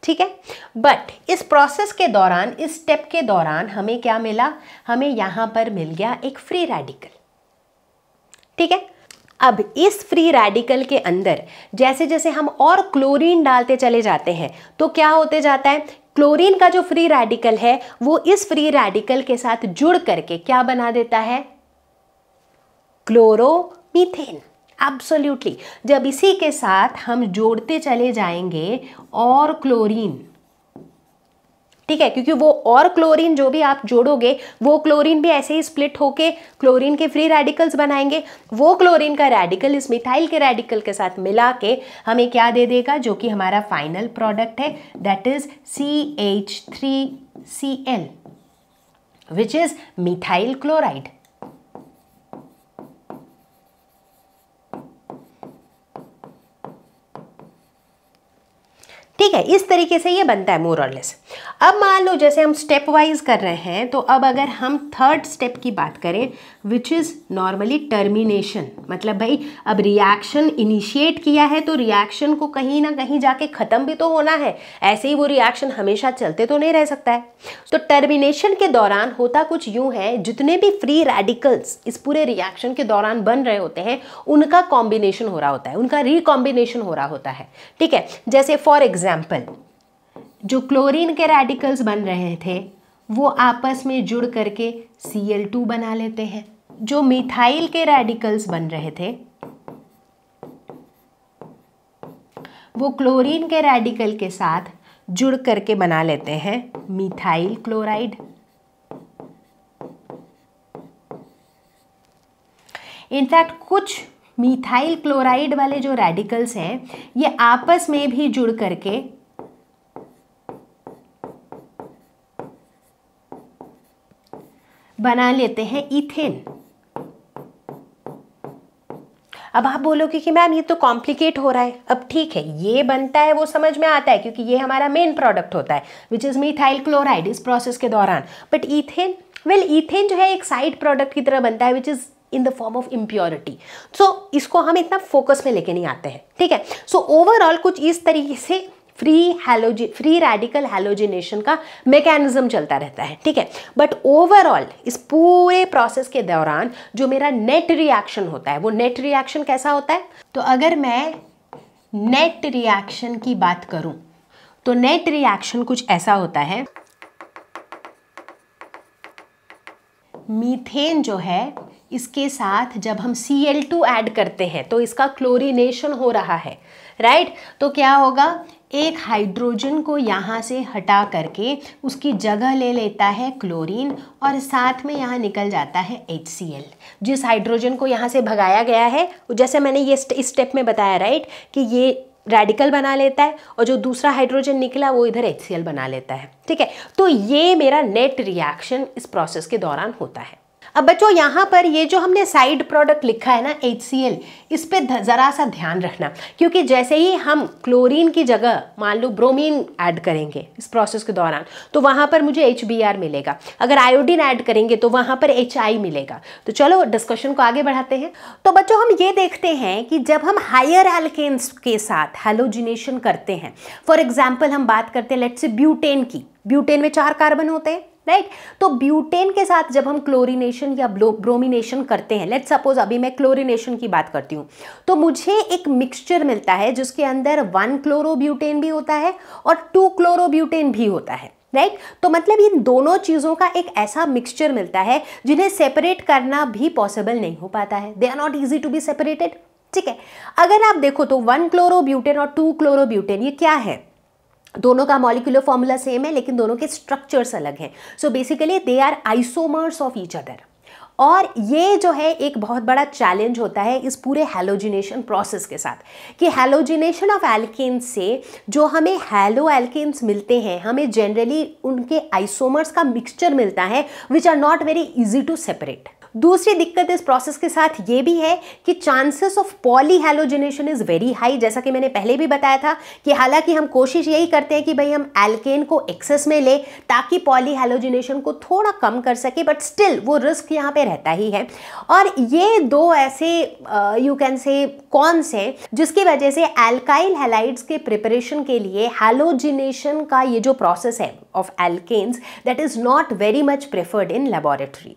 ठीक है बट इस प्रोसेस के दौरान इस स्टेप के दौरान हमें क्या मिला हमें यहाँ पर मिल गया एक फ्री रेडिकल ठीक है अब इस फ्री रेडिकल के अंदर जैसे जैसे हम और क्लोरीन डालते चले जाते हैं तो क्या होते जाता है क्लोरीन का जो फ्री रेडिकल है वो इस फ्री रेडिकल के साथ जुड़ करके क्या बना देता है क्लोरोमीथेन एब्सोल्यूटली जब इसी के साथ हम जोड़ते चले जाएंगे और क्लोरीन ठीक है क्योंकि वो और क्लोरीन जो भी आप जोड़ोगे वो क्लोरीन भी ऐसे ही स्प्लिट होके क्लोरीन के फ्री रेडिकल्स बनाएंगे वो क्लोरीन का रेडिकल इस मिथाइल के रेडिकल के साथ मिला के हमें क्या दे देगा जो कि हमारा फाइनल प्रोडक्ट है that is C H three C L which is methyl chloride ठीक है इस तरीके से ये बनता है मोर और लेस अब मान लो जैसे हम स्टेप वाइज कर रहे हैं तो अब अगर हम थर्ड स्टेप की बात करें विच इज़ नॉर्मली टर्मिनेशन मतलब भाई अब रिएक्शन इनिशिएट किया है तो रिएक्शन को कहीं ना कहीं जाके ख़त्म भी तो होना है ऐसे ही वो रिएक्शन हमेशा चलते तो नहीं रह सकता है तो टर्मिनेशन के दौरान होता कुछ यूँ है जितने भी फ्री रेडिकल्स इस पूरे रिएक्शन के दौरान बन रहे होते हैं उनका कॉम्बिनेशन हो रहा होता है उनका रिकॉम्बिनेशन हो रहा होता है ठीक है जैसे फॉर एग्जाम्पल जो क्लोरीन के रेडिकल्स बन रहे थे वो आपस में जुड़ करके सी एल टू बना लेते हैं जो मिथाइल के रेडिकल्स बन रहे थे वो क्लोरीन के रेडिकल के साथ जुड़ करके बना लेते हैं मिथाइल क्लोराइड इनफैक्ट कुछ मिथाइल क्लोराइड वाले जो रेडिकल्स हैं ये आपस में भी जुड़ करके बना लेते हैं इथेन अब आप बोलोगे कि मैम ये तो कॉम्प्लिकेट हो रहा है अब ठीक है ये बनता है वो समझ में आता है क्योंकि ये हमारा मेन प्रोडक्ट होता है विच इज़ मिथाइल क्लोराइड इस प्रोसेस के दौरान बट ईथेन वेल ईथेन जो है एक साइड प्रोडक्ट की तरह बनता है which is in the form of impurity so इसको हम इतना फोकस में लेके नहीं आते हैं ठीक है सो so, ओवरऑल कुछ इस तरीके से फ्री हेलोजी फ्री रेडिकल हेलोजिनेशन का मैकेनिज्म चलता रहता है ठीक है बट ओवरऑल इस पूरे प्रोसेस के दौरान जो मेरा नेट रिएक्शन होता है वो नेट रिएक्शन कैसा होता है तो अगर मैं नेट रिएक्शन की बात करूं तो नेट रिएक्शन कुछ ऐसा होता है मीथेन जो है इसके साथ जब हम सी एल टू ऐड करते हैं तो इसका क्लोरीनेशन हो रहा है राइट तो क्या होगा एक हाइड्रोजन को यहाँ से हटा करके उसकी जगह ले लेता है क्लोरीन और साथ में यहाँ निकल जाता है एच जिस हाइड्रोजन को यहाँ से भगाया गया है जैसे मैंने ये इस स्टेप में बताया राइट कि ये रेडिकल बना लेता है और जो दूसरा हाइड्रोजन निकला वो इधर एच बना लेता है ठीक है तो ये मेरा नेट रिएक्शन इस प्रोसेस के दौरान होता है अब बच्चों यहाँ पर ये जो हमने साइड प्रोडक्ट लिखा है ना एच इस पर ज़रा सा ध्यान रखना क्योंकि जैसे ही हम क्लोरीन की जगह मान लो ब्रोमीन ऐड करेंगे इस प्रोसेस के दौरान तो वहाँ पर मुझे एच मिलेगा अगर आयोडीन ऐड करेंगे तो वहाँ पर एच मिलेगा तो चलो डिस्कशन को आगे बढ़ाते हैं तो बच्चों हम ये देखते हैं कि जब हम हायर एल्केन्स के साथ हेलोजिनेशन करते हैं फॉर एग्जाम्पल हम बात करते हैं लेट्स ब्यूटेन की ब्यूटेन में चार कार्बन होते हैं राइट तो ब्यूटेन के साथ जब हम क्लोरीनेशन या ब्रोमिनेशन करते हैं लेट सपोज अभी मैं क्लोरीनेशन की बात करती हूँ तो मुझे एक मिक्सचर मिलता है जिसके अंदर वन क्लोरोब्यूटेन भी होता है और टू क्लोरोब्यूटेन भी होता है राइट right? तो मतलब इन दोनों चीज़ों का एक ऐसा मिक्सचर मिलता है जिन्हें सेपरेट करना भी पॉसिबल नहीं हो पाता है they are not easy to be separated ठीक है अगर आप देखो तो वन क्लोरोब्यूटेन और टू क्लोरोब्यूटेन ये क्या है दोनों का मॉलिकुलर फॉर्मूला सेम है लेकिन दोनों के स्ट्रक्चर्स अलग हैं so basically they are isomers of each other और ये जो है एक बहुत बड़ा चैलेंज होता है इस पूरे हेलोजिनेशन प्रोसेस के साथ कि हेलोजिनेशन ऑफ एल्केन्स से जो हमें हेलो एल्केन्स मिलते हैं हमें जनरली उनके आइसोमर्स का मिक्सचर मिलता है which are not very easy to separate दूसरी दिक्कत इस प्रोसेस के साथ ये भी है कि chances of poly halogenation is very high जैसा कि मैंने पहले भी बताया था कि हालांकि हम कोशिश यही करते हैं कि भाई हम एल्केन को एक्सेस में ले ताकि पॉली हेलोजिनेशन को थोड़ा कम कर सके बट स्टिल वो रिस्क यहाँ पे रहता ही है और ये दो ऐसे यू कैन से कॉन्स हैं जिसकी वजह से एल्काइल हेलाइड्स के प्रिपरेशन के लिए हेलोजिनेशन का ये जो प्रोसेस है of alkanes that is not very much preferred in laboratory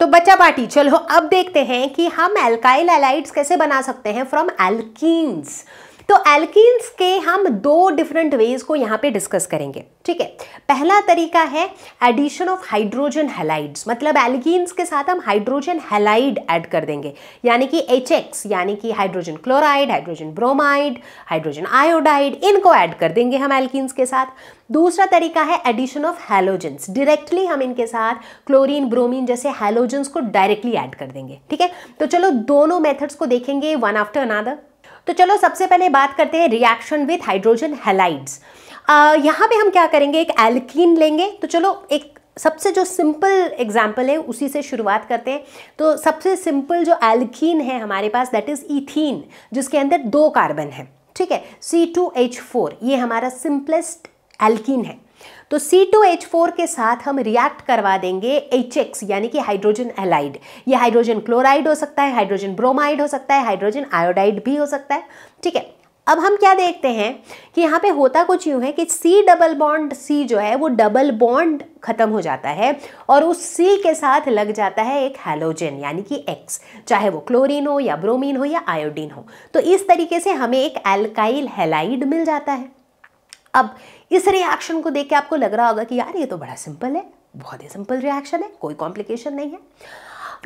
तो बच्चा पार्टी चलो अब देखते हैं कि हम एल्काइल एलाइड्स कैसे बना सकते हैं फ्रॉम एल्कीन्स तो एल्किन्स के हम दो डिफरेंट वेज को यहाँ पे डिस्कस करेंगे ठीक है पहला तरीका है एडिशन ऑफ हाइड्रोजन हेलाइड्स मतलब एल्किन्स के साथ हम हाइड्रोजन हेलाइड ऐड कर देंगे यानी कि एच यानी कि hydrogen chloride hydrogen bromide hydrogen iodide इनको ऐड कर देंगे हम एल्किन्स के साथ दूसरा तरीका है एडिशन ऑफ हेलोजेंस डायरेक्टली हम इनके साथ क्लोरीन ब्रोमीन जैसे हेलोजेंस को डायरेक्टली ऐड कर देंगे ठीक है तो चलो दोनों मेथड्स को देखेंगे वन आफ्टर अनादर तो चलो सबसे पहले बात करते हैं रिएक्शन विथ हाइड्रोजन हेलाइड्स यहाँ पे हम क्या करेंगे एक एल्कीन लेंगे तो चलो एक सबसे जो सिंपल एग्जाम्पल है उसी से शुरुआत करते हैं तो सबसे सिंपल जो एल्कीन है हमारे पास दैट इज़ इथीन जिसके अंदर दो कार्बन है ठीक है सी टू एच फोर ये हमारा सिंपलेस्ट एल्कीन है तो C2H4 के साथ हम रिएक्ट करवा देंगे HX यानी कि हाइड्रोजन एलाइड ये हाइड्रोजन क्लोराइड हो सकता है हाइड्रोजन ब्रोमाइड हो सकता है हाइड्रोजन आयोडाइड भी हो सकता है ठीक है अब हम क्या देखते हैं कि यहाँ पे होता कुछ यूँ है कि सी डबल बॉन्ड सी जो है वो डबल बॉन्ड खत्म हो जाता है और उस सी के साथ लग जाता है एक हेलोजन यानी कि एक्स चाहे वो क्लोरीन हो या ब्रोमीन हो या आयोडीन हो तो इस तरीके से हमें एक एल्काइल हेलाइड मिल जाता है अब इस रिएक्शन को देख के आपको लग रहा होगा कि यार ये तो बड़ा सिंपल है बहुत ही सिंपल रिएक्शन है कोई कॉम्प्लिकेशन नहीं है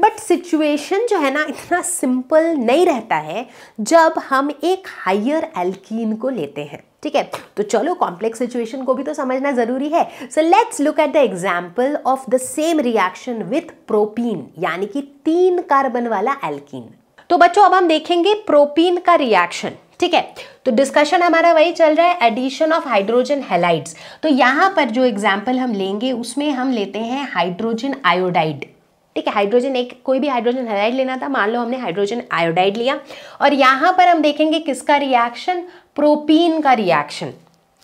बट सिचुएशन जो है ना इतना सिंपल नहीं रहता है जब हम एक हायर एल्कीन को लेते हैं ठीक है तो चलो कॉम्प्लेक्स सिचुएशन को भी तो समझना जरूरी है so let's look at the example of the same reaction with propene यानी कि तीन कार्बन वाला एल्कीन तो बच्चों अब हम देखेंगे प्रोपीन का रिएक्शन ठीक है तो डिस्कशन हमारा वही चल रहा है एडिशन ऑफ हाइड्रोजन हेलाइड्स तो यहां पर जो एग्जाम्पल हम लेंगे उसमें हम लेते हैं हाइड्रोजन आयोडाइड ठीक है हाइड्रोजन एक कोई भी हाइड्रोजन हेलाइड लेना था मान लो हमने हाइड्रोजन आयोडाइड लिया और यहां पर हम देखेंगे किसका रिएक्शन प्रोपीन का रिएक्शन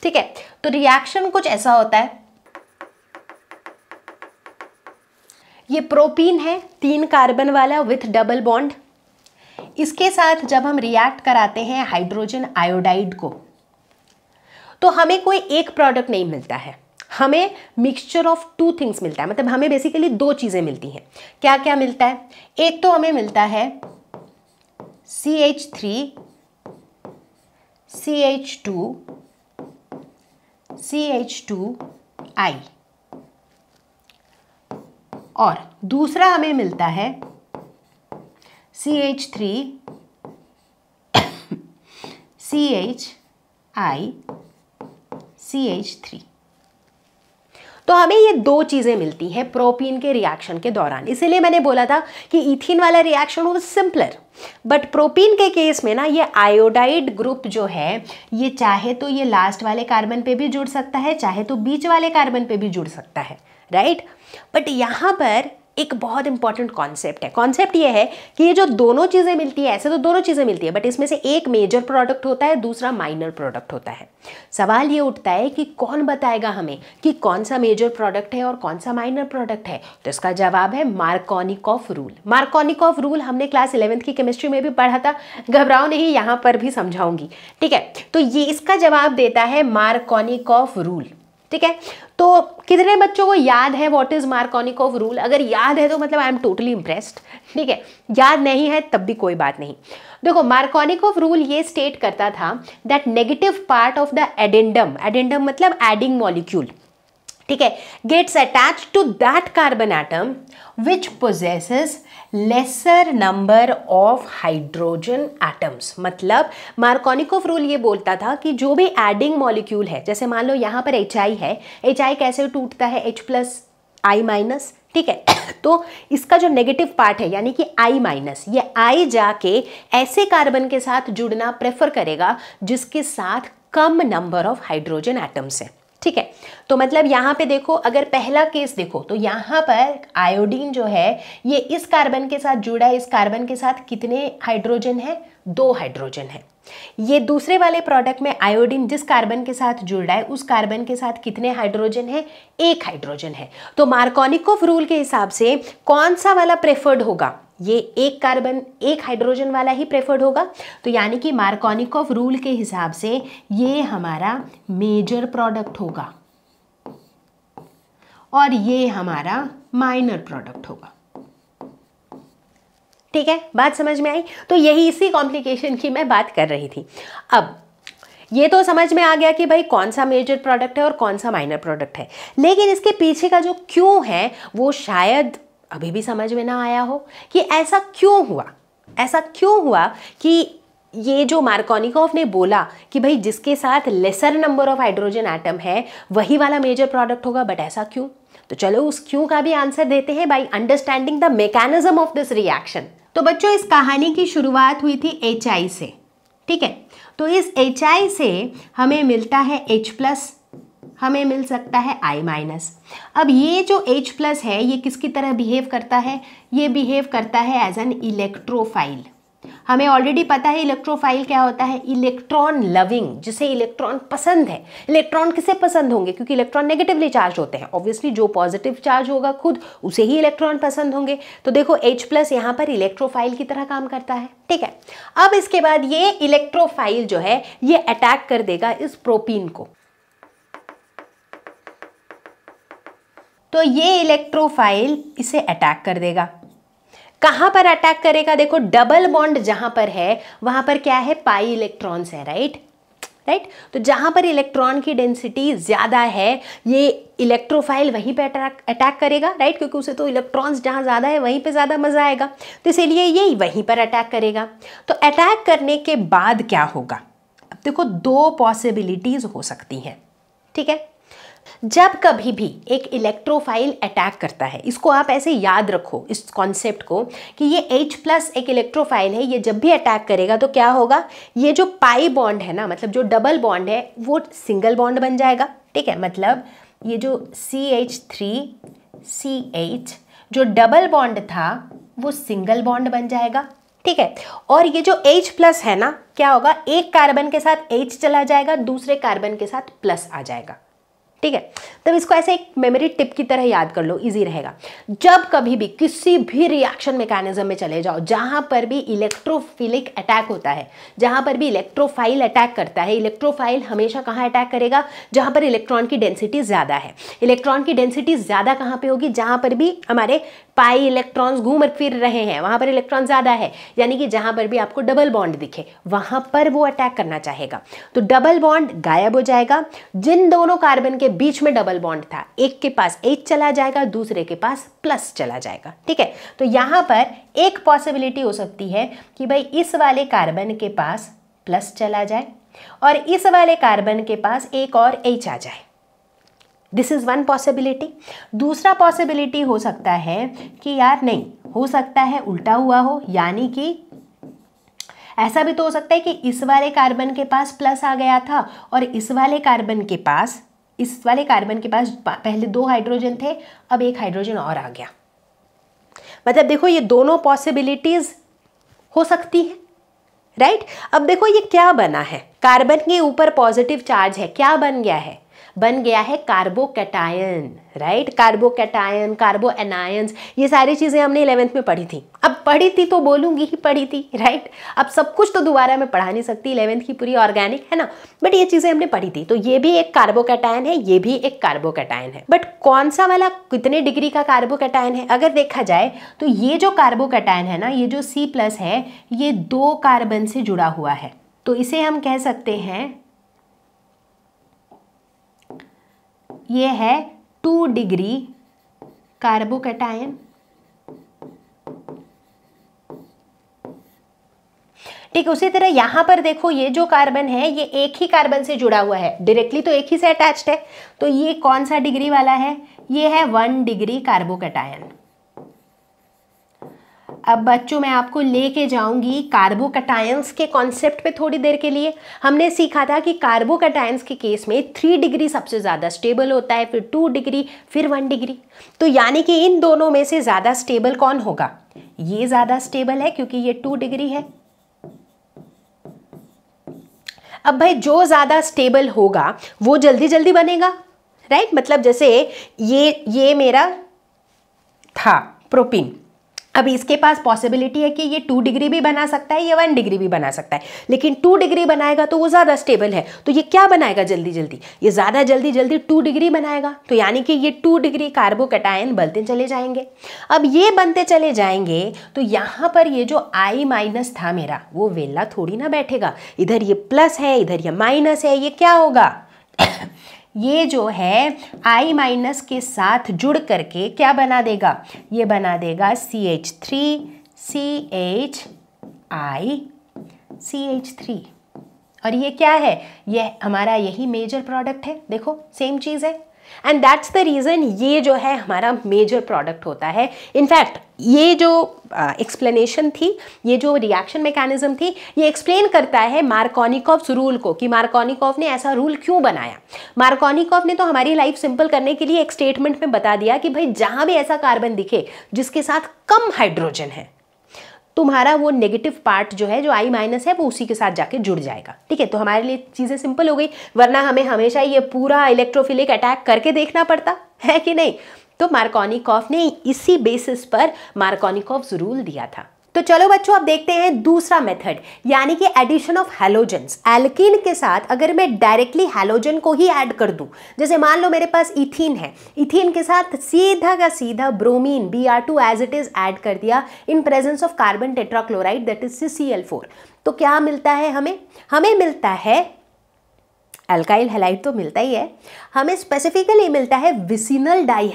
ठीक है तो रिएक्शन कुछ ऐसा होता है ये प्रोपीन है तीन कार्बन वाला विथ डबल बॉन्ड इसके साथ जब हम रिएक्ट कराते हैं हाइड्रोजन आयोडाइड को तो हमें कोई एक प्रोडक्ट नहीं मिलता है हमें मिक्सचर ऑफ टू थिंग्स मिलता है मतलब हमें बेसिकली दो चीज़ें मिलती हैं क्या क्या मिलता है एक तो हमें मिलता है C H three C H two C H two I और दूसरा हमें मिलता है CH3, एच CH3. तो हमें ये दो चीज़ें मिलती हैं प्रोपीन के रिएक्शन के दौरान इसीलिए मैंने बोला था कि इथिन वाला रिएक्शन वो सिंपलर बट प्रोपीन के केस में ना ये आयोडाइड ग्रुप जो है ये चाहे तो ये लास्ट वाले कार्बन पे भी जुड़ सकता है चाहे तो बीच वाले कार्बन पे भी जुड़ सकता है राइट बट यहाँ पर एक बहुत इंपॉर्टेंट कॉन्सेप्ट है कॉन्सेप्ट ये है कि ये जो दोनों चीज़ें मिलती है ऐसे तो दोनों चीज़ें मिलती है बट इसमें से एक मेजर प्रोडक्ट होता है दूसरा माइनर प्रोडक्ट होता है सवाल ये उठता है कि कौन बताएगा हमें कि कौन सा मेजर प्रोडक्ट है और कौन सा माइनर प्रोडक्ट है तो इसका जवाब है Markovnikov rule Markovnikov rule हमने क्लास इलेवेंथ की केमिस्ट्री में भी पढ़ा था घबराओ नहीं यहाँ पर भी समझाऊंगी ठीक है तो ये इसका जवाब देता है मार्कोनिक ऑफ रूल ठीक है तो कितने बच्चों को याद है वॉट इज़ मार्कोनिकोव रूल अगर याद है तो मतलब आई एम टोटली इम्प्रेस्ड ठीक है याद नहीं है तब भी कोई बात नहीं देखो मार्कोनिकोव रूल ये स्टेट करता था that negative part of the addendum addendum मतलब एडिंग मॉलिक्यूल ठीक है gets attach to that carbon atom which possesses lesser number of hydrogen atoms मतलब मार्कोनिकोफ रूल ये बोलता था कि जो भी एडिंग मॉलिक्यूल है जैसे मान लो यहाँ पर एच आई है एच आई कैसे टूटता है एच प्लस आई माइनस ठीक है तो इसका जो नेगेटिव पार्ट है यानी कि आई माइनस ये आई जाके ऐसे कार्बन के साथ जुड़ना प्रेफर करेगा जिसके साथ कम नंबर ऑफ हाइड्रोजन एटम्स हैं ठीक है तो मतलब यहाँ पे देखो अगर पहला केस देखो तो यहाँ पर आयोडीन जो है ये इस कार्बन के साथ जुड़ा है इस कार्बन के साथ कितने हाइड्रोजन है दो हाइड्रोजन है ये दूसरे वाले प्रोडक्ट में आयोडीन जिस कार्बन के साथ जुड़ रहा है उस कार्बन के साथ कितने हाइड्रोजन है एक हाइड्रोजन है तो मार्कोनिकोफ रूल के हिसाब से कौन सा वाला प्रेफर्ड होगा ये एक कार्बन एक हाइड्रोजन वाला ही प्रेफर्ड होगा तो यानी कि ऑफ रूल के हिसाब से ये हमारा मेजर प्रोडक्ट होगा और ये हमारा माइनर प्रोडक्ट होगा ठीक है बात समझ में आई तो यही इसी कॉम्प्लिकेशन की मैं बात कर रही थी अब ये तो समझ में आ गया कि भाई कौन सा मेजर प्रोडक्ट है और कौन सा माइनर प्रोडक्ट है लेकिन इसके पीछे का जो क्यों है वो शायद अभी भी समझ में ना आया हो कि ऐसा क्यों हुआ ऐसा क्यों हुआ कि ये जो मार्कोनिकॉफ ने बोला कि भाई जिसके साथ lesser number of hydrogen atom है वही वाला मेजर प्रोडक्ट होगा बट ऐसा क्यों तो चलो उस क्यों का भी आंसर देते हैं by understanding the mechanism of this reaction तो बच्चों इस कहानी की शुरुआत हुई थी एच से ठीक है तो इस एच से हमें मिलता है एच प्लस हमें मिल सकता है आई माइनस अब ये जो H प्लस है ये किसकी तरह बिहेव करता है ये बिहेव करता है एज एन इलेक्ट्रोफाइल हमें ऑलरेडी पता है इलेक्ट्रोफाइल क्या होता है इलेक्ट्रॉन लविंग जिसे इलेक्ट्रॉन पसंद है इलेक्ट्रॉन किसे पसंद होंगे क्योंकि इलेक्ट्रॉन नेगेटिवली चार्ज होते हैं ऑब्वियसली जो पॉजिटिव चार्ज होगा खुद उसे ही इलेक्ट्रॉन पसंद होंगे तो देखो H प्लस यहाँ पर इलेक्ट्रोफाइल की तरह काम करता है ठीक है अब इसके बाद ये इलेक्ट्रोफाइल जो है ये अटैक कर देगा इस प्रोपीन को तो ये इलेक्ट्रोफाइल इसे अटैक कर देगा कहाँ पर अटैक करेगा देखो डबल बॉन्ड जहाँ पर है वहाँ पर क्या है पाई इलेक्ट्रॉन्स है राइट राइट तो जहाँ पर इलेक्ट्रॉन की डेंसिटी ज़्यादा है ये इलेक्ट्रोफाइल वहीं पे अटैक अटैक करेगा राइट क्योंकि उसे तो इलेक्ट्रॉन्स जहाँ ज़्यादा है वहीं पे ज़्यादा मज़ा आएगा तो इसीलिए ये वहीं पर अटैक करेगा तो अटैक करने के बाद क्या होगा अब देखो दो पॉसिबिलिटीज़ हो सकती हैं ठीक है जब कभी भी एक इलेक्ट्रोफाइल अटैक करता है इसको आप ऐसे याद रखो इस कॉन्सेप्ट को कि ये H प्लस एक इलेक्ट्रोफाइल है ये जब भी अटैक करेगा तो क्या होगा ये जो पाई बॉन्ड है ना मतलब जो डबल बॉन्ड है वो सिंगल बॉन्ड बन जाएगा ठीक है मतलब ये जो C H three C H जो डबल बॉन्ड था वो सिंगल बॉन्ड बन जाएगा ठीक है और ये जो H प्लस है ना क्या होगा एक कार्बन के साथ H चला जाएगा दूसरे कार्बन के साथ प्लस आ जाएगा ठीक है तब इसको ऐसे एक मेमोरी टिप की तरह याद कर लो इजी रहेगा जब कभी भी किसी भी रिएक्शन मैकेनिज्म में चले जाओ जहां पर भी इलेक्ट्रोफिलिक अटैक होता है जहां पर भी इलेक्ट्रोफाइल अटैक करता है इलेक्ट्रोफाइल हमेशा कहाँ अटैक करेगा जहां पर इलेक्ट्रॉन की डेंसिटी ज़्यादा है इलेक्ट्रॉन की डेंसिटी ज़्यादा कहां पर होगी जहां पर भी हमारे पाई इलेक्ट्रॉन्स घूम फिर रहे हैं वहाँ पर इलेक्ट्रॉन ज़्यादा है यानी कि जहाँ पर भी आपको डबल बॉन्ड दिखे वहाँ पर वो अटैक करना चाहेगा तो डबल बॉन्ड गायब हो जाएगा जिन दोनों कार्बन के बीच में डबल बॉन्ड था एक के पास एच चला जाएगा दूसरे के पास प्लस चला जाएगा ठीक है तो यहाँ पर एक पॉसिबिलिटी हो सकती है कि भाई इस वाले कार्बन के पास प्लस चला जाए और इस वाले कार्बन के पास एक और एच आ जाए दिस इज़ वन पॉसिबिलिटी दूसरा पॉसिबिलिटी हो सकता है कि यार नहीं हो सकता है उल्टा हुआ हो यानी कि ऐसा भी तो हो सकता है कि इस वाले कार्बन के पास प्लस आ गया था और इस वाले कार्बन के पास इस वाले कार्बन के पास पहले दो हाइड्रोजन थे अब एक हाइड्रोजन और आ गया मतलब देखो ये दोनों पॉसिबिलिटीज़ हो सकती है राइट अब देखो ये क्या बना है कार्बन के ऊपर पॉजिटिव चार्ज है क्या बन गया है बन गया है carbocation right carbocation carbanions ये सारी चीज़ें हमने इलेवेंथ में पढ़ी थी अब पढ़ी थी तो बोलूँगी ही पढ़ी थी राइट अब सब कुछ तो दोबारा मैं पढ़ा नहीं सकती इलेवेंथ की पूरी ऑर्गेनिक है ना बट ये चीज़ें हमने पढ़ी थी तो ये भी एक कार्बोकेटायन है ये भी एक कार्बोकैटायन है बट कौन सा वाला कितने डिग्री का कार्बोकैटायन है अगर देखा जाए तो ये जो कैटायन है ना ये जो सी प्लस है ये दो कार्बन से जुड़ा हुआ है तो इसे हम कह सकते हैं ये है टू डिग्री कार्बोकटायन ठीक उसी तरह यहां पर देखो ये जो कार्बन है ये एक ही कार्बन से जुड़ा हुआ है डायरेक्टली तो एक ही से अटैच्ड है तो ये कौन सा डिग्री वाला है ये है वन डिग्री कार्बोकटायन अब बच्चों मैं आपको लेके जाऊंगी कार्बोकटायंस के कॉन्सेप्ट पे थोड़ी देर के लिए हमने सीखा था कि कार्बोकटायंस के केस में थ्री डिग्री सबसे ज़्यादा स्टेबल होता है फिर टू डिग्री फिर वन डिग्री तो यानी कि इन दोनों में से ज़्यादा स्टेबल कौन होगा ये ज़्यादा स्टेबल है क्योंकि ये टू डिग्री है अब भाई जो ज़्यादा स्टेबल होगा वो जल्दी जल्दी बनेगा राइट मतलब जैसे ये ये मेरा था प्रोटीन अब इसके पास पॉसिबिलिटी है कि ये टू डिग्री भी बना सकता है ये वन डिग्री भी बना सकता है लेकिन टू डिग्री बनाएगा तो वो ज़्यादा स्टेबल है तो ये क्या बनाएगा जल्दी जल्दी ये ज़्यादा जल्दी जल्दी टू डिग्री बनाएगा तो यानी कि ये टू डिग्री कार्बोकटायन बनते चले जाएंगे अब ये बनते चले जाएंगे तो यहाँ पर ये जो आई माइनस था मेरा वो वेला थोड़ी ना बैठेगा इधर ये प्लस है इधर ये माइनस है ये क्या होगा ये जो है आई माइनस के साथ जुड़ करके क्या बना देगा ये बना देगा C H three C H I C H three और ये क्या है ये हमारा यही मेजर प्रोडक्ट है देखो सेम चीज़ है एंड दैट्स द रीज़न ये जो है हमारा मेजर प्रोडक्ट होता है इनफैक्ट ये जो एक्सप्लेनेशन uh, थी ये जो रिएक्शन मैकेनिज्म थी ये एक्सप्लेन करता है मार्कोनिकॉफ्स रूल को कि मार्कोनिकॉफ ने ऐसा रूल क्यों बनाया मार्कोनिकॉफ ने तो हमारी लाइफ सिंपल करने के लिए एक स्टेटमेंट में बता दिया कि भाई जहाँ भी ऐसा कार्बन दिखे जिसके साथ कम हाइड्रोजन है तुम्हारा वो नेगेटिव पार्ट जो है जो आई माइनस है वो उसी के साथ जाके जुड़ जाएगा ठीक है तो हमारे लिए चीज़ें सिंपल हो गई वरना हमें हमेशा ये पूरा इलेक्ट्रोफिलिक अटैक करके देखना पड़ता है कि नहीं तो मार्कोनिकॉफ ने इसी बेसिस पर मार्कोनिकॉफ रूल दिया था तो चलो बच्चों अब देखते हैं दूसरा मेथड यानी कि एडिशन ऑफ हेलोजन्स एल्किन के साथ अगर मैं डायरेक्टली हेलोजन को ही ऐड कर दूं जैसे मान लो मेरे पास इथिन है इथिन के साथ सीधा का सीधा bromine B R two as it is add कर दिया in presence of carbon tetrachloride that is C C L four तो क्या मिलता है हमें हमें मिलता है एल्काइल हेलाइट तो मिलता ही है हमें स्पेसिफिकली मिलता है विसिनल डाई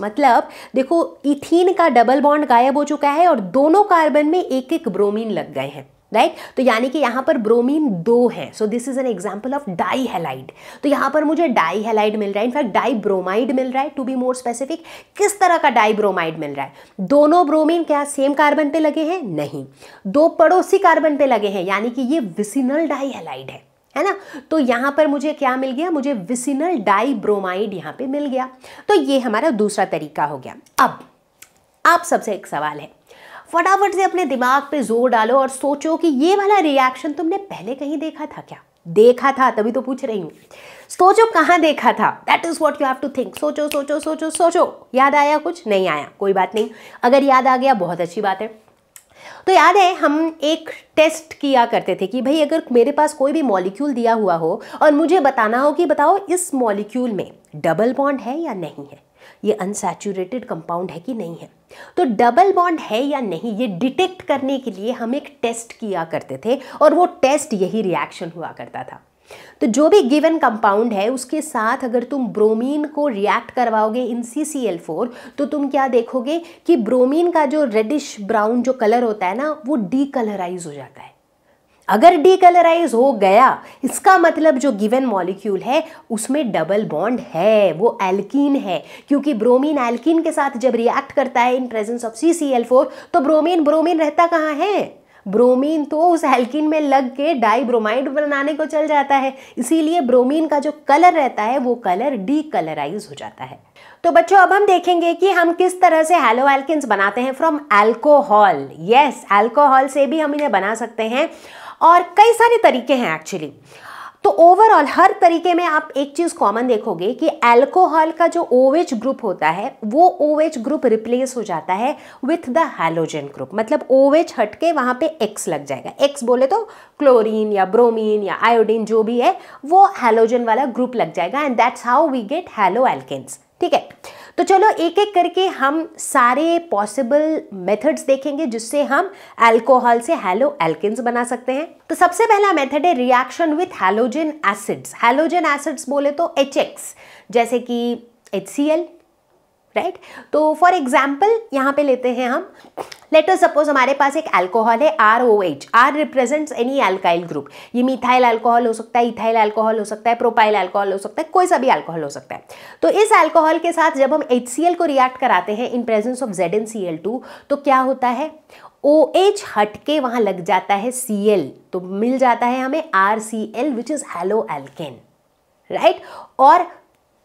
मतलब देखो इथीन का डबल बॉन्ड गायब हो चुका है और दोनों कार्बन में एक एक ब्रोमीन लग गए हैं राइट right? तो यानी कि यहाँ पर ब्रोमीन दो है so this is an example of dihalide तो यहाँ पर मुझे डाई हेलाइड मिल रहा है इनफैक्ट डाई ब्रोमाइड मिल रहा है टू बी मोर स्पेसिफिक किस तरह का डाई ब्रोमाइड मिल रहा है दोनों ब्रोमीन क्या सेम कार्बन पे लगे हैं नहीं दो पड़ोसी कार्बन पे लगे हैं यानी कि ये विसिनल डाई हेलाइड है है ना तो यहां पर मुझे क्या मिल गया मुझे विसिनल डाई ब्रोमाइड यहां पे मिल गया तो ये हमारा दूसरा तरीका हो गया अब आप सबसे एक सवाल है फटाफट से अपने दिमाग पे जोर डालो और सोचो कि ये वाला रिएक्शन तुमने पहले कहीं देखा था क्या देखा था तभी तो पूछ रही हूं सोचो कहाँ देखा था that is what you have to think सोचो सोचो सोचो सोचो याद आया कुछ नहीं आया कोई बात नहीं अगर याद आ गया बहुत अच्छी बात है तो याद है हम एक टेस्ट किया करते थे कि भाई अगर मेरे पास कोई भी मॉलिक्यूल दिया हुआ हो और मुझे बताना हो कि बताओ इस मॉलिक्यूल में डबल बॉन्ड है या नहीं है ये अनसेचुरेटेड कंपाउंड है कि नहीं है तो डबल बॉन्ड है या नहीं ये डिटेक्ट करने के लिए हम एक टेस्ट किया करते थे और वो टेस्ट यही रिएक्शन हुआ करता था तो जो भी गिवन कंपाउंड है उसके साथ अगर तुम ब्रोमीन को रिएक्ट करवाओगे इन सी सी एल फोर तो तुम क्या देखोगे कि ब्रोमीन का जो रेडिश ब्राउन जो कलर होता है ना वो डी कलराइज हो जाता है अगर डीकलराइज हो गया इसका मतलब जो गिवन मॉलिक्यूल है उसमें डबल बॉन्ड है वो एल्कीन है क्योंकि ब्रोमीन एल्कीन के साथ जब रिएक्ट करता है in presence of C C L four तो ब्रोमीन ब्रोमीन रहता कहाँ है ब्रोमीन तो उस हेल्किन में लग के डाई ब्रोमाइड बनाने को चल जाता है इसीलिए ब्रोमीन का जो कलर रहता है वो कलर डी कलराइज हो जाता है तो बच्चों अब हम देखेंगे कि हम किस तरह से हेलो एल्किन्स बनाते हैं फ्रॉम एल्कोहल यस एल्कोहल से भी हम इन्हें बना सकते हैं और कई सारे तरीके हैं एक्चुअली तो ओवरऑल हर तरीके में आप एक चीज़ कॉमन देखोगे कि एल्कोहल का जो ओवेज ग्रुप होता है वो ओवेज ग्रुप रिप्लेस हो जाता है विथ द हेलोजन ग्रुप मतलब ओवेज हटके वहाँ पे एक्स लग जाएगा एक्स बोले तो क्लोरीन या ब्रोमीन या आयोडीन जो भी है वो हेलोजन वाला ग्रुप लग जाएगा and that's how we get haloalkanes ठीक है तो चलो एक एक करके हम सारे पॉसिबल मेथड्स देखेंगे जिससे हम अल्कोहल से हेलो एल्किन्स बना सकते हैं तो सबसे पहला मेथड है reaction with halogen acids halogen acids बोले तो एच जैसे कि एच राइट right? तो फॉर एग्जाम्पल यहाँ पे लेते हैं हम लेटर सपोज हमारे पास एक एल्कोहल है R O H R represents any alkyl group ये मिथाइल एल्कोहल हो सकता है इथाइल अल्कोहल हो सकता है प्रोपाइल अल्कोहल हो सकता है कोई सा भी एल्कोहल हो सकता है तो इस एल्कोहल के साथ जब हम एच को रिएक्ट कराते हैं in presence of Z N C L two तो क्या होता है ओ एच हट के वहाँ लग जाता है सी एल तो मिल जाता है हमें R C L which is haloalkane right और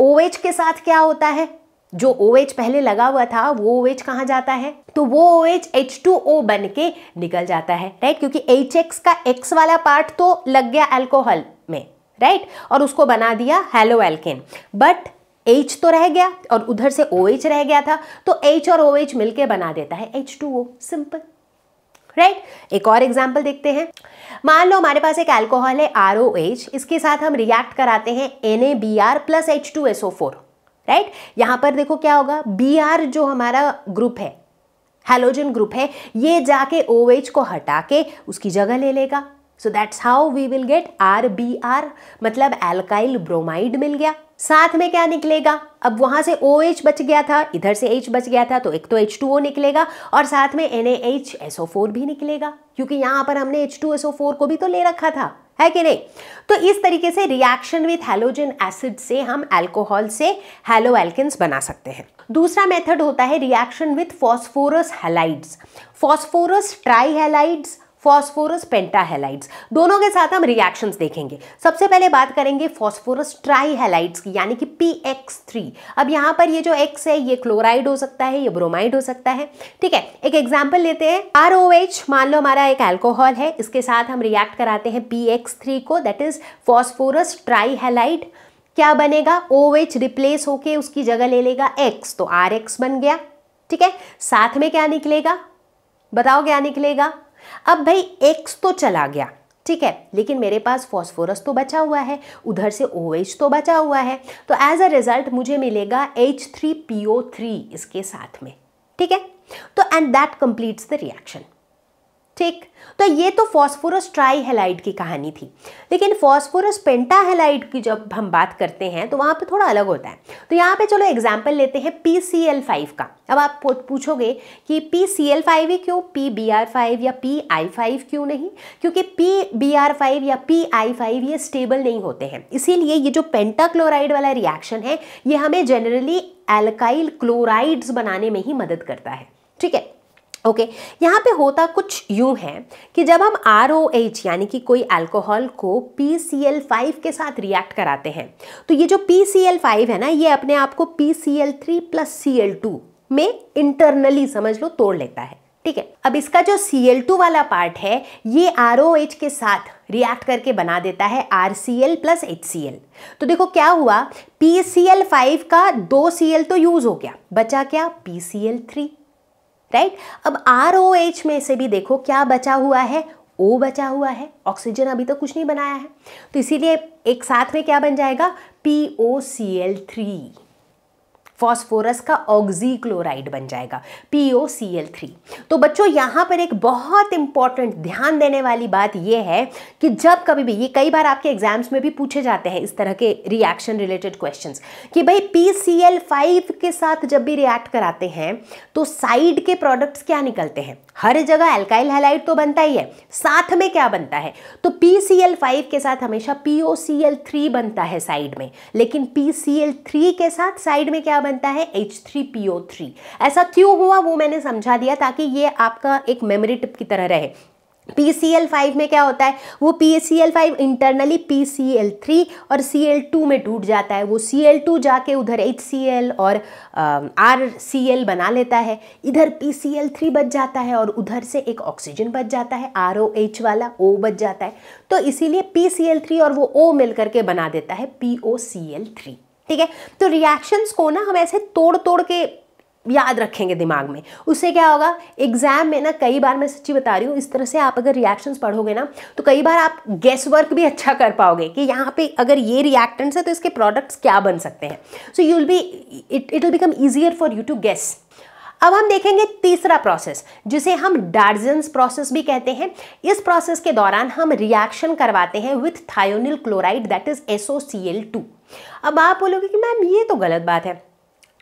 ओ OH के साथ क्या होता है जो ओ OH पहले लगा हुआ था वो ओ OH कहाँ जाता है तो वो ओ OH H2O बन के निकल जाता है राइट क्योंकि एच का एक्स वाला पार्ट तो लग गया अल्कोहल में राइट और उसको बना दिया हेलो एल्केन बट H तो रह गया और उधर से OH रह गया था तो H और OH मिलके बना देता है H2O सिंपल राइट right? एक और एग्जाम्पल देखते हैं मान लो हमारे पास एक अल्कोहल है आर इसके साथ हम रिएक्ट कराते हैं N A B R plus H two S O four right यहां पर देखो क्या होगा बी आर जो हमारा ग्रुप है हेलोजन ग्रुप है ये जाके ओ OH को हटा के उसकी जगह ले लेगा so that's how we will get R B R मतलब एल्काइल ब्रोमाइड मिल गया साथ में क्या निकलेगा अब वहां से ओ OH बच गया था इधर से एच बच गया था तो एक तो एच टू ओ निकलेगा और साथ में N A H S O four भी निकलेगा क्योंकि यहां पर हमने एच टू एसओ फोर को भी तो ले रखा था है कि नहीं तो इस तरीके से रिएक्शन विथ हेलोजन एसिड से हम अल्कोहल से हेलो एल्किस बना सकते हैं दूसरा मेथड होता है reaction with phosphorus halides phosphorus trihalides phosphorus pentahalides दोनों के साथ हम रिएक्शंस देखेंगे सबसे पहले बात करेंगे फॉस्फोरस ट्राईहेलाइट्स की यानी कि पी एक्स थ्री अब यहाँ पर ये जो एक्स है ये क्लोराइड हो सकता है ये ब्रोमाइड हो सकता है ठीक है एक एग्जाम्पल लेते हैं आर ओ एच मान लो हमारा एक एल्कोहल है इसके साथ हम रिएक्ट कराते हैं पी एक्स थ्री को दैट इज फॉस्फोरस ट्राईहेलाइट क्या बनेगा ओ एच रिप्लेस होके उसकी जगह ले लेगा एक्स तो आर एक्स बन गया ठीक है साथ में क्या निकलेगा बताओ क्या निकलेगा अब भाई एक्स तो चला गया ठीक है लेकिन मेरे पास फॉस्फोरस तो बचा हुआ है उधर से ओ OH तो बचा हुआ है तो एज अ रिजल्ट मुझे मिलेगा H three P O three इसके साथ में ठीक है तो and that completes the reaction ठीक तो ये तो फॉस्फोरस ट्राईहेलाइड की कहानी थी लेकिन फॉस्फोरस पेंटाहेलाइड की जब हम बात करते हैं तो वहाँ पे थोड़ा अलग होता है तो यहाँ पे चलो एग्जाम्पल लेते हैं पी सी एल फाइव का अब आप पूछोगे कि पी सी एल फाइव ही क्यों पी बी आर फाइव या पी आई फाइव क्यों नहीं क्योंकि पी बी आर फाइव या पी आई फाइव ये स्टेबल नहीं होते हैं इसीलिए ये जो पेंटाक्लोराइड वाला रिएक्शन है ये हमें जनरली एल्काइल क्लोराइड्स बनाने में ही मदद करता है ठीक है ओके okay, यहाँ पे होता कुछ यूँ है कि जब हम आर ओ एच यानी कि कोई अल्कोहल को पी सी एल फाइव के साथ रिएक्ट कराते हैं तो ये जो पी सी एल फाइव है ना ये अपने आप को P C L three plus C L two में इंटरनली समझ लो तोड़ लेता है ठीक है अब इसका जो सी एल टू वाला पार्ट है ये आर ओ एच के साथ रिएक्ट करके बना देता है R C L plus H C L तो देखो क्या हुआ पी सी एल फाइव का दो सी एल तो यूज़ हो गया बचा क्या P C L three right अब आर ओ एच में से भी देखो क्या बचा हुआ है ओ बचा हुआ है ऑक्सीजन अभी तो कुछ नहीं बनाया है तो इसीलिए एक साथ में क्या बन जाएगा P O C L three phosphorus का ऑक्जी क्लोराइड बन जाएगा P O C L three तो बच्चों यहाँ पर एक बहुत इंपॉर्टेंट ध्यान देने वाली बात यह है कि जब कभी भी ये कई बार आपके एग्जाम्स में भी पूछे जाते हैं इस तरह के रिएक्शन रिलेटेड क्वेश्चन कि भाई पी सी एल फाइव के साथ जब भी रिएक्ट कराते हैं तो साइड के प्रोडक्ट्स क्या निकलते हैं हर जगह एल्काइल हैलाइड तो बनता ही है साथ में क्या बनता है तो PCl5 के साथ हमेशा POCl3 बनता है साइड में लेकिन PCl3 के साथ साइड में क्या बनता है H3PO3 ऐसा क्यों हुआ वो मैंने समझा दिया ताकि ये आपका एक मेमोरी टिप की तरह रहे पी सी एल फाइव में क्या होता है वो P C L five internally P C L three और सी एल टू में टूट जाता है वो सी एल टू जाके उधर एच सी एल और आर सी एल बना लेता है इधर पी सी एल थ्री बच जाता है और उधर से एक ऑक्सीजन बच जाता है आर ओ एच वाला ओ बच जाता है तो इसीलिए पी सी एल थ्री और वो ओ मिल करके बना देता है P O C L three ठीक है तो रिएक्शंस को ना हम ऐसे तोड़ तोड़ के याद रखेंगे दिमाग में उससे क्या होगा एग्जाम में ना कई बार मैं सच्ची बता रही हूँ इस तरह से आप अगर रिएक्शंस पढ़ोगे ना तो कई बार आप गैस वर्क भी अच्छा कर पाओगे कि यहाँ पे अगर ये रिएक्टेंट्स है तो इसके प्रोडक्ट्स क्या बन सकते हैं so you will be it it will become easier for you to guess अब हम देखेंगे तीसरा प्रोसेस जिसे हम डार्जेंस प्रोसेस भी कहते हैं इस प्रोसेस के दौरान हम रिएक्शन करवाते हैं with thionyl chloride that is S O C L two अब आप बोलोगे कि मैम ये तो गलत बात है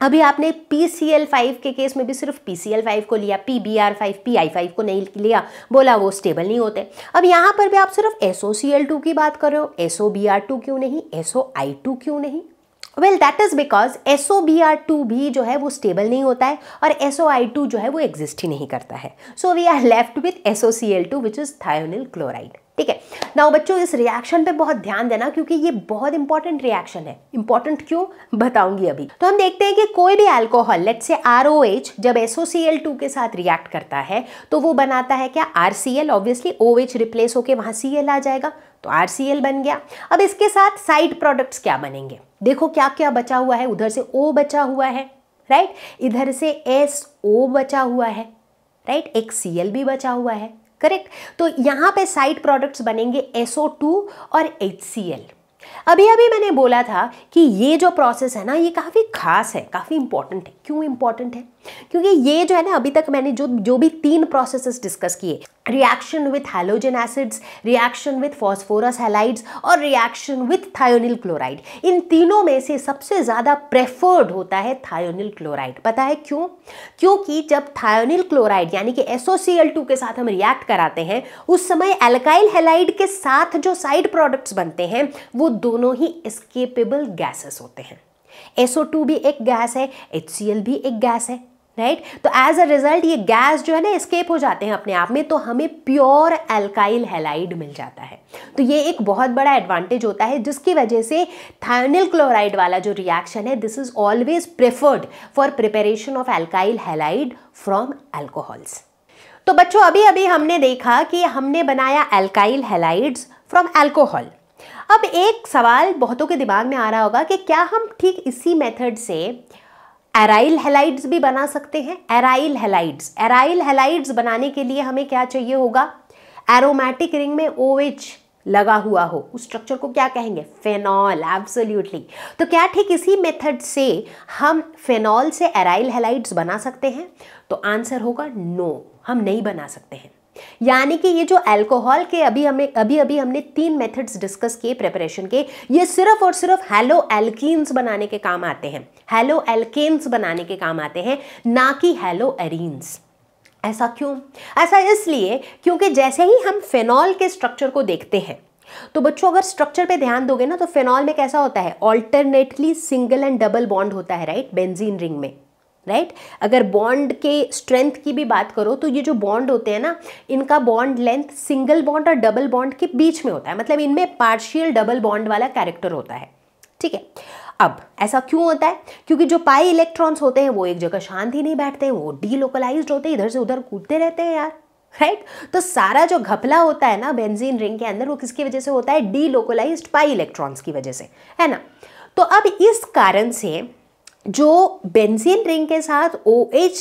अभी आपने पी सी एल फाइव के केस में भी सिर्फ पी सी एल फाइव को लिया P B R five P I five को नहीं लिया बोला वो स्टेबल नहीं होते अब यहाँ पर भी आप सिर्फ S O C L two की बात कर रहे हो S O B R two क्यों नहीं एस ओ आई टू क्यों नहीं well that is because S O B R two भी जो है वो स्टेबल नहीं होता है और एस ओ आई टू जो है वो एग्जिस्ट ही नहीं करता है so we are left with S O C L two which is thionyl chloride ठीक है नाउ बच्चों इस रिएक्शन पे बहुत ध्यान देना क्योंकि ये बहुत इंपॉर्टेंट रिएक्शन है इंपॉर्टेंट क्यों बताऊंगी अभी तो हम देखते हैं कि कोई भी अल्कोहल लेट से आर जब एसओसीएल टू के साथ रिएक्ट करता है तो वो बनाता है क्या R obviously O H replace होकर वहाँ सी आ जाएगा तो आर बन गया अब इसके साथ साइड प्रोडक्ट्स क्या बनेंगे देखो क्या क्या बचा हुआ है उधर से ओ बचा हुआ है राइट इधर से एस ओ बचा हुआ है राइट एक सी भी बचा हुआ है करेक्ट तो यहाँ पे साइड प्रोडक्ट्स बनेंगे SO2 और HCl अभी अभी मैंने बोला था कि ये जो प्रोसेस है ना ये काफ़ी खास है काफ़ी इंपॉर्टेंट है क्यों इंपॉर्टेंट है क्योंकि ये जो है ना अभी तक मैंने जो जो भी तीन प्रोसेसेस डिस्कस किए reaction with halogen acids reaction with phosphorus halides और रिएक्शन विथ थायोनिल क्लोराइड इन तीनों में से सबसे ज़्यादा प्रेफर्ड होता है थायोनिल क्लोराइड पता है क्यों क्योंकि जब थायोनिल क्लोराइड यानी कि एसओसीएल के साथ हम रिएक्ट कराते हैं उस समय एल्काइल हेलाइड के साथ जो साइड प्रोडक्ट्स बनते हैं वो दोनों ही एस्केपेबल गैसेस होते हैं SO2 भी एक गैस है HCl भी एक गैस है राइट right? तो एज अ रिजल्ट ये गैस जो है ना एस्केप हो जाते हैं अपने आप में तो हमें प्योर एल्काइल हेलाइड मिल जाता है तो ये एक बहुत बड़ा एडवांटेज होता है जिसकी वजह से थायोनिल क्लोराइड वाला जो रिएक्शन है this is always preferred for preparation of alkyl halide from alcohols तो बच्चों अभी अभी हमने देखा कि हमने बनाया एल्काइल हेलाइड्स फ्रॉम एल्कोहल अब एक सवाल बहुतों के दिमाग में आ रहा होगा कि क्या हम ठीक इसी मेथड से एराइल हेलाइड्स भी बना सकते हैं एराइल हेलाइड्स एराइल हेलाइड्स बनाने के लिए हमें क्या चाहिए होगा एरोमेटिक रिंग में ओ लगा हुआ हो उस स्ट्रक्चर को क्या कहेंगे फेनॉल एब्सोल्यूटली तो क्या ठीक इसी मेथड से हम फेनॉल से एराइल हेलाइड्स बना सकते हैं तो आंसर होगा नो no, हम नहीं बना सकते हैं यानी कि ये जो अल्कोहल के अभी हमें अभी अभी हमने तीन मेथड्स डिस्कस किए प्रेपरेशन के ये सिर्फ और सिर्फ हेलो एल्कीन्स बनाने के काम आते हैं हेलो एल्केन्स बनाने के काम आते हैं ना कि हेलो एरीन्स ऐसा क्यों ऐसा इसलिए क्योंकि जैसे ही हम फेनॉल के स्ट्रक्चर को देखते हैं तो बच्चों अगर स्ट्रक्चर पे ध्यान दोगे ना तो फेनॉल में कैसा होता है alternately single and double bond होता है राइट बेंजीन रिंग में राइट right? अगर बॉन्ड के स्ट्रेंथ की भी बात करो तो ये जो बॉन्ड होते हैं ना इनका बॉन्ड लेंथ सिंगल बॉन्ड और डबल बॉन्ड के बीच में होता है मतलब इनमें पार्शियल डबल बॉन्ड वाला कैरेक्टर होता है ठीक है अब ऐसा क्यों होता है क्योंकि जो पाई इलेक्ट्रॉन्स होते हैं वो एक जगह शांत ही नहीं बैठते वो डीलोकलाइज होते हैं इधर से उधर कूदते रहते हैं यार राइट right? तो सारा जो घपला होता है ना बेंजीन रिंग के अंदर वो किसकी वजह से होता है डीलोकलाइज पाई इलेक्ट्रॉन्स की वजह से है ना तो अब इस कारण से जो बेंजीन रिंग के साथ ओ OH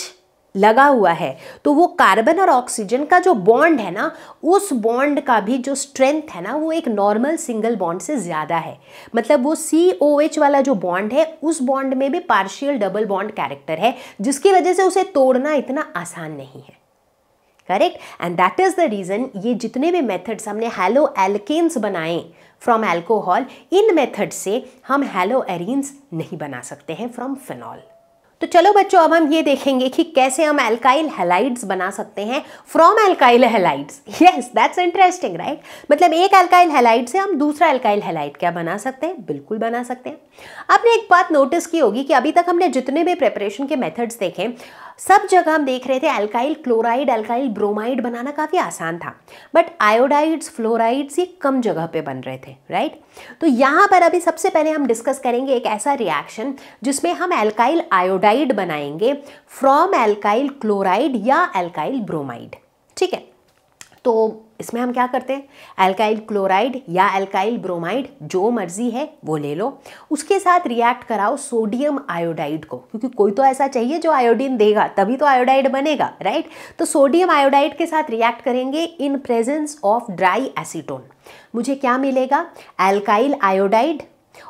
लगा हुआ है तो वो कार्बन और ऑक्सीजन का जो बॉन्ड है ना उस बॉन्ड का भी जो स्ट्रेंथ है ना वो एक नॉर्मल सिंगल बॉन्ड से ज़्यादा है मतलब वो सी ओ एच वाला जो बॉन्ड है उस बॉन्ड में भी पार्शियल डबल बॉन्ड कैरेक्टर है जिसकी वजह से उसे तोड़ना इतना आसान नहीं है correct and that is the reason ये जितने भी मेथड्स हमने हेलो एल्केन्स बनाए फ्रॉम एल्कोहल इन मेथड से हम हेलो एरिन्स नहीं बना सकते हैं फ्रॉम फिनॉल तो चलो बच्चों अब हम ये देखेंगे कि कैसे हम एल्काइल हेलाइड्स बना सकते हैं from alkyl halides yes that's interesting right मतलब एक एल्काइल हेलाइड से हम दूसरा एल्काइल हेलाइड क्या बना सकते हैं बिल्कुल बना सकते हैं आपने एक बात नोटिस की होगी कि अभी तक हमने जितने भी प्रेपरेशन के मेथड्स देखे सब जगह हम देख रहे थे अल्काइल क्लोराइड अल्काइल ब्रोमाइड बनाना काफ़ी आसान था बट आयोडाइड्स फ्लोराइड्स ये कम जगह पे बन रहे थे राइट तो यहाँ पर अभी सबसे पहले हम डिस्कस करेंगे एक ऐसा रिएक्शन जिसमें हम एल्काइल आयोडाइड बनाएंगे फ्रॉम एल्काइल क्लोराइड या एल्काइल ब्रोमाइड ठीक है तो इसमें हम क्या करते हैं एल्काइल क्लोराइड या एल्काइल ब्रोमाइड जो मर्जी है वो ले लो उसके साथ रिएक्ट कराओ सोडियम आयोडाइड को क्योंकि कोई तो ऐसा चाहिए जो आयोडीन देगा तभी तो आयोडाइड बनेगा राइट तो सोडियम आयोडाइड के साथ रिएक्ट करेंगे in presence of dry acetone मुझे क्या मिलेगा एल्काइल आयोडाइड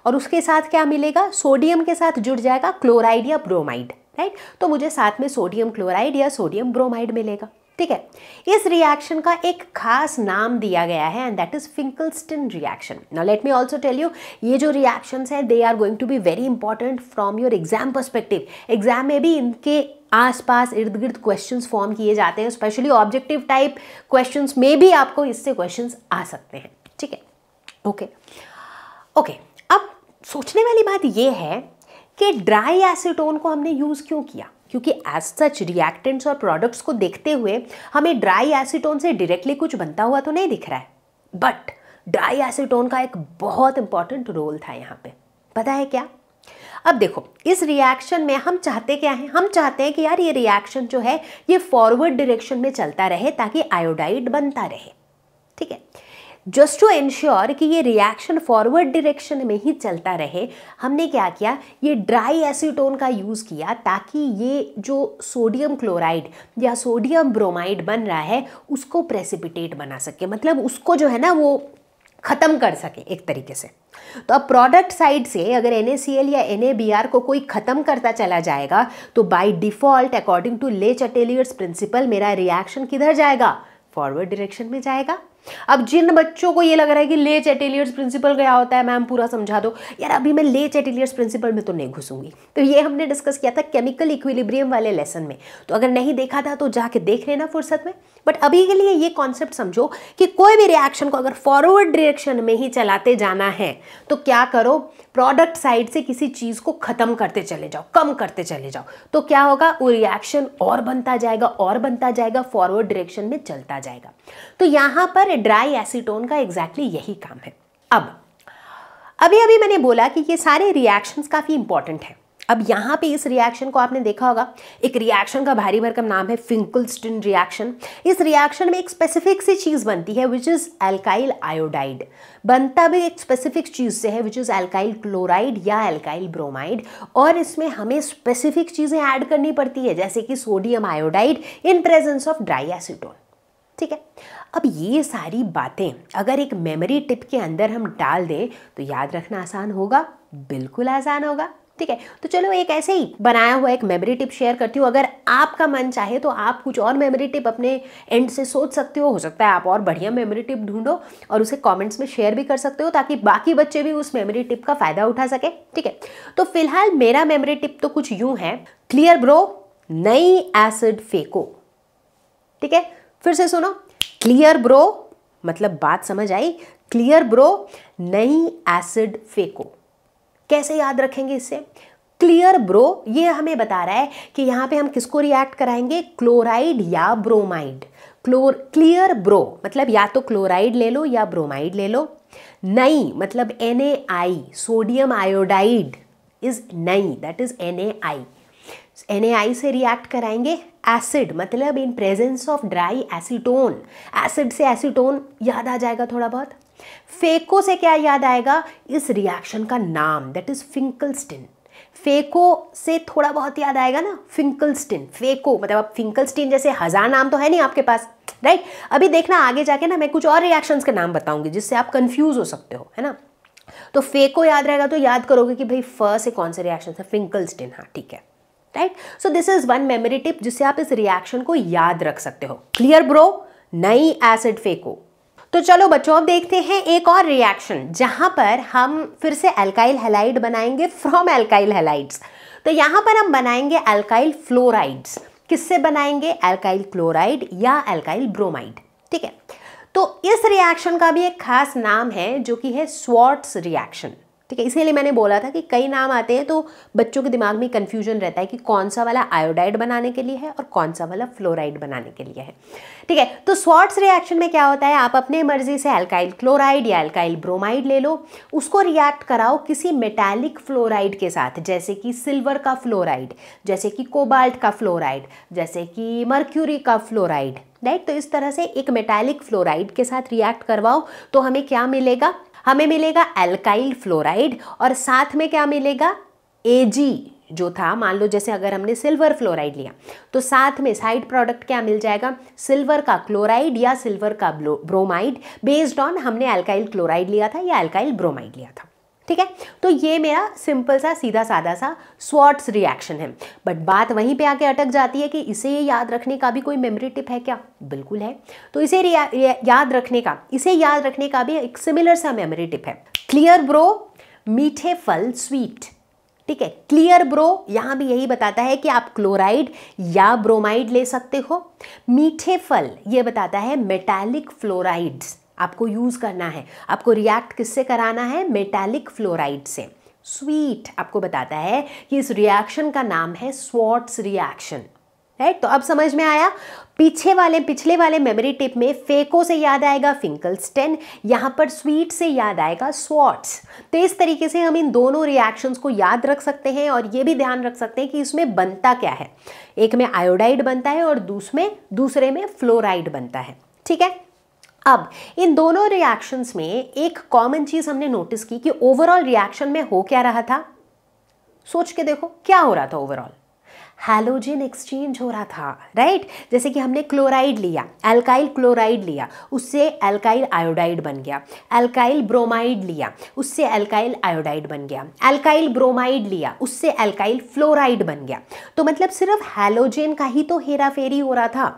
और उसके साथ क्या मिलेगा सोडियम के साथ जुड़ जाएगा क्लोराइड या ब्रोमाइड राइट तो मुझे साथ में सोडियम क्लोराइड या सोडियम ब्रोमाइड मिलेगा ठीक है इस रिएक्शन का एक खास नाम दिया गया है and that is Finkelstein reaction now let me also tell you ये जो रिएक्शंस है they are going to be very important from your exam perspective exam में भी इनके आसपास इर्द गिर्द क्वेश्चन फॉर्म किए जाते हैं स्पेशली ऑब्जेक्टिव टाइप क्वेश्चन में भी आपको इससे क्वेश्चन आ सकते हैं ठीक है ओके ओके अब सोचने वाली बात यह है कि ड्राई एसिटोन को हमने यूज़ क्यों किया क्योंकि एज सच रिएक्टेंट्स और प्रोडक्ट्स को देखते हुए हमें ड्राई एसिटोन से डायरेक्टली कुछ बनता हुआ तो नहीं दिख रहा है बट ड्राई एसिटोन का एक बहुत इंपॉर्टेंट रोल था यहाँ पे पता है क्या अब देखो इस रिएक्शन में हम चाहते क्या हैं हम चाहते हैं कि यार ये रिएक्शन जो है ये फॉरवर्ड डायरेक्शन में चलता रहे ताकि आयोडाइड बनता रहे ठीक है जस्ट टू इंश्योर कि ये रिएक्शन फॉरवर्ड डिरेक्शन में ही चलता रहे हमने क्या किया ये ड्राई एसीटोन का यूज़ किया ताकि ये जो सोडियम क्लोराइड या सोडियम ब्रोमाइड बन रहा है उसको प्रेसिपिटेट बना सके मतलब उसको जो है ना वो ख़त्म कर सके एक तरीके से तो अब प्रोडक्ट साइड से अगर एन या एन को कोई ख़त्म करता चला जाएगा तो बाई डिफ़ॉल्ट अकॉर्डिंग टू ले चटेलियर्स प्रिंसिपल मेरा रिएक्शन किधर जाएगा फॉरवर्ड डायरेक्शन में जाएगा अब जिन बच्चों को ये लग रहा है कि ले चैटेलियर्स प्रिंसिपल गया होता है मैम पूरा समझा दो यार अभी मैं ले चैटेलियर्स प्रिंसिपल में तो नहीं घुसूंगी तो ये हमने डिस्कस किया था केमिकल इक्विलिब्रियम वाले लेसन में तो अगर नहीं देखा था तो जाके देख लेना फुर्सत में बट अभी के लिए ये कॉन्सेप्ट समझो कि कोई भी रिएक्शन को अगर फॉरवर्ड डायरेक्शन में ही चलाते जाना है तो क्या करो प्रोडक्ट साइड से किसी चीज़ को ख़त्म करते चले जाओ कम करते चले जाओ तो क्या होगा वो रिएक्शन और बनता जाएगा और बनता जाएगा फॉरवर्ड डायरेक्शन में चलता जाएगा तो यहां पर ड्राई एसीटोन का एग्जैक्टली exactly यही काम है अब अभी अभी मैंने बोला कि ये सारे रिएक्शंस काफ़ी इंपॉर्टेंट हैं अब यहाँ पे इस रिएक्शन को आपने देखा होगा एक रिएक्शन का भारी भरकम नाम है फिंकुलस्टिन रिएक्शन इस रिएक्शन में एक स्पेसिफिक सी चीज़ बनती है विच इज़ एल्काइल आयोडाइड बनता भी एक स्पेसिफिक चीज़ से है विच इज़ एल्काइल क्लोराइड या एल्काइल ब्रोमाइड और इसमें हमें स्पेसिफिक चीज़ें ऐड करनी पड़ती है जैसे कि sodium iodide in presence of dry acetone ठीक है अब ये सारी बातें अगर एक मेमोरी टिप के अंदर हम डाल दें तो याद रखना आसान होगा बिल्कुल आसान होगा ठीक है तो चलो एक ऐसे ही बनाया हुआ एक मेमोरी टिप शेयर करती हूँ अगर आपका मन चाहे तो आप कुछ और मेमोरी टिप अपने एंड से सोच सकते हो हो सकता है आप और बढ़िया मेमोरी टिप ढूंढो और उसे कमेंट्स में शेयर भी कर सकते हो ताकि बाकी बच्चे भी उस मेमोरी टिप का फ़ायदा उठा सके ठीक है तो फिलहाल मेरा मेमोरी टिप तो कुछ यूं है क्लियर ब्रो नई एसिड फेंको ठीक है फिर से सुनो क्लियर ब्रो मतलब बात समझ आई क्लियर ब्रो नई एसिड फेको कैसे याद रखेंगे इससे क्लियर ब्रो ये हमें बता रहा है कि यहाँ पे हम किसको रिएक्ट कराएंगे क्लोराइड या ब्रोमाइड क्लोर क्लियर ब्रो मतलब या तो क्लोराइड ले लो या ब्रोमाइड ले लो नई मतलब एन सोडियम आयोडाइड इज नई दैट इज एन एन से रिएक्ट कराएंगे एसिड मतलब in presence of dry acetone acid से एसिटोन याद आ जाएगा थोड़ा बहुत फेको से क्या याद आएगा इस रिएक्शन का नाम दैट इज फिंकलस्टिन फेको से थोड़ा बहुत याद आएगा ना फिंकलस्टिन फेको मतलब अब फिंकलस्टिन जैसे हज़ार नाम तो है नहीं आपके पास राइट अभी देखना आगे जाके ना मैं कुछ और रिएक्शंस के नाम बताऊंगी जिससे आप कंफ्यूज हो सकते हो है ना तो फेको याद रहेगा तो याद करोगे कि भाई फ से कौन से रिएक्शन है फिंकलस्टिन हाँ ठीक है right so this is one memory tip जिससे आप इस रिएक्शन को याद रख सकते हो क्लियर ब्रो नई एसिड फेको तो चलो बच्चों अब देखते हैं एक और रिएक्शन जहां पर हम फिर से एल्काइल हेलाइड बनाएंगे फ्रॉम एल्काइल हेलाइड्स तो यहां पर हम बनाएंगे एल्काइल फ्लोराइड्स किससे बनाएंगे एल्काइल क्लोराइड या एल्काइल ब्रोमाइड ठीक है तो इस रिएक्शन का भी एक खास नाम है जो कि है स्वाट्स रिएक्शन ठीक है इसीलिए मैंने बोला था कि कई नाम आते हैं तो बच्चों के दिमाग में कन्फ्यूजन रहता है कि कौन सा वाला आयोडाइड बनाने के लिए है और कौन सा वाला फ्लोराइड बनाने के लिए है ठीक है तो स्वाट्स रिएक्शन में क्या होता है आप अपने मर्जी से अल्काइल क्लोराइड या अल्काइल ब्रोमाइड ले लो उसको रिएक्ट कराओ किसी मेटेलिक फ्लोराइड के साथ जैसे कि सिल्वर का फ्लोराइड जैसे कि कोबाल्ट का फ्लोराइड जैसे कि मर्क्यूरी का फ्लोराइड राइट तो इस तरह से एक मेटैलिक फ्लोराइड के साथ रिएक्ट करवाओ तो हमें क्या मिलेगा हमें मिलेगा एल्काइल फ्लोराइड और साथ में क्या मिलेगा ए जो था मान लो जैसे अगर हमने सिल्वर फ्लोराइड लिया तो साथ में साइड प्रोडक्ट क्या मिल जाएगा सिल्वर का क्लोराइड या सिल्वर का ब्रोमाइड बेस्ड ऑन हमने एल्काइल क्लोराइड लिया था या एल्काइल ब्रोमाइड लिया था ठीक है तो ये मेरा सिंपल सा सीधा साधा सा स्वाट्स रिएक्शन है बट बात वहीं पे आके अटक जाती है कि इसे ये याद रखने का भी कोई मेमोरी टिप है क्या बिल्कुल है तो इसे याद रखने का इसे याद रखने का भी एक सिमिलर सा मेमोरी टिप है क्लियर ब्रो मीठे फल स्वीट ठीक है क्लियर ब्रो यहाँ भी यही बताता है कि आप क्लोराइड या ब्रोमाइड ले सकते हो मीठे फल ये बताता है मेटालिक फ्लोराइड्स आपको यूज़ करना है आपको रिएक्ट किससे कराना है मेटालिक फ्लोराइड से स्वीट आपको बताता है कि इस रिएक्शन का नाम है स्वॉट्स रिएक्शन राइट तो अब समझ में आया पीछे वाले पिछले वाले मेमोरी टिप में फेको से याद आएगा स्टेन यहाँ पर स्वीट से याद आएगा स्वॉट्स तो इस तरीके से हम इन दोनों रिएक्शंस को याद रख सकते हैं और ये भी ध्यान रख सकते हैं कि इसमें बनता क्या है एक में आयोडाइड बनता है और दूसरे दूसरे में फ्लोराइड बनता है ठीक है अब इन दोनों रिएक्शंस में एक कॉमन चीज़ हमने नोटिस की कि ओवरऑल रिएक्शन में हो क्या रहा था सोच के देखो क्या हो रहा था ओवरऑल हैलोजन एक्सचेंज हो रहा था राइट right? जैसे कि हमने क्लोराइड लिया एल्काइल क्लोराइड लिया उससे एल्काइल आयोडाइड बन गया एल्काइल ब्रोमाइड लिया उससे एल्काइल आयोडाइड बन गया एल्काइल ब्रोमाइड लिया उससे एल्काइल फ्लोराइड बन गया तो मतलब सिर्फ हैलोजन का ही तो हेरा फेरी हो रहा था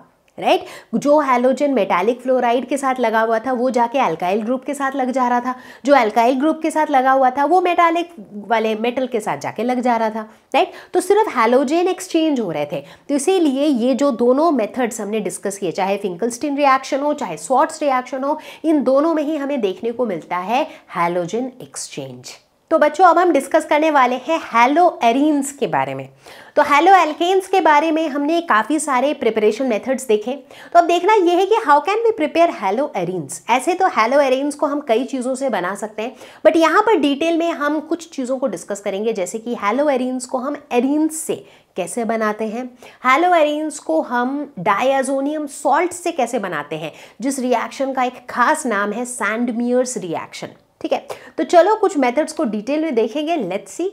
राइट जो हेलोजन मेटालिक फ्लोराइड के साथ लगा हुआ था वो जाके अल्काइल ग्रुप के साथ लग जा रहा था जो अल्काइल ग्रुप के साथ लगा हुआ था वो मेटालिक वाले मेटल के साथ जाके लग जा रहा था राइट तो सिर्फ हेलोजन एक्सचेंज हो रहे थे तो इसीलिए ये जो दोनों मेथड्स हमने डिस्कस किए चाहे फिंकलस्टिन रिएक्शन हो चाहे स्वाट्स रिएक्शन हो इन दोनों में ही हमें देखने को मिलता है हेलोजन एक्सचेंज तो बच्चों अब हम डिस्कस करने वाले हैं हेलो एरिन्स के बारे में तो हेलो एल्केन्स के बारे में हमने काफ़ी सारे प्रिपरेशन मेथड्स देखे तो अब देखना यह है कि how can we prepare haloarenes ऐसे तो हेलो एरिन्स को हम कई चीज़ों से बना सकते हैं बट यहाँ पर डिटेल में हम कुछ चीज़ों को डिस्कस करेंगे जैसे कि हेलो एरिन्स को हम एरिन्स से कैसे बनाते हैं हेलो एरिन्स को हम डायाजोनियम सॉल्ट से कैसे बनाते हैं जिस रिएक्शन का एक खास नाम है सैंडमियर्स रिएक्शन ठीक है तो चलो कुछ मेथड्स को डिटेल में देखेंगे लेट्स सी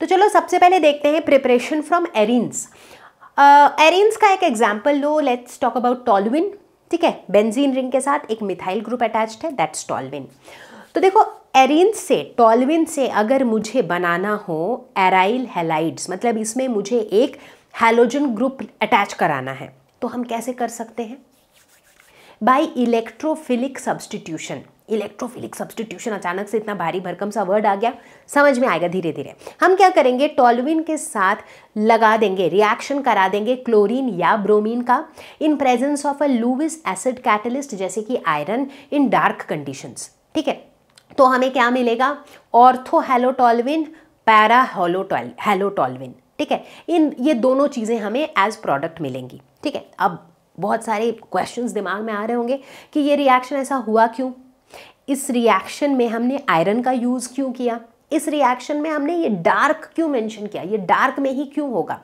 तो चलो सबसे पहले देखते हैं प्रिपरेशन फ्रॉम एरिन्स एरिन्स का एक एग्जाम्पल लो लेट्स टॉक अबाउट टॉलविन ठीक है बेंजीन रिंग के साथ एक मिथाइल ग्रुप अटैच्ड है दैट्स टॉलविन तो देखो एरिन से टॉलविन से अगर मुझे बनाना हो एराइल हेलाइड्स मतलब इसमें मुझे एक हेलोजन ग्रुप अटैच कराना है तो हम कैसे कर सकते हैं by electrophilic substitution electrophilic substitution अचानक से इतना भारी भरकम सा वर्ड आ गया समझ में आएगा धीरे धीरे हम क्या करेंगे टॉलुइन के साथ लगा देंगे रिएक्शन करा देंगे क्लोरीन या ब्रोमीन का in presence of a Lewis acid catalyst जैसे कि आयरन इन डार्क कंडीशंस ठीक है तो हमें क्या मिलेगा ऑर्थो हैलोटॉलविन पैरा होलोटॉल हैलोटॉलविन ठीक है इन ये दोनों चीज़ें हमें एज प्रोडक्ट मिलेंगी ठीक है अब बहुत सारे क्वेश्चंस दिमाग में आ रहे होंगे कि ये रिएक्शन ऐसा हुआ क्यों इस रिएक्शन में हमने आयरन का यूज़ क्यों किया इस रिएक्शन में हमने ये डार्क क्यों मेंशन किया ये डार्क में ही क्यों होगा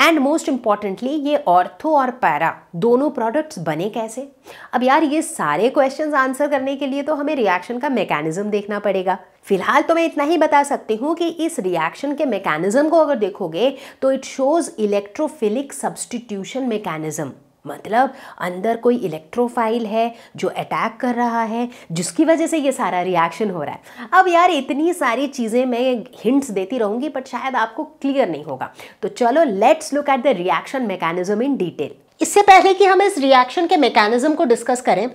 एंड मोस्ट इम्पॉर्टेंटली ये ऑर्थो और पैरा दोनों प्रोडक्ट्स बने कैसे अब यार ये सारे क्वेश्चंस आंसर करने के लिए तो हमें रिएक्शन का मैकेनिज्म देखना पड़ेगा फिलहाल तो मैं इतना ही बता सकती हूँ कि इस रिएक्शन के मैकेनिज्म को अगर देखोगे तो it shows electrophilic substitution mechanism मतलब अंदर कोई इलेक्ट्रोफाइल है जो अटैक कर रहा है जिसकी वजह से ये सारा रिएक्शन हो रहा है अब यार इतनी सारी चीज़ें मैं हिंट्स देती रहूँगी बट शायद आपको क्लियर नहीं होगा तो चलो let's look at the reaction mechanism in detail इससे पहले कि हम इस रिएक्शन के मैकेनिज्म को डिस्कस करें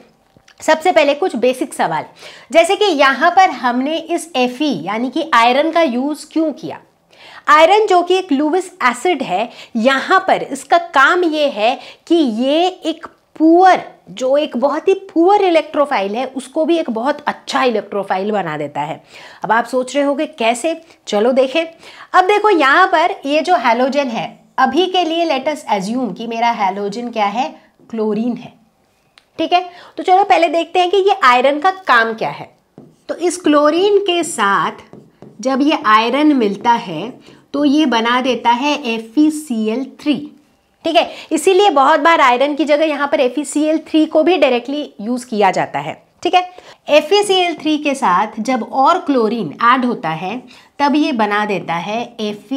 सबसे पहले कुछ बेसिक सवाल जैसे कि यहाँ पर हमने इस एफ यानी कि आयरन का यूज़ क्यों किया आयरन जो कि एक लूविस एसिड है यहाँ पर इसका काम ये है कि ये एक पुअर जो एक बहुत ही पुअर इलेक्ट्रोफाइल है उसको भी एक बहुत अच्छा इलेक्ट्रोफाइल बना देता है अब आप सोच रहे होंगे कैसे चलो देखें अब देखो यहाँ पर ये जो हैलोजन है अभी के लिए लेटस एज्यूम कि मेरा हेलोजन क्या है क्लोरीन है ठीक है तो चलो पहले देखते हैं कि ये आयरन का काम क्या है तो इस क्लोरीन के साथ जब ये आयरन मिलता है तो ये बना देता है एफ थ्री e ठीक है इसीलिए बहुत बार आयरन की जगह यहाँ पर एफ थ्री e को भी डायरेक्टली यूज़ किया जाता है ठीक है एफ थ्री e के साथ जब और क्लोरीन ऐड होता है तब ये बना देता है F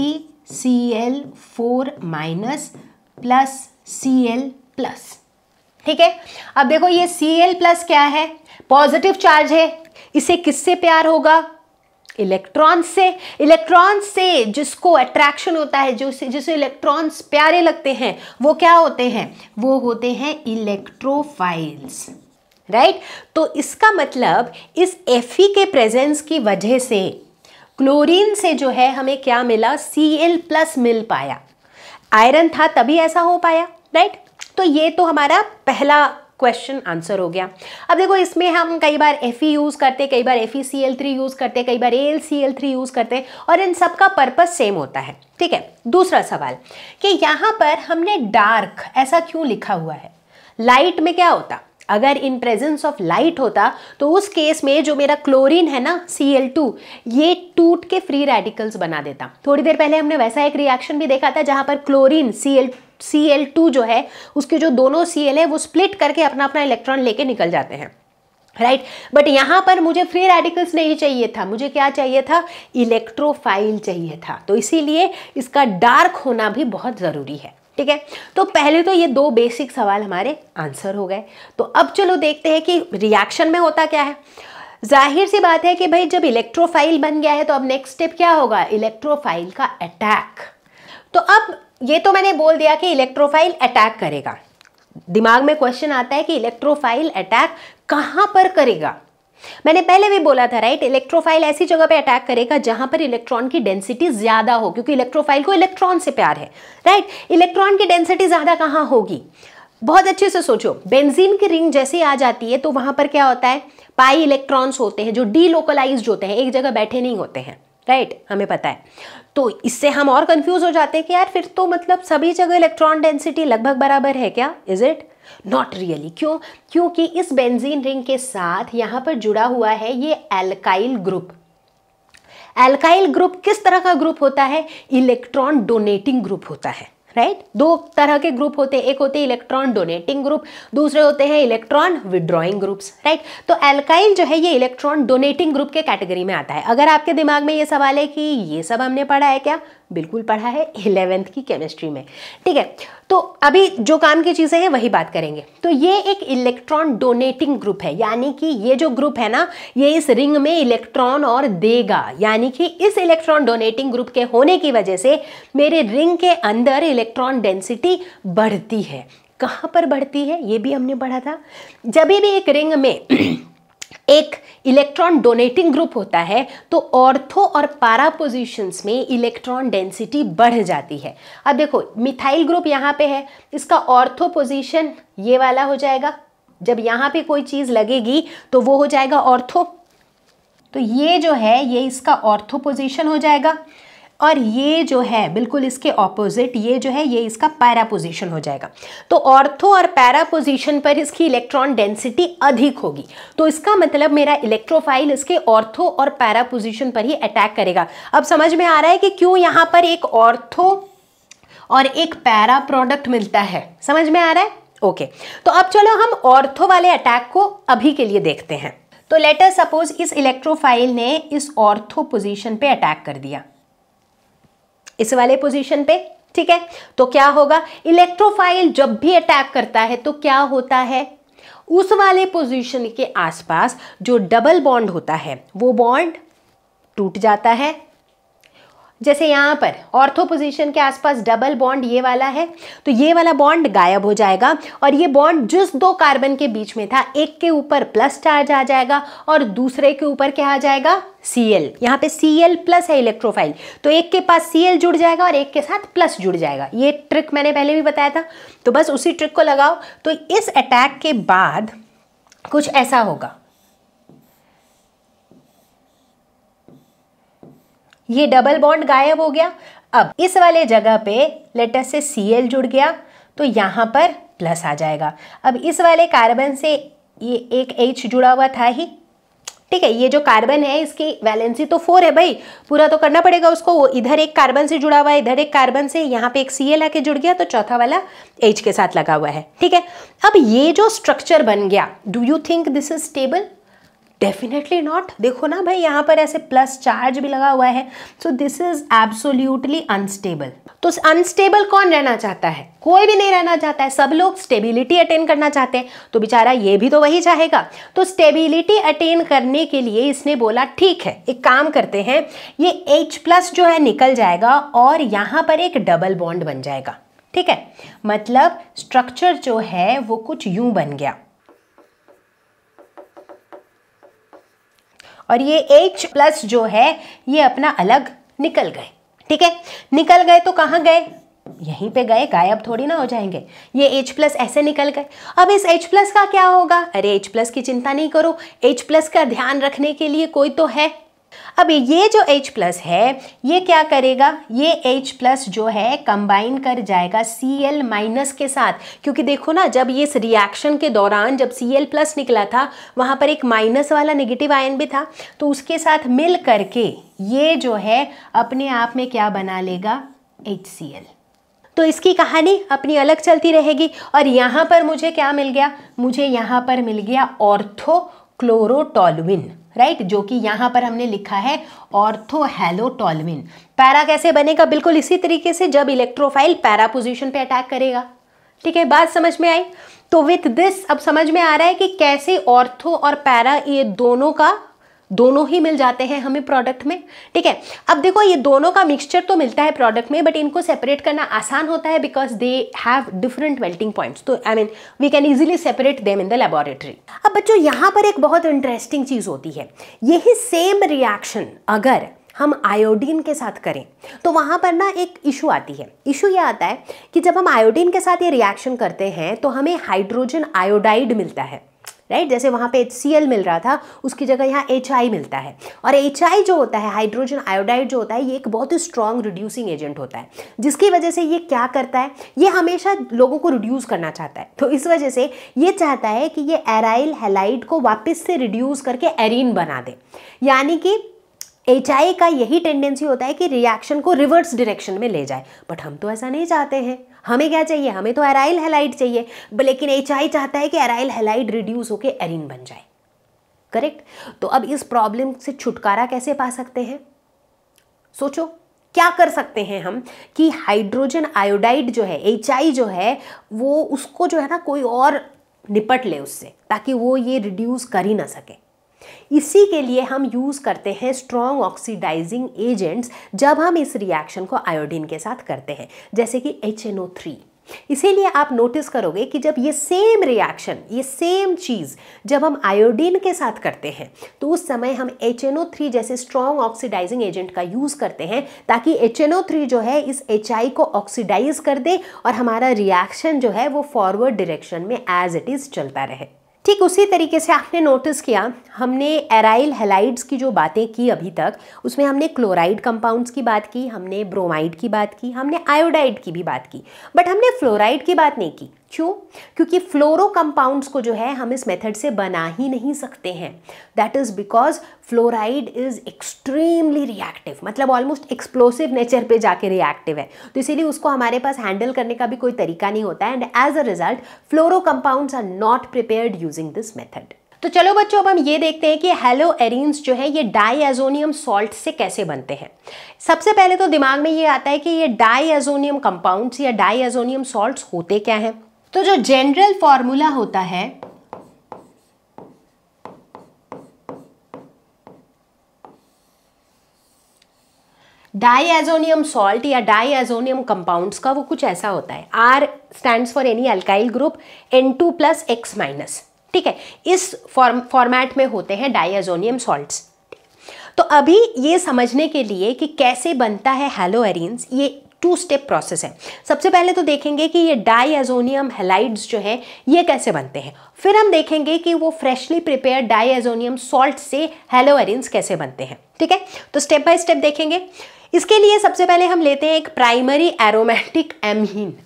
C L four minus plus C L plus ठीक है अब देखो ये सी एल प्लस क्या है पॉजिटिव चार्ज है इसे किससे प्यार होगा इलेक्ट्रॉन से इलेक्ट्रॉन से जिसको अट्रैक्शन होता है जो जिसे इलेक्ट्रॉन्स प्यारे लगते हैं वो क्या होते हैं वो होते हैं इलेक्ट्रोफाइल्स राइट तो इसका मतलब इस एफ के प्रेजेंस की वजह से क्लोरीन से जो है हमें क्या मिला सी एल प्लस मिल पाया आयरन था तभी ऐसा हो पाया राइट तो ये तो हमारा पहला क्वेश्चन आंसर हो गया अब देखो इसमें हम कई बार एफ ई यूज़ करते कई बार F E C L three use करते कई बार A L L C three use करते और इन सब का पर्पज़ सेम होता है ठीक है दूसरा सवाल कि यहाँ पर हमने डार्क ऐसा क्यों लिखा हुआ है लाइट में क्या होता अगर इन प्रेजेंस ऑफ लाइट होता तो उस केस में जो मेरा क्लोरीन है ना सी एल टू ये टूट के फ्री रेडिकल्स बना देता थोड़ी देर पहले हमने वैसा एक रिएक्शन भी देखा था जहाँ पर chlorine C L C L two जो है उसके जो दोनों सी एल है वो स्प्लिट करके अपना अपना इलेक्ट्रॉन लेके निकल जाते हैं राइट right? बट यहाँ पर मुझे फ्री रेडिकल्स नहीं चाहिए था मुझे क्या चाहिए था इलेक्ट्रोफाइल चाहिए था तो इसीलिए इसका डार्क होना भी बहुत ज़रूरी है ठीक है तो पहले तो ये दो बेसिक सवाल हमारे आंसर हो गए तो अब चलो देखते हैं कि रिएक्शन में होता क्या है जाहिर सी बात है कि भाई जब इलेक्ट्रोफाइल बन गया है तो अब नेक्स्ट स्टेप क्या होगा इलेक्ट्रोफाइल का अटैक तो अब ये तो मैंने बोल दिया कि इलेक्ट्रोफाइल अटैक करेगा दिमाग में क्वेश्चन आता है कि इलेक्ट्रोफाइल अटैक कहां पर करेगा मैंने पहले भी बोला था राइट इलेक्ट्रोफाइल ऐसी जगह पे अटैक करेगा जहां पर इलेक्ट्रॉन की डेंसिटी ज्यादा हो क्योंकि इलेक्ट्रोफाइल को इलेक्ट्रॉन से प्यार है राइट इलेक्ट्रॉन की डेंसिटी ज्यादा कहां होगी बहुत अच्छे से सोचो बेंजीन की रिंग जैसे आ जाती है तो वहां पर क्या होता है पाई इलेक्ट्रॉन्स होते हैं जो डीलोकलाइज होते हैं एक जगह बैठे नहीं होते हैं राइट हमें पता है तो इससे हम और कंफ्यूज हो जाते हैं कि यार फिर तो मतलब सभी जगह इलेक्ट्रॉन डेंसिटी लगभग बराबर है क्या इज इट नॉट रियली क्यों क्योंकि इस बेंजीन रिंग के साथ यहां पर जुड़ा हुआ है ये एल्काइल ग्रुप एल्काइल ग्रुप किस तरह का ग्रुप होता है इलेक्ट्रॉन डोनेटिंग ग्रुप होता है राइट right? दो तरह के ग्रुप होते हैं एक होते हैं इलेक्ट्रॉन डोनेटिंग ग्रुप दूसरे होते हैं इलेक्ट्रॉन विड्रॉइंग ग्रुप्स राइट तो एल्काइल जो है ये इलेक्ट्रॉन डोनेटिंग ग्रुप के कैटेगरी में आता है अगर आपके दिमाग में ये सवाल है कि ये सब हमने पढ़ा है क्या बिल्कुल पढ़ा है इलेवेंथ की केमिस्ट्री में ठीक है तो अभी जो काम की चीज़ें हैं वही बात करेंगे तो ये एक इलेक्ट्रॉन डोनेटिंग ग्रुप है यानी कि ये जो ग्रुप है ना ये इस रिंग में इलेक्ट्रॉन और देगा यानी कि इस इलेक्ट्रॉन डोनेटिंग ग्रुप के होने की वजह से मेरे रिंग के अंदर इलेक्ट्रॉन डेंसिटी बढ़ती है कहाँ पर बढ़ती है ये भी हमने पढ़ा था जब भी एक रिंग में एक इलेक्ट्रॉन डोनेटिंग ग्रुप होता है तो ऑर्थो और पारा पोजीशंस में इलेक्ट्रॉन डेंसिटी बढ़ जाती है अब देखो मिथाइल ग्रुप यहाँ पे है इसका ऑर्थो पोजीशन ये वाला हो जाएगा जब यहाँ पे कोई चीज़ लगेगी तो वो हो जाएगा ऑर्थो तो ये जो है ये इसका ऑर्थो पोजीशन हो जाएगा और ये जो है बिल्कुल इसके ऑपोजिट ये जो है ये इसका पैरा पोजिशन हो जाएगा तो ऑर्थो और पैरा पोजिशन पर इसकी इलेक्ट्रॉन डेंसिटी अधिक होगी तो इसका मतलब मेरा इलेक्ट्रोफाइल इसके ऑर्थो और पैरा पोजिशन पर ही अटैक करेगा अब समझ में आ रहा है कि क्यों यहाँ पर एक ऑर्थो और एक पैरा प्रोडक्ट मिलता है समझ में आ रहा है ओके तो अब चलो हम ऑर्थो वाले अटैक को अभी के लिए देखते हैं तो लेटर सपोज इस इलेक्ट्रोफाइल ने इस ऑर्थो पोजीशन पे अटैक कर दिया इस वाले पोजीशन पे ठीक है तो क्या होगा इलेक्ट्रोफाइल जब भी अटैक करता है तो क्या होता है उस वाले पोजीशन के आसपास जो डबल बॉन्ड होता है वो बॉन्ड टूट जाता है जैसे यहाँ पर ऑर्थो पोजीशन के आसपास डबल बॉन्ड ये वाला है तो ये वाला बॉन्ड गायब हो जाएगा और ये बॉन्ड जिस दो कार्बन के बीच में था एक के ऊपर प्लस चार्ज आ जाएगा और दूसरे के ऊपर क्या आ जाएगा सी एल यहाँ पे सी एल प्लस है इलेक्ट्रोफाइल तो एक के पास सी एल जुड़ जाएगा और एक के साथ प्लस जुड़ जाएगा ये ट्रिक मैंने पहले भी बताया था तो बस उसी ट्रिक को लगाओ तो इस अटैक के बाद कुछ ऐसा होगा ये डबल बॉन्ड गायब हो गया अब इस वाले जगह पे लेटर से सी एल जुड़ गया तो यहाँ पर प्लस आ जाएगा अब इस वाले कार्बन से ये एक एच जुड़ा हुआ था ही ठीक है ये जो कार्बन है इसकी वैलेंसी तो फोर है भाई पूरा तो करना पड़ेगा उसको वो इधर एक कार्बन से जुड़ा हुआ है इधर एक कार्बन से यहाँ पे एक सी एल आके जुड़ गया तो चौथा वाला एच के साथ लगा हुआ है ठीक है अब ये जो स्ट्रक्चर बन गया do you think this is stable definitely not देखो ना भाई यहाँ पर ऐसे प्लस चार्ज भी लगा हुआ है so this is absolutely unstable तो अनस्टेबल कौन रहना चाहता है कोई भी नहीं रहना चाहता है सब लोग स्टेबिलिटी अटेन करना चाहते हैं तो बेचारा ये भी तो वही चाहेगा तो स्टेबिलिटी अटेन करने के लिए इसने बोला ठीक है एक काम करते हैं ये H प्लस जो है निकल जाएगा और यहाँ पर एक डबल बॉन्ड बन जाएगा ठीक है मतलब स्ट्रक्चर जो है वो कुछ यूं बन गया और ये एच प्लस जो है ये अपना अलग निकल गए ठीक है निकल गए तो कहाँ गए यहीं पे गए गायब थोड़ी ना हो जाएंगे ये H प्लस ऐसे निकल गए अब इस H प्लस का क्या होगा अरे H प्लस की चिंता नहीं करो H प्लस का ध्यान रखने के लिए कोई तो है अब ये जो H प्लस है ये क्या करेगा ये H प्लस जो है कंबाइन कर जाएगा एल माइनस के साथ क्योंकि देखो ना जब ये इस रिएक्शन के दौरान जब सी एल प्लस निकला था वहाँ पर एक माइनस वाला नेगेटिव आयन भी था तो उसके साथ मिल करके ये जो है अपने आप में क्या बना लेगा एच सी एल तो इसकी कहानी अपनी अलग चलती रहेगी और यहाँ पर मुझे क्या मिल गया मुझे यहाँ पर मिल गया ऑर्थो क्लोरोटोलविन राइट जो कि यहाँ पर हमने लिखा है ऑर्थोहेलोटॉलमिन पैरा कैसे बनेगा बिल्कुल इसी तरीके से जब इलेक्ट्रोफाइल पैरा पोजिशन पे अटैक करेगा ठीक है बात समझ में आई तो विथ दिस अब समझ में आ रहा है कि कैसे ऑर्थो और पैरा ये दोनों का दोनों ही मिल जाते हैं हमें प्रोडक्ट में ठीक है अब देखो ये दोनों का मिक्सचर तो मिलता है प्रोडक्ट में बट इनको सेपरेट करना आसान होता है because they have different melting points तो I mean we can easily separate them in the laboratory अब बच्चों यहाँ पर एक बहुत इंटरेस्टिंग चीज़ होती है यही सेम रिएक्शन अगर हम आयोडीन के साथ करें तो वहाँ पर ना एक इशू आती है इशू ये आता है कि जब हम आयोडीन के साथ ये रिएक्शन करते हैं तो हमें हाइड्रोजन आयोडाइड मिलता है राइट जैसे वहाँ पे एच मिल रहा था उसकी जगह यहाँ एच मिलता है और एच जो होता है हाइड्रोजन आयोडाइड जो होता है ये एक बहुत ही स्ट्रॉन्ग रिड्यूसिंग एजेंट होता है जिसकी वजह से ये क्या करता है ये हमेशा लोगों को रिड्यूस करना चाहता है तो इस वजह से ये चाहता है कि ये एराइल हेलाइट को वापस से रिड्यूस करके एरिन बना दे यानी कि एच का यही टेंडेंसी होता है कि रिएक्शन को रिवर्स डायरेक्शन में ले जाए बट हम तो ऐसा नहीं चाहते हैं हमें क्या चाहिए हमें तो एराइल हेलाइड चाहिए लेकिन एच चाहता है कि एराइल हेलाइड रिड्यूस होकर एरिन बन जाए करेक्ट तो अब इस प्रॉब्लम से छुटकारा कैसे पा सकते हैं सोचो क्या कर सकते हैं हम कि हाइड्रोजन आयोडाइड जो है एच जो है वो उसको जो है ना कोई और निपट ले उससे ताकि वो ये रिड्यूस कर ही ना सके इसी के लिए हम यूज़ करते हैं स्ट्रॉन्ग ऑक्सीडाइजिंग एजेंट्स जब हम इस रिएक्शन को आयोडीन के साथ करते हैं जैसे कि एच एन ओ थ्री इसीलिए आप नोटिस करोगे कि जब ये सेम रिएक्शन ये सेम चीज़ जब हम आयोडीन के साथ करते हैं तो उस समय हम एच थ्री जैसे स्ट्रॉन्ग ऑक्सीडाइजिंग एजेंट का यूज़ करते हैं ताकि एच थ्री जो है इस एच को ऑक्सीडाइज कर दे और हमारा रिएक्शन जो है वो फॉरवर्ड डायरेक्शन में एज इट इज़ चलता रहे ठीक उसी तरीके से आपने नोटिस किया हमने एराइल हेलाइड्स की जो बातें की अभी तक उसमें हमने क्लोराइड कंपाउंड्स की बात की हमने ब्रोमाइड की बात की हमने आयोडाइड की भी बात की बट हमने फ्लोराइड की बात नहीं की क्यों क्योंकि फ्लोरो कंपाउंड्स को जो है हम इस मेथड से बना ही नहीं सकते हैं that is because fluoride is extremely reactive मतलब ऑलमोस्ट एक्सप्लोसिव नेचर पे जाके रिएक्टिव है तो इसीलिए उसको हमारे पास हैंडल करने का भी कोई तरीका नहीं होता है and as a result fluoro compounds are not prepared using this method तो चलो बच्चों अब हम ये देखते हैं कि हेलो एरिन्स जो है ये डाईएजोनियम सॉल्ट से कैसे बनते हैं सबसे पहले तो दिमाग में ये आता है कि ये डाईएजोनियम कंपाउंड्स या डाईएजोनियम सॉल्ट्स होते क्या हैं तो जो जनरल फॉर्मूला होता है डाई एजोनियम सॉल्ट या डाई एजोनियम कंपाउंड्स का वो कुछ ऐसा होता है R stand for any alkyl group N two plus X minus ठीक है इस फॉर्मेट में होते हैं डाई एजोनियम सॉल्ट्स तो अभी ये समझने के लिए कि कैसे बनता है हेलो एरिन्स ये टू स्टेप प्रोसेस है सबसे पहले तो देखेंगे कि ये डाई एजोनियम हेलाइड्स जो है ये कैसे बनते हैं फिर हम देखेंगे कि वो freshly prepare diazonium salt से हेलोएरिन्स कैसे बनते हैं ठीक है तो स्टेप बाय स्टेप देखेंगे इसके लिए सबसे पहले हम लेते हैं एक प्राइमरी एरोमेटिक एमहीन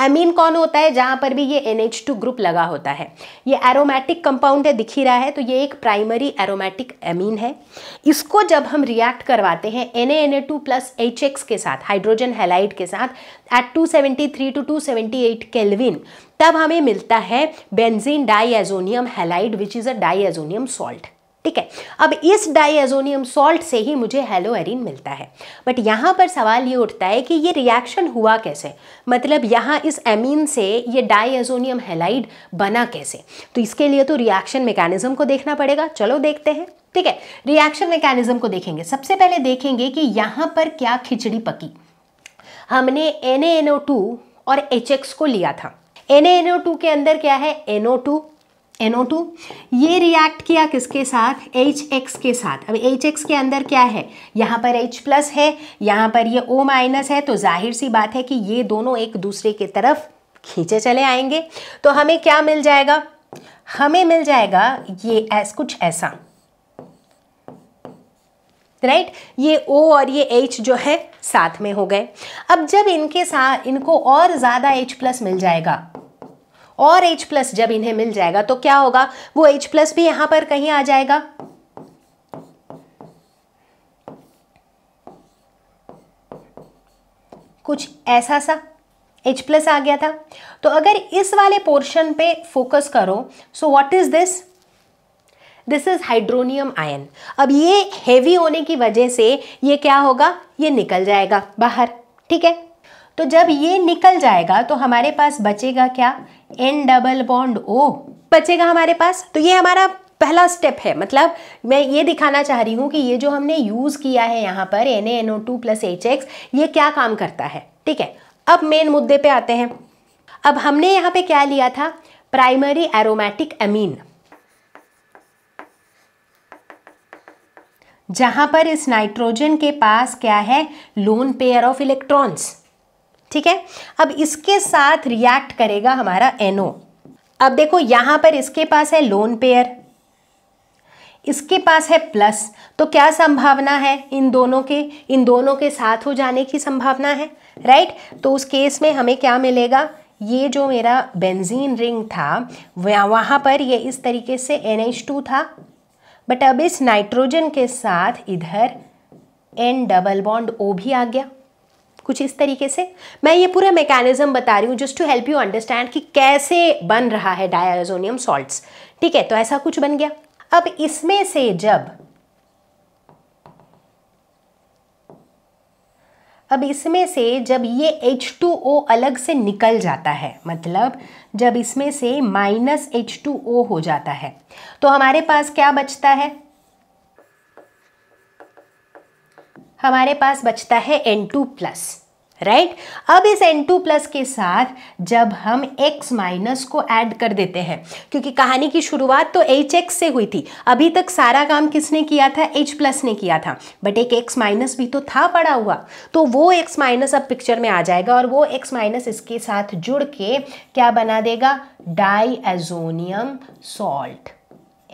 एमीन कौन होता है जहाँ पर भी ये एन एच टू ग्रुप लगा होता है ये एरोमेटिक कंपाउंड है दिख ही रहा है तो ये एक प्राइमरी एरोमेटिक एमीन है इसको जब हम रिएक्ट करवाते हैं N A N A two plus H X के साथ हाइड्रोजन हेलाइड के साथ at two seventy three to two seventy eight kelvin तब हमें मिलता है benzene azonium halide which is a diazonium salt ठीक है अब इस डाइएजोनियम सॉल्ट से ही मुझे हेलोएरिन मिलता है बट यहाँ पर सवाल ये उठता है कि ये रिएक्शन हुआ कैसे मतलब यहाँ इस एमीन से ये डाइएजोनियम हेलाइड बना कैसे तो इसके लिए तो रिएक्शन मेकानिज्म को देखना पड़ेगा चलो देखते हैं ठीक है रिएक्शन मैकेनिज्म को देखेंगे सबसे पहले देखेंगे कि यहाँ पर क्या खिचड़ी पकी हमने एन और एच को लिया था एन के अंदर क्या है NO2 NO2 ये रिएक्ट किया किसके साथ HX के साथ अब HX के अंदर क्या है यहाँ पर H प्लस है यहाँ पर ये O माइनस है तो जाहिर सी बात है कि ये दोनों एक दूसरे के तरफ खींचे चले आएंगे तो हमें क्या मिल जाएगा हमें मिल जाएगा ये ऐस कुछ ऐसा राइट right? ये O और ये H जो है साथ में हो गए अब जब इनके साथ इनको और ज़्यादा H प्लस मिल जाएगा और H प्लस जब इन्हें मिल जाएगा तो क्या होगा वो H प्लस भी यहां पर कहीं आ जाएगा कुछ ऐसा सा H प्लस आ गया था तो अगर इस वाले पोर्शन पे फोकस करो so what is this this is hydronium ion अब ये हैवी होने की वजह से ये क्या होगा ये निकल जाएगा बाहर ठीक है तो जब ये निकल जाएगा तो हमारे पास बचेगा क्या एन डबल बॉन्ड ओ बचेगा हमारे पास तो ये हमारा पहला स्टेप है मतलब मैं ये दिखाना चाह रही हूँ कि ये जो हमने यूज़ किया है यहाँ पर N N O two plus H X ये क्या काम करता है ठीक है अब मेन मुद्दे पे आते हैं अब हमने यहाँ पे क्या लिया था प्राइमरी एरोमेटिक अमीन जहाँ पर इस नाइट्रोजन के पास क्या है लोन पेयर ऑफ इलेक्ट्रॉन्स ठीक है अब इसके साथ रिएक्ट करेगा हमारा एनओ अब देखो यहाँ पर इसके पास है लोन पेयर इसके पास है प्लस तो क्या संभावना है इन दोनों के इन दोनों के साथ हो जाने की संभावना है राइट तो उस केस में हमें क्या मिलेगा ये जो मेरा बेंजीन रिंग था वहाँ पर ये इस तरीके से एन टू था बट अब इस नाइट्रोजन के साथ इधर एन डबल बॉन्ड ओ भी आ गया कुछ इस तरीके से मैं ये पूरा मैकेनिज्म बता रही हूँ just to help you understand कि कैसे बन रहा है डायाजोनियम सॉल्ट्स ठीक है तो ऐसा कुछ बन गया अब इसमें से जब अब इसमें से जब ये H2O अलग से निकल जाता है मतलब जब इसमें से माइनस H2O हो जाता है तो हमारे पास क्या बचता है हमारे पास बचता है एन टू प्लस राइट अब इस एन टू प्लस के साथ जब हम x माइनस को ऐड कर देते हैं क्योंकि कहानी की शुरुआत तो एच एक्स से हुई थी अभी तक सारा काम किसने किया था h प्लस ने किया था बट एक x माइनस भी तो था पड़ा हुआ तो वो x माइनस अब पिक्चर में आ जाएगा और वो x माइनस इसके साथ जुड़ के क्या बना देगा diazonium salt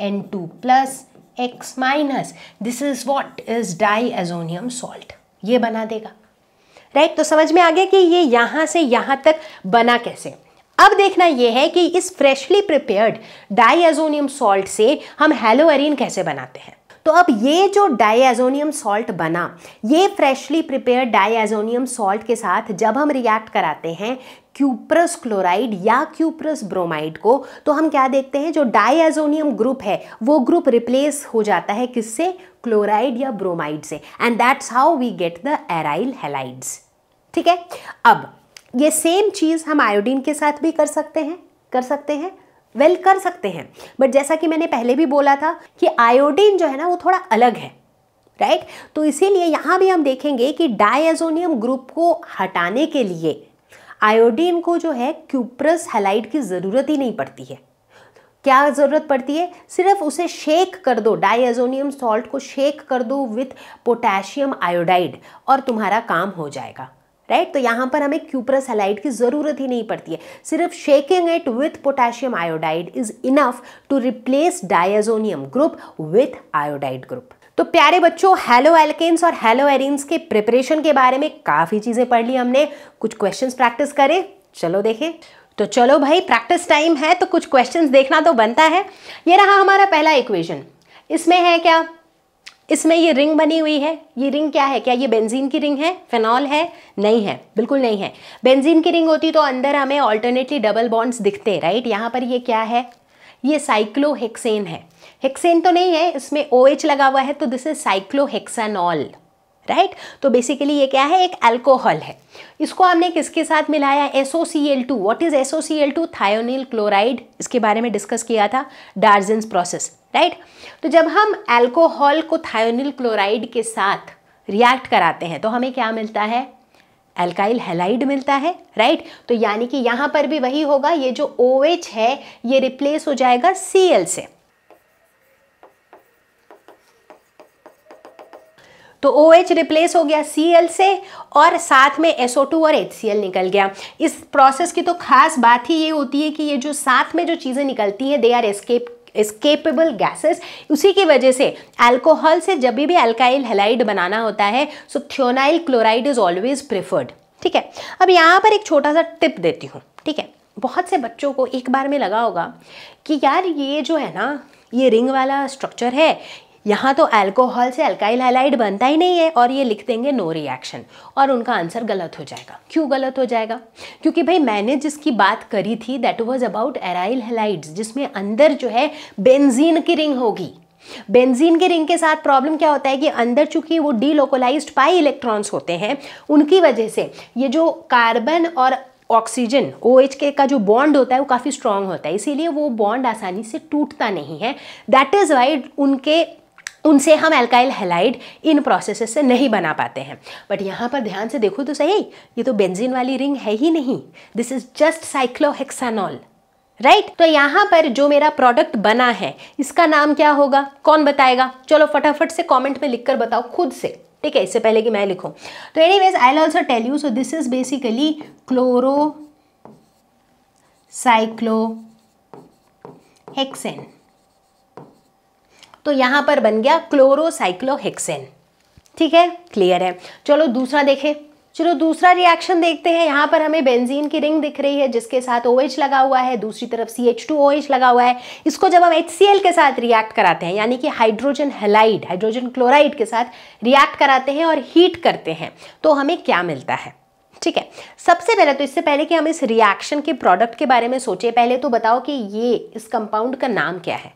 N two plus X minus this is what is diazonium salt ये बना देगा राइट right? तो समझ में आ गया कि ये यहां से यहां तक बना कैसे अब देखना यह है कि इस फ्रेशली प्रिपेयर्ड डाइएजोनियम सॉल्ट से हम हेलोअरिन कैसे बनाते हैं तो अब ये जो डाइएजोनियम सॉल्ट बना ये फ्रेशली प्रिपेयर डाइएजोनियम सॉल्ट के साथ जब हम रिएक्ट कराते हैं क्यूप्रस क्लोराइड या क्यूप्रस ब्रोमाइड को तो हम क्या देखते हैं जो डायजोनियम ग्रुप है वो ग्रुप रिप्लेस हो जाता है किससे क्लोराइड या ब्रोमाइड से and that's how we get the aryl halides ठीक है अब ये सेम चीज़ हम आयोडीन के साथ भी कर सकते हैं कर सकते हैं वेल well, कर सकते हैं बट जैसा कि मैंने पहले भी बोला था कि आयोडीन जो है ना वो थोड़ा अलग है राइट right? तो इसीलिए यहां भी हम देखेंगे कि डायजोनियम ग्रुप को हटाने के लिए आयोडीन को जो है क्यूप्रस हेलाइट की ज़रूरत ही नहीं पड़ती है क्या ज़रूरत पड़ती है सिर्फ उसे शेक कर दो डाइजोनियम सॉल्ट को शेक कर दो विथ पोटेशियम आयोडाइड और तुम्हारा काम हो जाएगा राइट right? तो यहाँ पर हमें क्यूप्रस हेलाइट की ज़रूरत ही नहीं पड़ती है सिर्फ shaking it with potassium iodide is enough to replace diazonium group with iodide group तो प्यारे बच्चों हेलो एल्केन्स और हेलो एरिन्स के प्रिपरेशन के बारे में काफ़ी चीज़ें पढ़ ली हमने कुछ क्वेश्चंस प्रैक्टिस करें चलो देखें तो चलो भाई प्रैक्टिस टाइम है तो कुछ क्वेश्चंस देखना तो बनता है ये रहा हमारा पहला इक्वेशन इसमें है क्या इसमें ये रिंग बनी हुई है ये रिंग क्या है क्या ये बेंजीन की रिंग है फेनॉल है नहीं है बिल्कुल नहीं है बेंजीन की रिंग होती तो अंदर हमें ऑल्टरनेटली डबल बॉन्ड्स दिखते राइट यहाँ पर ये क्या है ये साइक्लोहेक्सेन है हेक्सेन तो नहीं है इसमें ओ OH लगा हुआ है तो दिस इज साइक्लोहेक्सानॉल राइट तो बेसिकली ये क्या है एक अल्कोहल है इसको हमने किसके साथ मिलाया S O C L two what is S O C L two thionyl chloride इसके बारे में डिस्कस किया था डार्जेंस प्रोसेस राइट तो जब हम अल्कोहल को थायोनिल क्लोराइड के साथ रिएक्ट कराते हैं तो हमें क्या मिलता है एल्काइल हेलाइड मिलता है राइट तो यानी कि यहाँ पर भी वही होगा ये जो ओ OH है ये रिप्लेस हो जाएगा सी एल से तो ओ OH रिप्लेस हो गया सी से और साथ में SO2 और एच निकल गया इस प्रोसेस की तो खास बात ही ये होती है कि ये जो साथ में जो चीज़ें निकलती हैं they are escape escapable gases उसी की वजह से अल्कोहल से जब भी अल्काइल हेलाइड बनाना होता है so thionyl chloride is always preferred ठीक है अब यहाँ पर एक छोटा सा टिप देती हूँ ठीक है बहुत से बच्चों को एक बार में लगा होगा कि यार ये जो है ना ये रिंग वाला स्ट्रक्चर है यहाँ तो अल्कोहल से अल्काइल हैलाइड बनता ही नहीं है और ये लिख देंगे नो रिएक्शन और उनका आंसर गलत हो जाएगा क्यों गलत हो जाएगा क्योंकि भाई मैंने जिसकी बात करी थी that was about aryl halides जिसमें अंदर जो है बेंजीन की रिंग होगी बेंजीन के रिंग के साथ प्रॉब्लम क्या होता है कि अंदर चूंकि वो डीलोकलाइज्ड पाई इलेक्ट्रॉन्स होते हैं उनकी वजह से ये जो कार्बन और ऑक्सीजन ओ के का जो बॉन्ड होता है वो काफ़ी स्ट्रांग होता है इसीलिए वो बॉन्ड आसानी से टूटता नहीं है दैट इज़ वाइड उनके उनसे हम एल्काइल हेलाइड इन प्रोसेसेस से नहीं बना पाते हैं बट यहाँ पर ध्यान से देखो तो सही ये तो बेंजीन वाली रिंग है ही नहीं this is just cyclohexanol right right? तो यहाँ पर जो मेरा प्रोडक्ट बना है इसका नाम क्या होगा कौन बताएगा चलो फटाफट से कमेंट में लिखकर बताओ खुद से ठीक है इससे पहले कि मैं लिखूं तो any ways I also tell you so this is basically chlorocyclohexane तो यहाँ पर बन गया क्लोरोसाइक्लोहेक्सेन ठीक है क्लियर है चलो दूसरा देखें चलो दूसरा रिएक्शन देखते हैं यहाँ पर हमें बेंजीन की रिंग दिख रही है जिसके साथ ओ OH लगा हुआ है दूसरी तरफ C H two O H लगा हुआ है इसको जब हम एच सी एल के साथ रिएक्ट कराते हैं यानी कि हाइड्रोजन हेलाइड हाइड्रोजन क्लोराइड के साथ रिएक्ट कराते हैं और हीट करते हैं तो हमें क्या मिलता है ठीक है सबसे पहले तो इससे पहले कि हम इस रिएक्शन के प्रोडक्ट के बारे में सोचें पहले तो बताओ कि ये इस कंपाउंड का नाम क्या है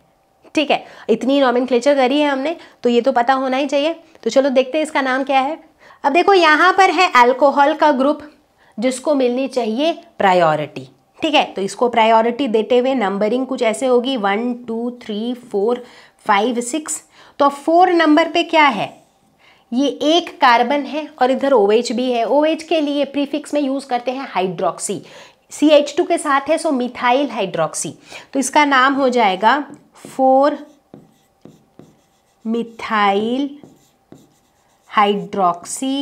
ठीक है इतनी नॉमिन करी है हमने तो ये तो पता होना ही चाहिए तो चलो देखते हैं इसका नाम क्या है अब देखो यहाँ पर है अल्कोहल का ग्रुप जिसको मिलनी चाहिए प्रायोरिटी ठीक है तो इसको प्रायोरिटी देते हुए नंबरिंग कुछ ऐसे होगी one two three four five six तो फोर नंबर पे क्या है ये एक कार्बन है और इधर ओ OH भी है ओ OH के लिए प्रीफिक्स में यूज़ करते हैं हाइड्रोक्सी सी के साथ है सो मिथाइल हाइड्रोक्सी तो इसका नाम हो जाएगा 4 methyl hydroxy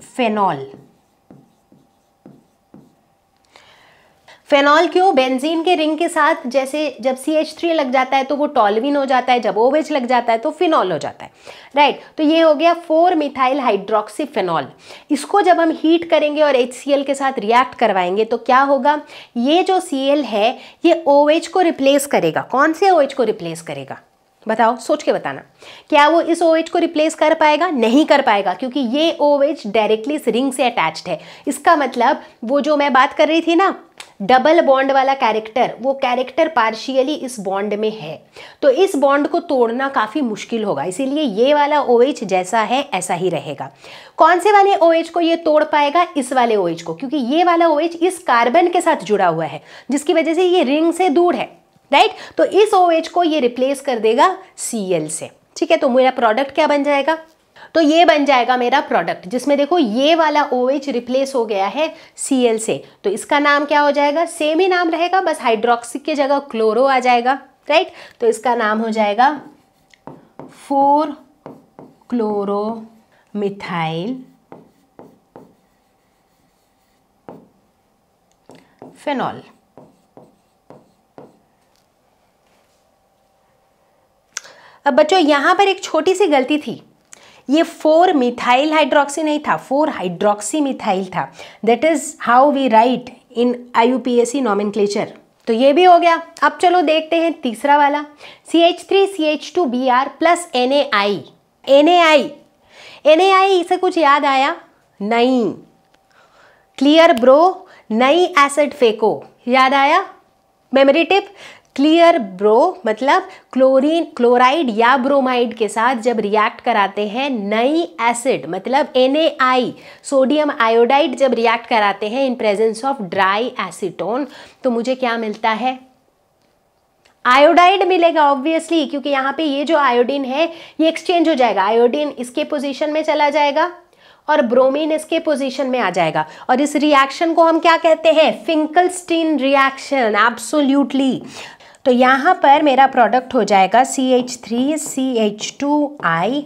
phenol फेनॉल क्यों बेंजीन के रिंग के साथ जैसे जब सी एच थ्री लग जाता है तो वो टॉलविन हो जाता है जब ओवेज लग जाता है तो फिनॉल हो जाता है राइट right, तो ये हो गया फोर मिथाइल हाइड्रोक्सी फेनॉल इसको जब हम हीट करेंगे और एच सी एल के साथ रिएक्ट करवाएंगे तो क्या होगा ये जो सी एल है ये ओ OH को रिप्लेस करेगा कौन से ओ OH को रिप्लेस करेगा बताओ सोच के बताना क्या वो इस OH को रिप्लेस कर पाएगा नहीं कर पाएगा क्योंकि ये OH डायरेक्टली इस रिंग से अटैच्ड है इसका मतलब वो जो मैं बात कर रही थी ना डबल बॉन्ड वाला कैरेक्टर वो कैरेक्टर पार्शियली इस बॉन्ड में है तो इस बॉन्ड को तोड़ना काफ़ी मुश्किल होगा इसीलिए ये वाला ओ OH जैसा है ऐसा ही रहेगा कौन से वाले ओ OH को ये तोड़ पाएगा इस वाले ओ OH को क्योंकि ये वाला ओ OH इस कार्बन के साथ जुड़ा हुआ है जिसकी वजह से ये रिंग से दूर है राइट तो इस ओ OH को ये रिप्लेस कर देगा सी से ठीक है तो मेरा प्रोडक्ट क्या बन जाएगा तो ये बन जाएगा मेरा प्रोडक्ट जिसमें देखो ये वाला ओ OH रिप्लेस हो गया है सी से तो इसका नाम क्या हो जाएगा सेम ही नाम रहेगा बस हाइड्रोक्सिक की जगह क्लोरो आ जाएगा राइट तो इसका नाम हो जाएगा फोर क्लोरो मिथाइल फेनॉल अब बच्चों यहां पर एक छोटी सी गलती थी ये फोर मिथाइल हाइड्रोक्सी नहीं था फोर हाइड्रोक्सी मिथाइल था that is how we write in I U P S C तो ये भी हो गया अब चलो देखते हैं तीसरा वाला C H three C H two B R plus N A I N A I N A I इसे कुछ याद आया नहीं क्लियर ब्रो नई एसिड फेको याद आया मेमोरी टिप क्लियर ब्रो मतलब क्लोरीन क्लोराइड या ब्रोमाइड के साथ जब रिएक्ट कराते हैं नई एसिड मतलब एन सोडियम आयोडाइड जब रिएक्ट कराते हैं in presence of dry acetone तो मुझे क्या मिलता है आयोडाइड मिलेगा ऑब्वियसली क्योंकि यहाँ पे ये जो आयोडीन है ये एक्सचेंज हो जाएगा आयोडीन इसके पोजिशन में चला जाएगा और ब्रोमीन इसके पोजीशन में आ जाएगा और इस रिएक्शन को हम क्या कहते हैं फिंकलस्टीन रिएक्शन एब्सोल्यूटली तो यहाँ पर मेरा प्रोडक्ट हो जाएगा C H three C H two I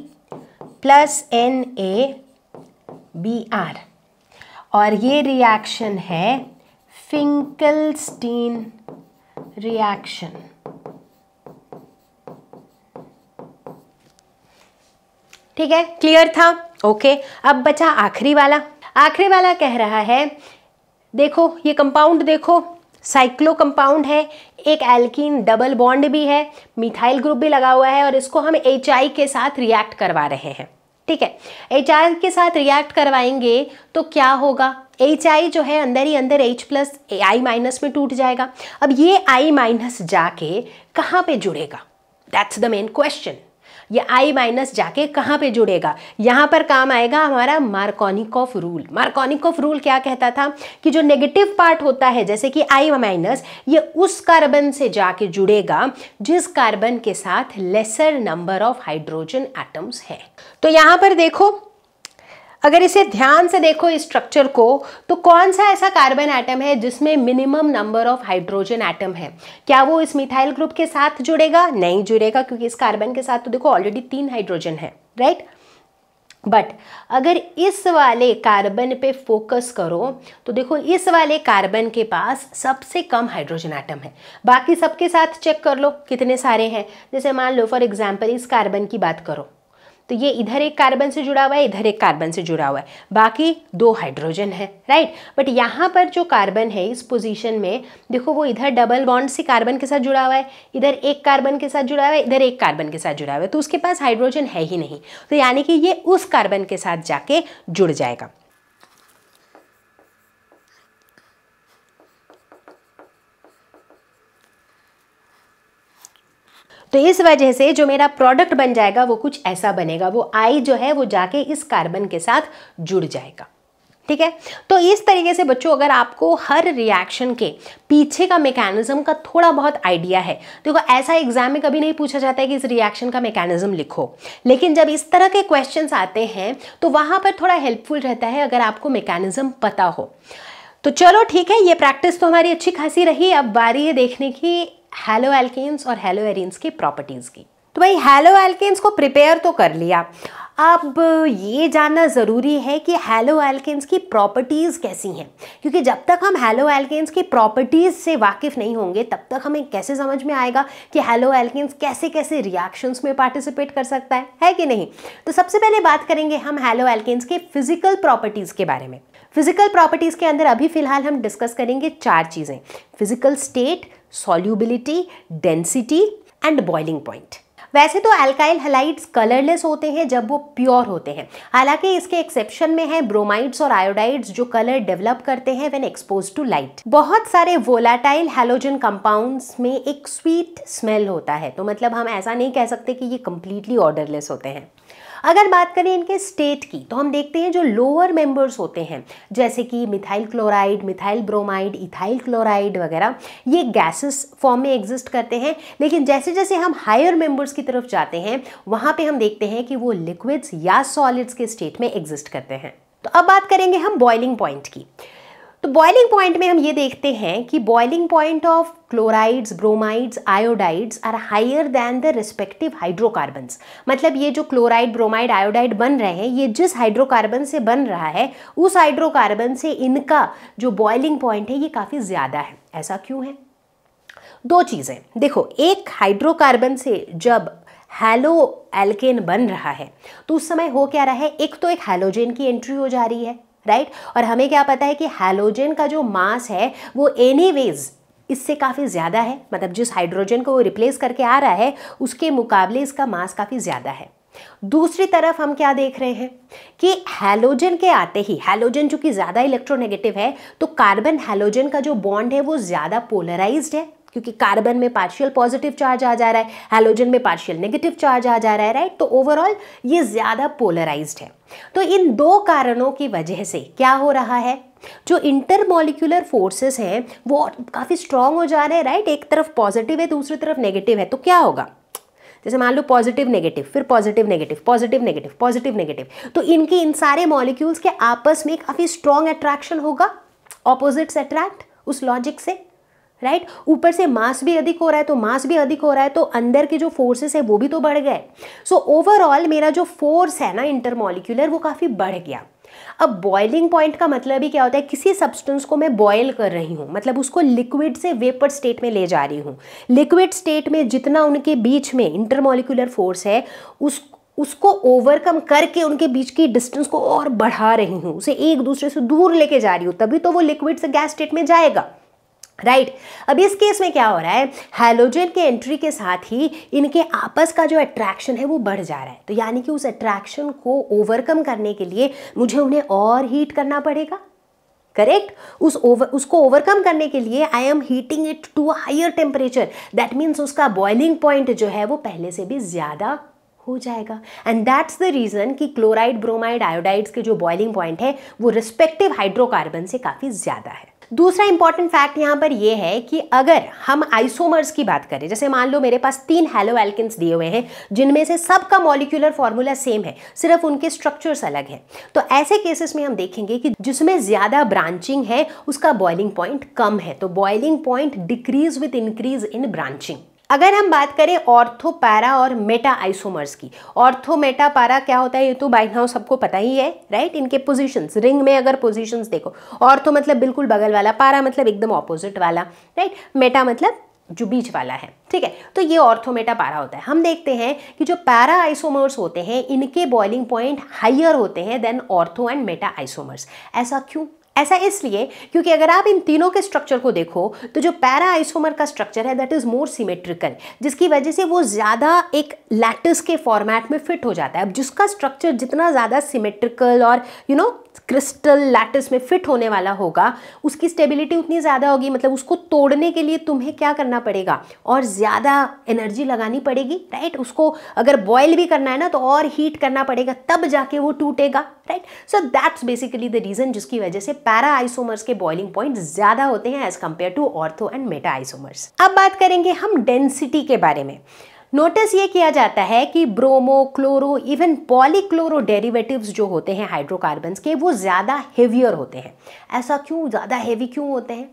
plus N A B R और ये रिएक्शन है फिंकलस्टीन रिएक्शन ठीक है क्लियर था ओके अब बचा आखिरी वाला आखिरी वाला कह रहा है देखो ये कंपाउंड देखो साइक्लो कंपाउंड है एक एल्कीन डबल बॉन्ड भी है मिथाइल ग्रुप भी लगा हुआ है और इसको हम एच के साथ रिएक्ट करवा रहे हैं ठीक है एच के साथ रिएक्ट करवाएंगे तो क्या होगा एच आई जो है अंदर ही अंदर एच प्लस आई माइनस में टूट जाएगा अब ये आई माइनस जाके कहाँ पे जुड़ेगा दैट्स द मेन क्वेश्चन ये आई माइनस जाके कहाँ पे जुड़ेगा यहाँ पर काम आएगा हमारा Markovnikov rule Markovnikov rule क्या कहता था कि जो नेगेटिव पार्ट होता है जैसे कि आई माइनस ये उस कार्बन से जाके जुड़ेगा जिस कार्बन के साथ lesser number of hydrogen atoms है तो यहाँ पर देखो अगर इसे ध्यान से देखो इस स्ट्रक्चर को तो कौन सा ऐसा कार्बन एटम है जिसमें minimum number of hydrogen atom है क्या वो इस मिथाइल ग्रुप के साथ जुड़ेगा नहीं जुड़ेगा क्योंकि इस कार्बन के साथ तो देखो ऑलरेडी तीन हाइड्रोजन है राइट right? बट अगर इस वाले कार्बन पे फोकस करो तो देखो इस वाले कार्बन के पास सबसे कम हाइड्रोजन आइटम है बाकी सबके साथ चेक कर लो कितने सारे हैं जैसे मान लो फॉर एग्जाम्पल इस कार्बन की बात करो तो ये इधर एक कार्बन से जुड़ा हुआ है इधर एक कार्बन से जुड़ा हुआ है बाकी दो हाइड्रोजन है राइट बट यहाँ पर जो कार्बन है इस पोजीशन में देखो वो इधर डबल बॉन्ड से कार्बन के साथ जुड़ा हुआ है इधर एक कार्बन के साथ जुड़ा हुआ है इधर एक कार्बन के साथ जुड़ा हुआ है तो उसके पास हाइड्रोजन है ही नहीं तो यानी कि ये उस कार्बन के साथ जाके जुड़ जाएगा तो इस वजह से जो मेरा प्रोडक्ट बन जाएगा वो कुछ ऐसा बनेगा वो आई जो है वो जाके इस कार्बन के साथ जुड़ जाएगा ठीक है तो इस तरीके से बच्चों अगर आपको हर रिएक्शन के पीछे का मेकेनिज्म का थोड़ा बहुत आइडिया है तो देखो ऐसा एग्जाम में कभी नहीं पूछा जाता है कि इस रिएक्शन का मेकेनिज्म लिखो लेकिन जब इस तरह के क्वेश्चंस आते हैं तो वहाँ पर थोड़ा हेल्पफुल रहता है अगर आपको मेकेनिज्म पता हो तो चलो ठीक है ये प्रैक्टिस तो हमारी अच्छी खासी रही अब बारी है देखने की हेलो एल्केन्स और हेलो एरिन्स की प्रॉपर्टीज़ की तो भाई हेलो एल्केन्स को प्रिपेयर तो कर लिया अब ये जानना ज़रूरी है कि हेलो एल्केन्स की प्रॉपर्टीज़ कैसी हैं क्योंकि जब तक हम हेलो एल्केन्स की प्रॉपर्टीज़ से वाकिफ़ नहीं होंगे तब तक हमें कैसे समझ में आएगा कि हेलो एल्केन्स कैसे कैसे रिएक्शंस में पार्टिसिपेट कर सकता है है कि नहीं तो सबसे पहले बात करेंगे हम हेलो एल्केन्स के फिजिकल प्रॉपर्टीज़ के बारे में फिजिकल प्रॉपर्टीज़ के अंदर अभी फ़िलहाल हम डिस्कस करेंगे चार चीज़ें physical state solubility density and boiling point वैसे तो एल्काइल हलाइड्स कलरलेस होते हैं जब वो प्योर होते हैं हालांकि इसके एक्सेप्शन में है ब्रोमाइड्स और आयोडाइड्स जो कलर डेवलप करते हैं व्हेन एक्सपोज टू लाइट बहुत सारे वोलाटाइल हेलोजन कंपाउंड्स में एक स्वीट स्मेल होता है तो मतलब हम ऐसा नहीं कह सकते कि ये कंप्लीटली ऑर्डरलेस होते हैं अगर बात करें इनके स्टेट की तो हम देखते हैं जो लोअर मेंबर्स होते हैं जैसे कि methyl chloride methyl bromide ethyl chloride वगैरह ये गैसेस फॉर्म में एग्जिस्ट करते हैं लेकिन जैसे जैसे हम हायर मेंबर्स की तरफ जाते हैं वहाँ पे हम देखते हैं कि वो लिक्विड्स या सॉलिड्स के स्टेट में एग्जिस्ट करते हैं तो अब बात करेंगे हम बॉइलिंग पॉइंट की तो बॉइलिंग पॉइंट में हम ये देखते हैं कि boiling point of chlorides bromides iodides are higher than the respective hydrocarbon मतलब ये जो क्लोराइड ब्रोमाइड आयोडाइड बन रहे हैं ये जिस हाइड्रोकार्बन से बन रहा है उस हाइड्रोकार्बन से इनका जो बॉइलिंग पॉइंट है ये काफ़ी ज़्यादा है ऐसा क्यों है दो चीज़ें देखो एक हाइड्रोकार्बन से जब हैलो एल्केन बन रहा है तो उस समय हो क्या रहा है एक तो एक हैलोजेन की एंट्री हो जा रही है राइट और हमें क्या पता है कि हेलोजन का जो मास है वो एनीवेज इससे काफ़ी ज़्यादा है मतलब जिस हाइड्रोजन को वो रिप्लेस करके आ रहा है उसके मुकाबले इसका मास काफ़ी ज़्यादा है दूसरी तरफ हम क्या देख रहे हैं कि हेलोजन के आते ही हेलोजन चूंकि ज़्यादा इलेक्ट्रोनेगेटिव है तो कार्बन हेलोजन का जो बॉन्ड है वो ज़्यादा पोलराइज्ड है क्योंकि कार्बन में पार्शियल पॉजिटिव चार्ज आ जा रहा है हेलोजन में पार्शियल नेगेटिव चार्ज आ जा रहा है राइट तो ओवरऑल ये ज़्यादा पोलराइज है तो इन दो कारणों की वजह से क्या हो रहा है जो इंटरमोलिकुलर फोर्सेस हैं वो काफ़ी स्ट्रांग हो जा रहे हैं राइट एक तरफ पॉजिटिव है दूसरी तरफ नेगेटिव है तो क्या होगा जैसे मान लो पॉजिटिव नेगेटिव फिर positive negative positive negative positive negative तो इनके इन सारे मॉलिक्यूल्स के आपस में काफ़ी स्ट्रॉन्ग अट्रैक्शन होगा ऑपोजिट्स अट्रैक्ट उस लॉजिक से राइट right? ऊपर से मास भी अधिक हो रहा है तो मास भी अधिक हो रहा है तो अंदर के जो फोर्सेस है वो भी तो बढ़ गए सो ओवरऑल मेरा जो फोर्स है ना इंटरमोलिकुलर वो काफ़ी बढ़ गया अब बॉइलिंग पॉइंट का मतलब ही क्या होता है किसी सब्सटेंस को मैं बॉयल कर रही हूँ मतलब उसको लिक्विड से वेपर स्टेट में ले जा रही हूँ लिक्विड स्टेट में जितना उनके बीच में इंटरमोलिकुलर फोर्स है उस उसको ओवरकम करके उनके बीच की डिस्टेंस को और बढ़ा रही हूँ उसे एक दूसरे से दूर लेके जा रही हूँ तभी तो वो लिक्विड से गैस स्टेट में जाएगा राइट right. अब इस केस में क्या हो रहा है हेलोजन के एंट्री के साथ ही इनके आपस का जो अट्रैक्शन है वो बढ़ जा रहा है तो यानी कि उस अट्रैक्शन को ओवरकम करने के लिए मुझे उन्हें और हीट करना पड़ेगा करेक्ट उस ओवर उसको ओवरकम करने के लिए I am heating it to higher temperature that means उसका बॉइलिंग पॉइंट जो है वो पहले से भी ज़्यादा हो जाएगा एंड दैट्स द रीज़न कि क्लोराइड ब्रोमाइड आयोडाइड्स के जो बॉइलिंग पॉइंट है वो रिस्पेक्टिव हाइड्रोकार्बन से काफ़ी ज़्यादा है दूसरा इंपॉर्टेंट फैक्ट यहाँ पर यह है कि अगर हम आइसोमर्स की बात करें जैसे मान लो मेरे पास तीन हेलो एल्किन्स दिए हुए हैं जिनमें से सबका मॉलिक्यूलर फॉर्मूला सेम है सिर्फ उनके स्ट्रक्चर्स अलग हैं तो ऐसे केसेस में हम देखेंगे कि जिसमें ज़्यादा ब्रांचिंग है उसका बॉइलिंग पॉइंट कम है तो boiling point decrease with increase in branching अगर हम बात करें ऑर्थो पैरा और मेटा आइसोमर्स की ऑर्थो मेटा पैरा क्या होता है ये तो बाई नाउ सबको पता ही है राइट इनके पोजीशंस रिंग में अगर पोजीशंस देखो ऑर्थो तो मतलब बिल्कुल बगल वाला पैरा मतलब एकदम ऑपोजिट वाला राइट मेटा मतलब जो बीच वाला है ठीक है तो ये ऑर्थोमेटा पारा होता है हम देखते हैं कि जो पैरा आइसोमर्स होते हैं इनके बॉइलिंग पॉइंट हाइयर होते हैं then ortho and meta isomers ऐसा क्यों ऐसा इसलिए क्योंकि अगर आप इन तीनों के स्ट्रक्चर को देखो तो जो पैरा आइसोमर का स्ट्रक्चर है दैट इज़ मोर सिमेट्रिकल जिसकी वजह से वो ज़्यादा एक लैटिस के फॉर्मेट में फिट हो जाता है अब जिसका स्ट्रक्चर जितना ज़्यादा सिमेट्रिकल और you you know know, crystal lattice में फिट होने वाला होगा उसकी स्टेबिलिटी उतनी ज़्यादा होगी मतलब उसको तोड़ने के लिए तुम्हें क्या करना पड़ेगा और ज़्यादा एनर्जी लगानी पड़ेगी राइट उसको अगर बॉयल भी करना है ना तो और हीट करना पड़ेगा तब जाके वो टूटेगा right so that's basically the reason जिसकी वजह से पैरा आइसोमर्स के बॉइलिंग पॉइंट ज़्यादा होते हैं as compared to ortho and meta isomers अब बात करेंगे हम डेंसिटी के बारे में नोटिस ये किया जाता है कि bromo chloro even polychloro derivatives जो होते हैं हाइड्रोकार्बन्स के वो ज़्यादा हेवियर होते हैं ऐसा क्यों ज़्यादा हेवी क्यों होते हैं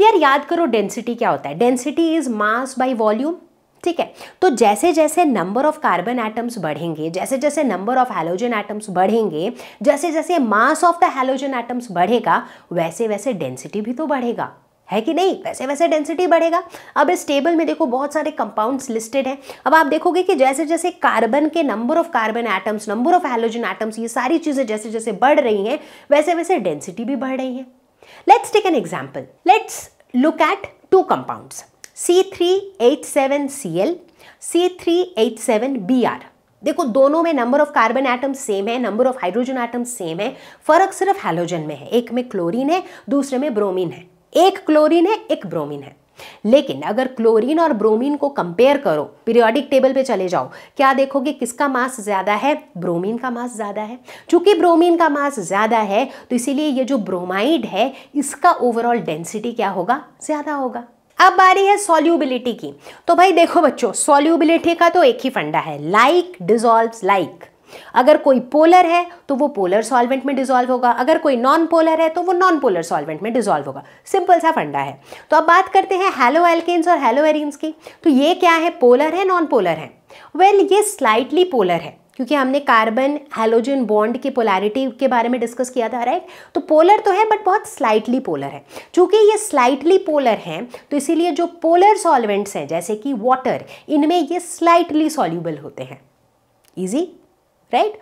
यार याद करो डेंसिटी क्या होता है density is mass by volume ठीक है तो जैसे जैसे नंबर ऑफ कार्बन एटम्स बढ़ेंगे जैसे जैसे नंबर ऑफ हेलोजन एटम्स बढ़ेंगे जैसे जैसे mass of the halogen atoms बढ़ेगा वैसे वैसे डेंसिटी भी तो बढ़ेगा है कि नहीं वैसे वैसे डेंसिटी बढ़ेगा अब इस टेबल में देखो बहुत सारे कंपाउंड्स लिस्टेड हैं अब आप देखोगे कि जैसे जैसे कार्बन के number of carbon atoms number of halogen atoms ये सारी चीज़ें जैसे जैसे बढ़ रही हैं वैसे वैसे डेंसिटी भी बढ़ रही है let's take an example let's look at two compounds C three H seven C L C three H seven B R देखो दोनों में number of carbon atom same है number of hydrogen atom same है फर्क सिर्फ halogen में है एक में क्लोरीन है दूसरे में ब्रोमीन है एक क्लोरीन है एक ब्रोमीन है लेकिन अगर क्लोरीन और ब्रोमीन को कंपेयर करो पीरियोडिक टेबल पे चले जाओ क्या देखोगे किसका मास ज़्यादा है ब्रोमीन का मास ज़्यादा है चूंकि ब्रोमीन का मास ज़्यादा है तो इसीलिए ये जो ब्रोमाइड है इसका ओवरऑल डेंसिटी क्या होगा ज़्यादा होगा अब बारी है सोल्यूबिलिटी की तो भाई देखो बच्चों सोल्यूबिलिटी का तो एक ही फंडा है लाइक डिजॉल्व लाइक अगर कोई पोलर है तो वो पोलर सॉल्वेंट में डिजोल्व होगा अगर कोई नॉन पोलर है तो वो नॉन पोलर सॉल्वेंट में डिजोल्व होगा सिंपल सा फंडा है तो अब बात करते हैं हेलो एल्केन्स और हेलो एरिन्स की तो ये क्या है पोलर है नॉन पोलर है वेल well, ये स्लाइटली पोलर है क्योंकि हमने कार्बन हेलोजन बॉन्ड की पोलैरिटी के बारे में डिस्कस किया था राइट तो पोलर तो है बट बहुत स्लाइटली पोलर है चूंकि ये स्लाइटली पोलर हैं तो इसीलिए जो पोलर सॉल्वेंट्स हैं जैसे कि वाटर इनमें ये स्लाइटली सॉल्यूबल होते हैं इजी राइट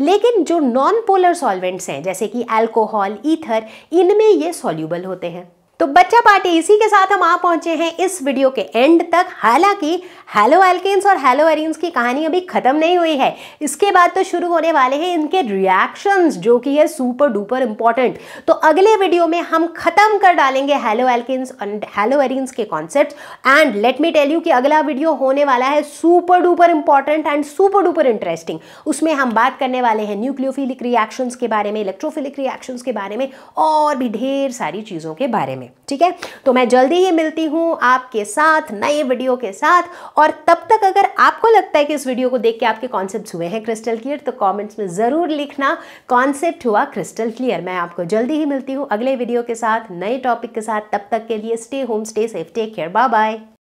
लेकिन जो नॉन पोलर सॉल्वेंट्स हैं जैसे कि अल्कोहल ईथर इनमें ये सॉल्यूबल होते हैं तो बच्चा पार्टी इसी के साथ हम आ पहुंचे हैं इस वीडियो के एंड तक हालांकि हेलो एल्केन्स और हेलो एरिन्स की कहानी अभी ख़त्म नहीं हुई है इसके बाद तो शुरू होने वाले हैं इनके रिएक्शंस जो कि है सुपर डुपर इंपॉर्टेंट तो अगले वीडियो में हम ख़त्म कर डालेंगे halo alkanes and hello arenes के concept and let me tell you कि अगला वीडियो होने वाला है super duper important and super duper interesting उसमें हम बात करने वाले हैं न्यूक्लियोफिलिक रिएक्शंस के बारे में इलेक्ट्रोफिलिक रिएक्शंस के बारे में और भी ढेर सारी चीज़ों के बारे में में ठीक है तो मैं जल्दी ही मिलती हूँ आपके साथ नए वीडियो के साथ और तब तक अगर आपको लगता है कि इस वीडियो को देख के आपके कॉन्सेप्ट हुए हैं क्रिस्टल क्लियर तो कॉमेंट्स में ज़रूर लिखना कॉन्सेप्ट हुआ क्रिस्टल क्लियर मैं आपको जल्दी ही मिलती हूँ अगले वीडियो के साथ नए टॉपिक के साथ तब तक के लिए stay home stay safe take care bye bye